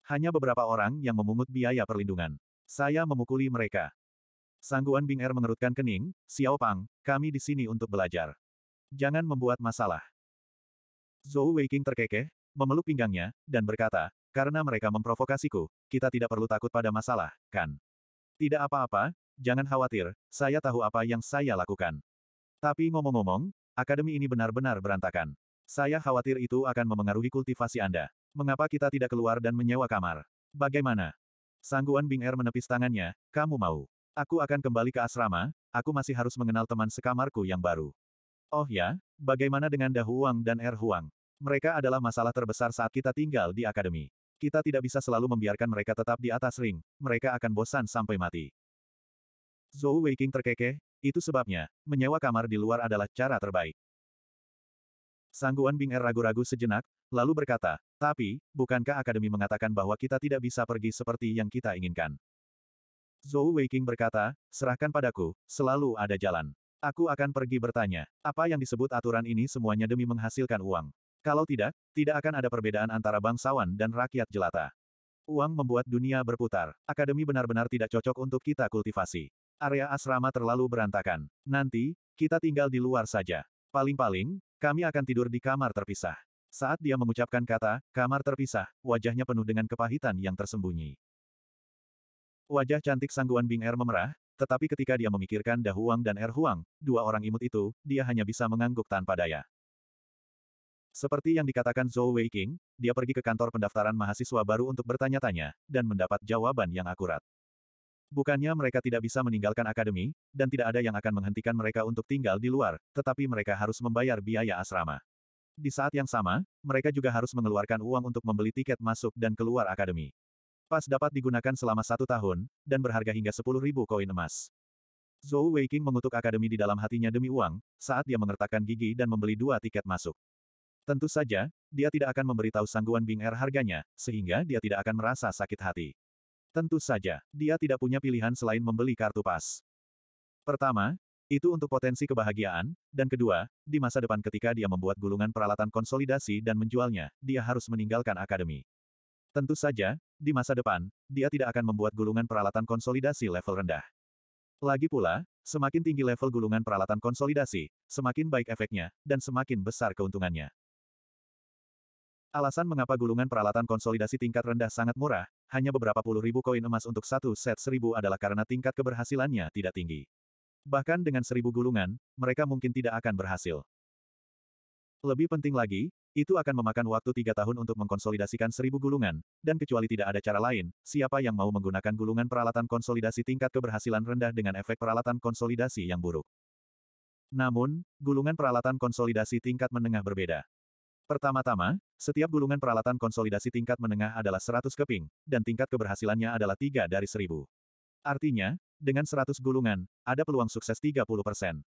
Hanya beberapa orang yang memungut biaya perlindungan. Saya memukuli mereka. Sangguan Bing Er mengerutkan kening, Xiao Pang, kami di sini untuk belajar jangan membuat masalah. Zhou Weiqing terkekeh, memeluk pinggangnya, dan berkata, karena mereka memprovokasiku, kita tidak perlu takut pada masalah, kan? Tidak apa-apa, jangan khawatir, saya tahu apa yang saya lakukan. Tapi ngomong-ngomong, akademi ini benar-benar berantakan. Saya khawatir itu akan memengaruhi kultivasi Anda. Mengapa kita tidak keluar dan menyewa kamar? Bagaimana? Sangguan Bing Er menepis tangannya, kamu mau? Aku akan kembali ke asrama, aku masih harus mengenal teman sekamarku yang baru. Oh ya, bagaimana dengan Dahuang dan Er Huang? Mereka adalah masalah terbesar saat kita tinggal di akademi. Kita tidak bisa selalu membiarkan mereka tetap di atas ring, mereka akan bosan sampai mati. Zhou Weiqing terkekeh, itu sebabnya, menyewa kamar di luar adalah cara terbaik. Sangguan Bing Er ragu-ragu sejenak, lalu berkata, tapi, bukankah Akademi mengatakan bahwa kita tidak bisa pergi seperti yang kita inginkan? Zhou Weiqing berkata, serahkan padaku, selalu ada jalan. Aku akan pergi bertanya, apa yang disebut aturan ini semuanya demi menghasilkan uang. Kalau tidak, tidak akan ada perbedaan antara bangsawan dan rakyat jelata. Uang membuat dunia berputar. Akademi benar-benar tidak cocok untuk kita kultivasi. Area asrama terlalu berantakan. Nanti, kita tinggal di luar saja. Paling-paling, kami akan tidur di kamar terpisah. Saat dia mengucapkan kata, kamar terpisah, wajahnya penuh dengan kepahitan yang tersembunyi. Wajah cantik sangguan Bing Er memerah, tetapi ketika dia memikirkan Dahuang dan Er Huang, dua orang imut itu, dia hanya bisa mengangguk tanpa daya. Seperti yang dikatakan Zhou Weiqing, dia pergi ke kantor pendaftaran mahasiswa baru untuk bertanya-tanya, dan mendapat jawaban yang akurat. Bukannya mereka tidak bisa meninggalkan akademi, dan tidak ada yang akan menghentikan mereka untuk tinggal di luar, tetapi mereka harus membayar biaya asrama. Di saat yang sama, mereka juga harus mengeluarkan uang untuk membeli tiket masuk dan keluar akademi. Pas dapat digunakan selama satu tahun, dan berharga hingga 10.000 koin emas. Zhou Weiqing mengutuk akademi di dalam hatinya demi uang, saat dia mengertakkan gigi dan membeli dua tiket masuk. Tentu saja, dia tidak akan memberitahu sangguan Bing Er harganya, sehingga dia tidak akan merasa sakit hati. Tentu saja, dia tidak punya pilihan selain membeli kartu pas. Pertama, itu untuk potensi kebahagiaan, dan kedua, di masa depan ketika dia membuat gulungan peralatan konsolidasi dan menjualnya, dia harus meninggalkan akademi. Tentu saja, di masa depan, dia tidak akan membuat gulungan peralatan konsolidasi level rendah. Lagi pula, semakin tinggi level gulungan peralatan konsolidasi, semakin baik efeknya, dan semakin besar keuntungannya. Alasan mengapa gulungan peralatan konsolidasi tingkat rendah sangat murah, hanya beberapa puluh ribu koin emas untuk satu set seribu adalah karena tingkat keberhasilannya tidak tinggi. Bahkan dengan seribu gulungan, mereka mungkin tidak akan berhasil. Lebih penting lagi, itu akan memakan waktu tiga tahun untuk mengkonsolidasikan seribu gulungan, dan kecuali tidak ada cara lain, siapa yang mau menggunakan gulungan peralatan konsolidasi tingkat keberhasilan rendah dengan efek peralatan konsolidasi yang buruk. Namun, gulungan peralatan konsolidasi tingkat menengah berbeda. Pertama-tama, setiap gulungan peralatan konsolidasi tingkat menengah adalah 100 keping, dan tingkat keberhasilannya adalah 3 dari 1000. Artinya, dengan 100 gulungan, ada peluang sukses 30%.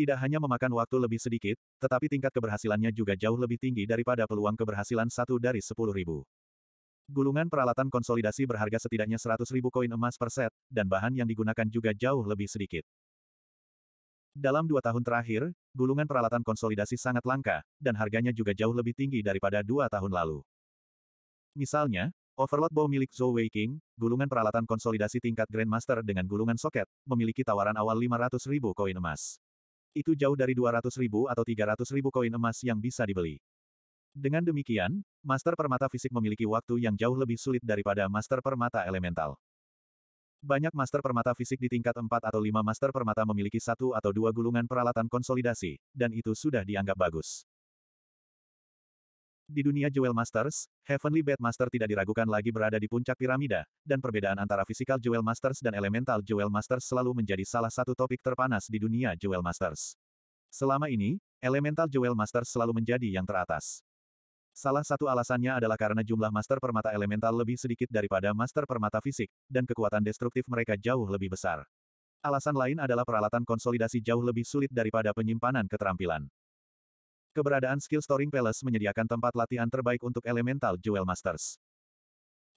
Tidak hanya memakan waktu lebih sedikit, tetapi tingkat keberhasilannya juga jauh lebih tinggi daripada peluang keberhasilan satu dari sepuluh ribu. Gulungan peralatan konsolidasi berharga setidaknya seratus ribu koin emas per set, dan bahan yang digunakan juga jauh lebih sedikit. Dalam dua tahun terakhir, gulungan peralatan konsolidasi sangat langka, dan harganya juga jauh lebih tinggi daripada dua tahun lalu. Misalnya, Overload Bow milik Zhou King, gulungan peralatan konsolidasi tingkat Grandmaster dengan gulungan soket, memiliki tawaran awal 500 ribu koin emas. Itu jauh dari 200 ribu atau 300 ribu koin emas yang bisa dibeli. Dengan demikian, Master Permata Fisik memiliki waktu yang jauh lebih sulit daripada Master Permata Elemental. Banyak Master Permata Fisik di tingkat 4 atau 5 Master Permata memiliki satu atau dua gulungan peralatan konsolidasi, dan itu sudah dianggap bagus. Di dunia Jewel Masters, Heavenly Bed Master tidak diragukan lagi berada di puncak piramida, dan perbedaan antara Physical Jewel Masters dan Elemental Jewel Masters selalu menjadi salah satu topik terpanas di dunia Jewel Masters. Selama ini, Elemental Jewel Masters selalu menjadi yang teratas. Salah satu alasannya adalah karena jumlah Master Permata Elemental lebih sedikit daripada Master Permata Fisik, dan kekuatan destruktif mereka jauh lebih besar. Alasan lain adalah peralatan konsolidasi jauh lebih sulit daripada penyimpanan keterampilan. Keberadaan skill storing palace menyediakan tempat latihan terbaik untuk elemental jewel masters.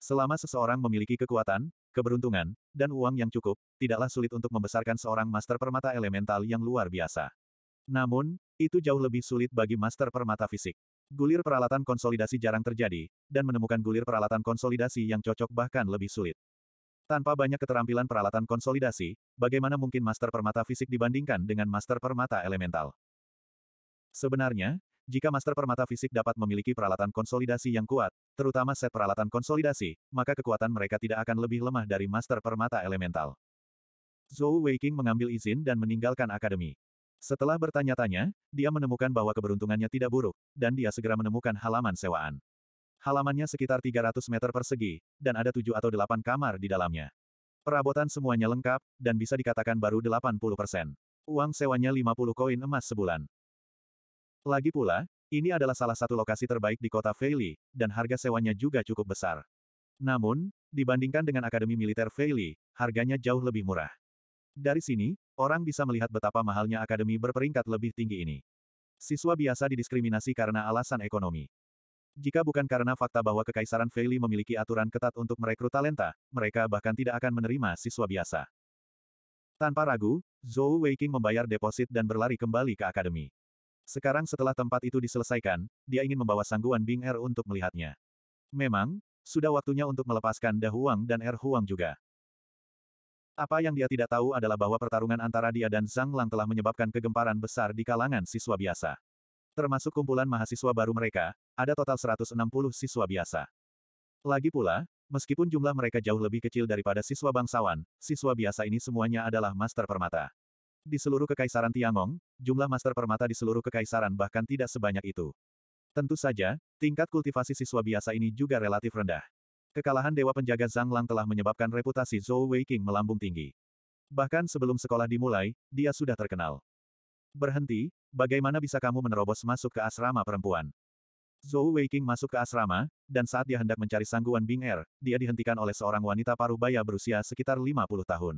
Selama seseorang memiliki kekuatan, keberuntungan, dan uang yang cukup, tidaklah sulit untuk membesarkan seorang master permata elemental yang luar biasa. Namun, itu jauh lebih sulit bagi master permata fisik. Gulir peralatan konsolidasi jarang terjadi, dan menemukan gulir peralatan konsolidasi yang cocok bahkan lebih sulit. Tanpa banyak keterampilan peralatan konsolidasi, bagaimana mungkin master permata fisik dibandingkan dengan master permata elemental? Sebenarnya, jika Master Permata Fisik dapat memiliki peralatan konsolidasi yang kuat, terutama set peralatan konsolidasi, maka kekuatan mereka tidak akan lebih lemah dari Master Permata Elemental. Zhou Weiqing mengambil izin dan meninggalkan akademi. Setelah bertanya-tanya, dia menemukan bahwa keberuntungannya tidak buruk, dan dia segera menemukan halaman sewaan. Halamannya sekitar 300 meter persegi, dan ada tujuh atau delapan kamar di dalamnya. Perabotan semuanya lengkap, dan bisa dikatakan baru 80%. persen. Uang sewanya 50 koin emas sebulan. Lagi pula, ini adalah salah satu lokasi terbaik di kota Feili, dan harga sewanya juga cukup besar. Namun, dibandingkan dengan Akademi Militer Feili, harganya jauh lebih murah. Dari sini, orang bisa melihat betapa mahalnya akademi berperingkat lebih tinggi ini. Siswa biasa didiskriminasi karena alasan ekonomi. Jika bukan karena fakta bahwa Kekaisaran Feili memiliki aturan ketat untuk merekrut talenta, mereka bahkan tidak akan menerima siswa biasa. Tanpa ragu, Zhou Weiqing membayar deposit dan berlari kembali ke akademi. Sekarang setelah tempat itu diselesaikan, dia ingin membawa sangguan Bing Er untuk melihatnya. Memang, sudah waktunya untuk melepaskan Da Huang dan Er Huang juga. Apa yang dia tidak tahu adalah bahwa pertarungan antara dia dan Zhang Lang telah menyebabkan kegemparan besar di kalangan siswa biasa. Termasuk kumpulan mahasiswa baru mereka, ada total 160 siswa biasa. Lagi pula, meskipun jumlah mereka jauh lebih kecil daripada siswa bangsawan, siswa biasa ini semuanya adalah master permata. Di seluruh Kekaisaran Tiangong, jumlah master permata di seluruh kekaisaran bahkan tidak sebanyak itu. Tentu saja, tingkat kultivasi siswa biasa ini juga relatif rendah. Kekalahan Dewa Penjaga Zhang Lang telah menyebabkan reputasi Zhou Weiqing melambung tinggi. Bahkan sebelum sekolah dimulai, dia sudah terkenal. Berhenti, bagaimana bisa kamu menerobos masuk ke asrama perempuan? Zhou Weiqing masuk ke asrama, dan saat dia hendak mencari sangguan Bing Er, dia dihentikan oleh seorang wanita paruh baya berusia sekitar 50 tahun.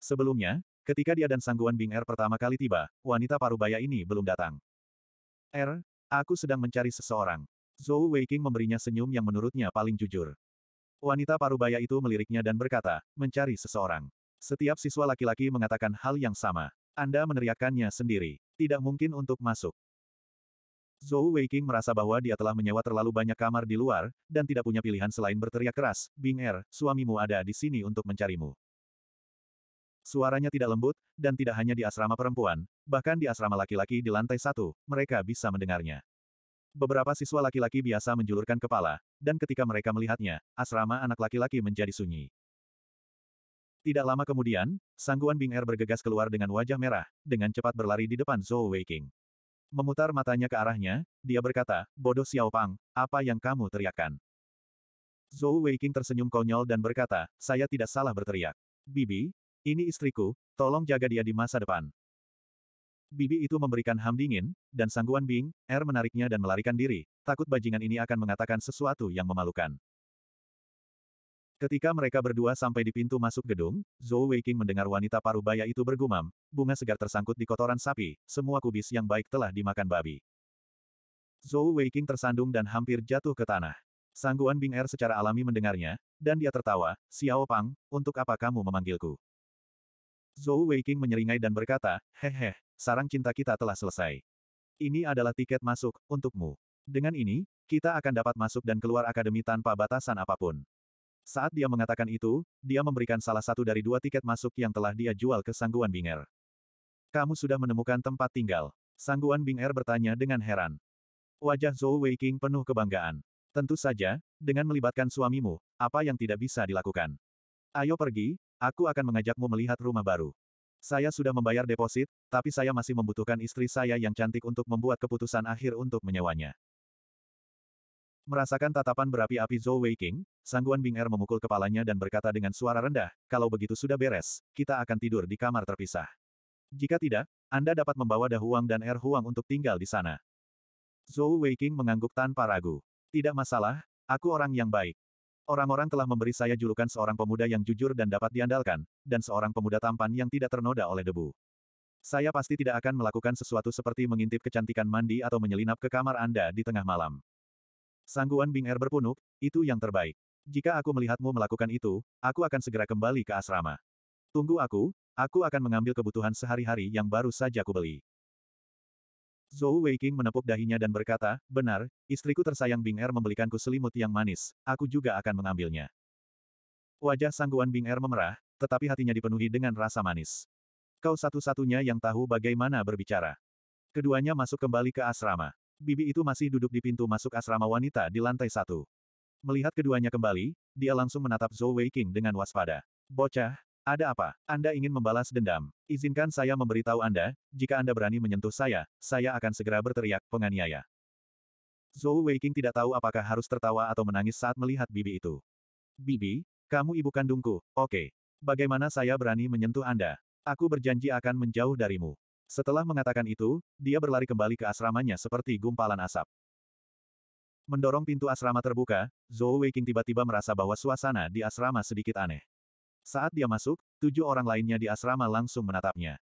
Sebelumnya, Ketika dia dan Sangguan Bing Er pertama kali tiba, wanita parubaya ini belum datang. Er, aku sedang mencari seseorang. Zhou Weiqing memberinya senyum yang menurutnya paling jujur. Wanita parubaya itu meliriknya dan berkata, mencari seseorang. Setiap siswa laki-laki mengatakan hal yang sama. Anda meneriakannya sendiri. Tidak mungkin untuk masuk. Zhou Weiqing merasa bahwa dia telah menyewa terlalu banyak kamar di luar, dan tidak punya pilihan selain berteriak keras, Bing Er, suamimu ada di sini untuk mencarimu. Suaranya tidak lembut, dan tidak hanya di asrama perempuan, bahkan di asrama laki-laki di lantai satu, mereka bisa mendengarnya. Beberapa siswa laki-laki biasa menjulurkan kepala, dan ketika mereka melihatnya, asrama anak laki-laki menjadi sunyi. Tidak lama kemudian, sangguan Bing Er bergegas keluar dengan wajah merah, dengan cepat berlari di depan Zhou Weiqing. Memutar matanya ke arahnya, dia berkata, Bodoh Xiaopang, apa yang kamu teriakkan? Zhou Weiqing tersenyum konyol dan berkata, saya tidak salah berteriak. Bibi, ini istriku, tolong jaga dia di masa depan. Bibi itu memberikan ham dingin, dan sangguan Bing, Er menariknya dan melarikan diri, takut bajingan ini akan mengatakan sesuatu yang memalukan. Ketika mereka berdua sampai di pintu masuk gedung, Zhou Weiqing mendengar wanita parubaya itu bergumam, bunga segar tersangkut di kotoran sapi, semua kubis yang baik telah dimakan babi. Zhou Weiqing tersandung dan hampir jatuh ke tanah. Sangguan Bing Er secara alami mendengarnya, dan dia tertawa, Xiao Pang, untuk apa kamu memanggilku? Zhou Weiqing menyeringai dan berkata, Hehe, sarang cinta kita telah selesai. Ini adalah tiket masuk, untukmu. Dengan ini, kita akan dapat masuk dan keluar akademi tanpa batasan apapun. Saat dia mengatakan itu, dia memberikan salah satu dari dua tiket masuk yang telah dia jual ke Sangguan Binger. Kamu sudah menemukan tempat tinggal. Sangguan Binger bertanya dengan heran. Wajah Zhou Weiqing penuh kebanggaan. Tentu saja, dengan melibatkan suamimu, apa yang tidak bisa dilakukan. Ayo pergi, Aku akan mengajakmu melihat rumah baru. Saya sudah membayar deposit, tapi saya masih membutuhkan istri saya yang cantik untuk membuat keputusan akhir untuk menyewanya. Merasakan tatapan berapi-api Zhou Weiqing, Sangguan Bing Er memukul kepalanya dan berkata dengan suara rendah, kalau begitu sudah beres, kita akan tidur di kamar terpisah. Jika tidak, Anda dapat membawa Dahuang dan Er Huang untuk tinggal di sana. Zhou Weiqing mengangguk tanpa ragu. Tidak masalah, aku orang yang baik. Orang-orang telah memberi saya julukan seorang pemuda yang jujur dan dapat diandalkan, dan seorang pemuda tampan yang tidak ternoda oleh debu. Saya pasti tidak akan melakukan sesuatu seperti mengintip kecantikan mandi atau menyelinap ke kamar Anda di tengah malam. Sangguan Bing Er berpunuk, itu yang terbaik. Jika aku melihatmu melakukan itu, aku akan segera kembali ke asrama. Tunggu aku, aku akan mengambil kebutuhan sehari-hari yang baru saja kubeli. Zhou Weiqing menepuk dahinya dan berkata, benar, istriku tersayang Bing Er membelikanku selimut yang manis, aku juga akan mengambilnya. Wajah sangguan Bing Er memerah, tetapi hatinya dipenuhi dengan rasa manis. Kau satu-satunya yang tahu bagaimana berbicara. Keduanya masuk kembali ke asrama. Bibi itu masih duduk di pintu masuk asrama wanita di lantai satu. Melihat keduanya kembali, dia langsung menatap Zhou Weiqing dengan waspada. Bocah, ada apa? Anda ingin membalas dendam? Izinkan saya memberitahu Anda, jika Anda berani menyentuh saya, saya akan segera berteriak, penganiaya. Zhou Weiqing tidak tahu apakah harus tertawa atau menangis saat melihat Bibi itu. Bibi, kamu ibu kandungku, oke. Bagaimana saya berani menyentuh Anda? Aku berjanji akan menjauh darimu. Setelah mengatakan itu, dia berlari kembali ke asramanya seperti gumpalan asap. Mendorong pintu asrama terbuka, Zhou Weiqing tiba-tiba merasa bahwa suasana di asrama sedikit aneh. Saat dia masuk, tujuh orang lainnya di asrama langsung menatapnya.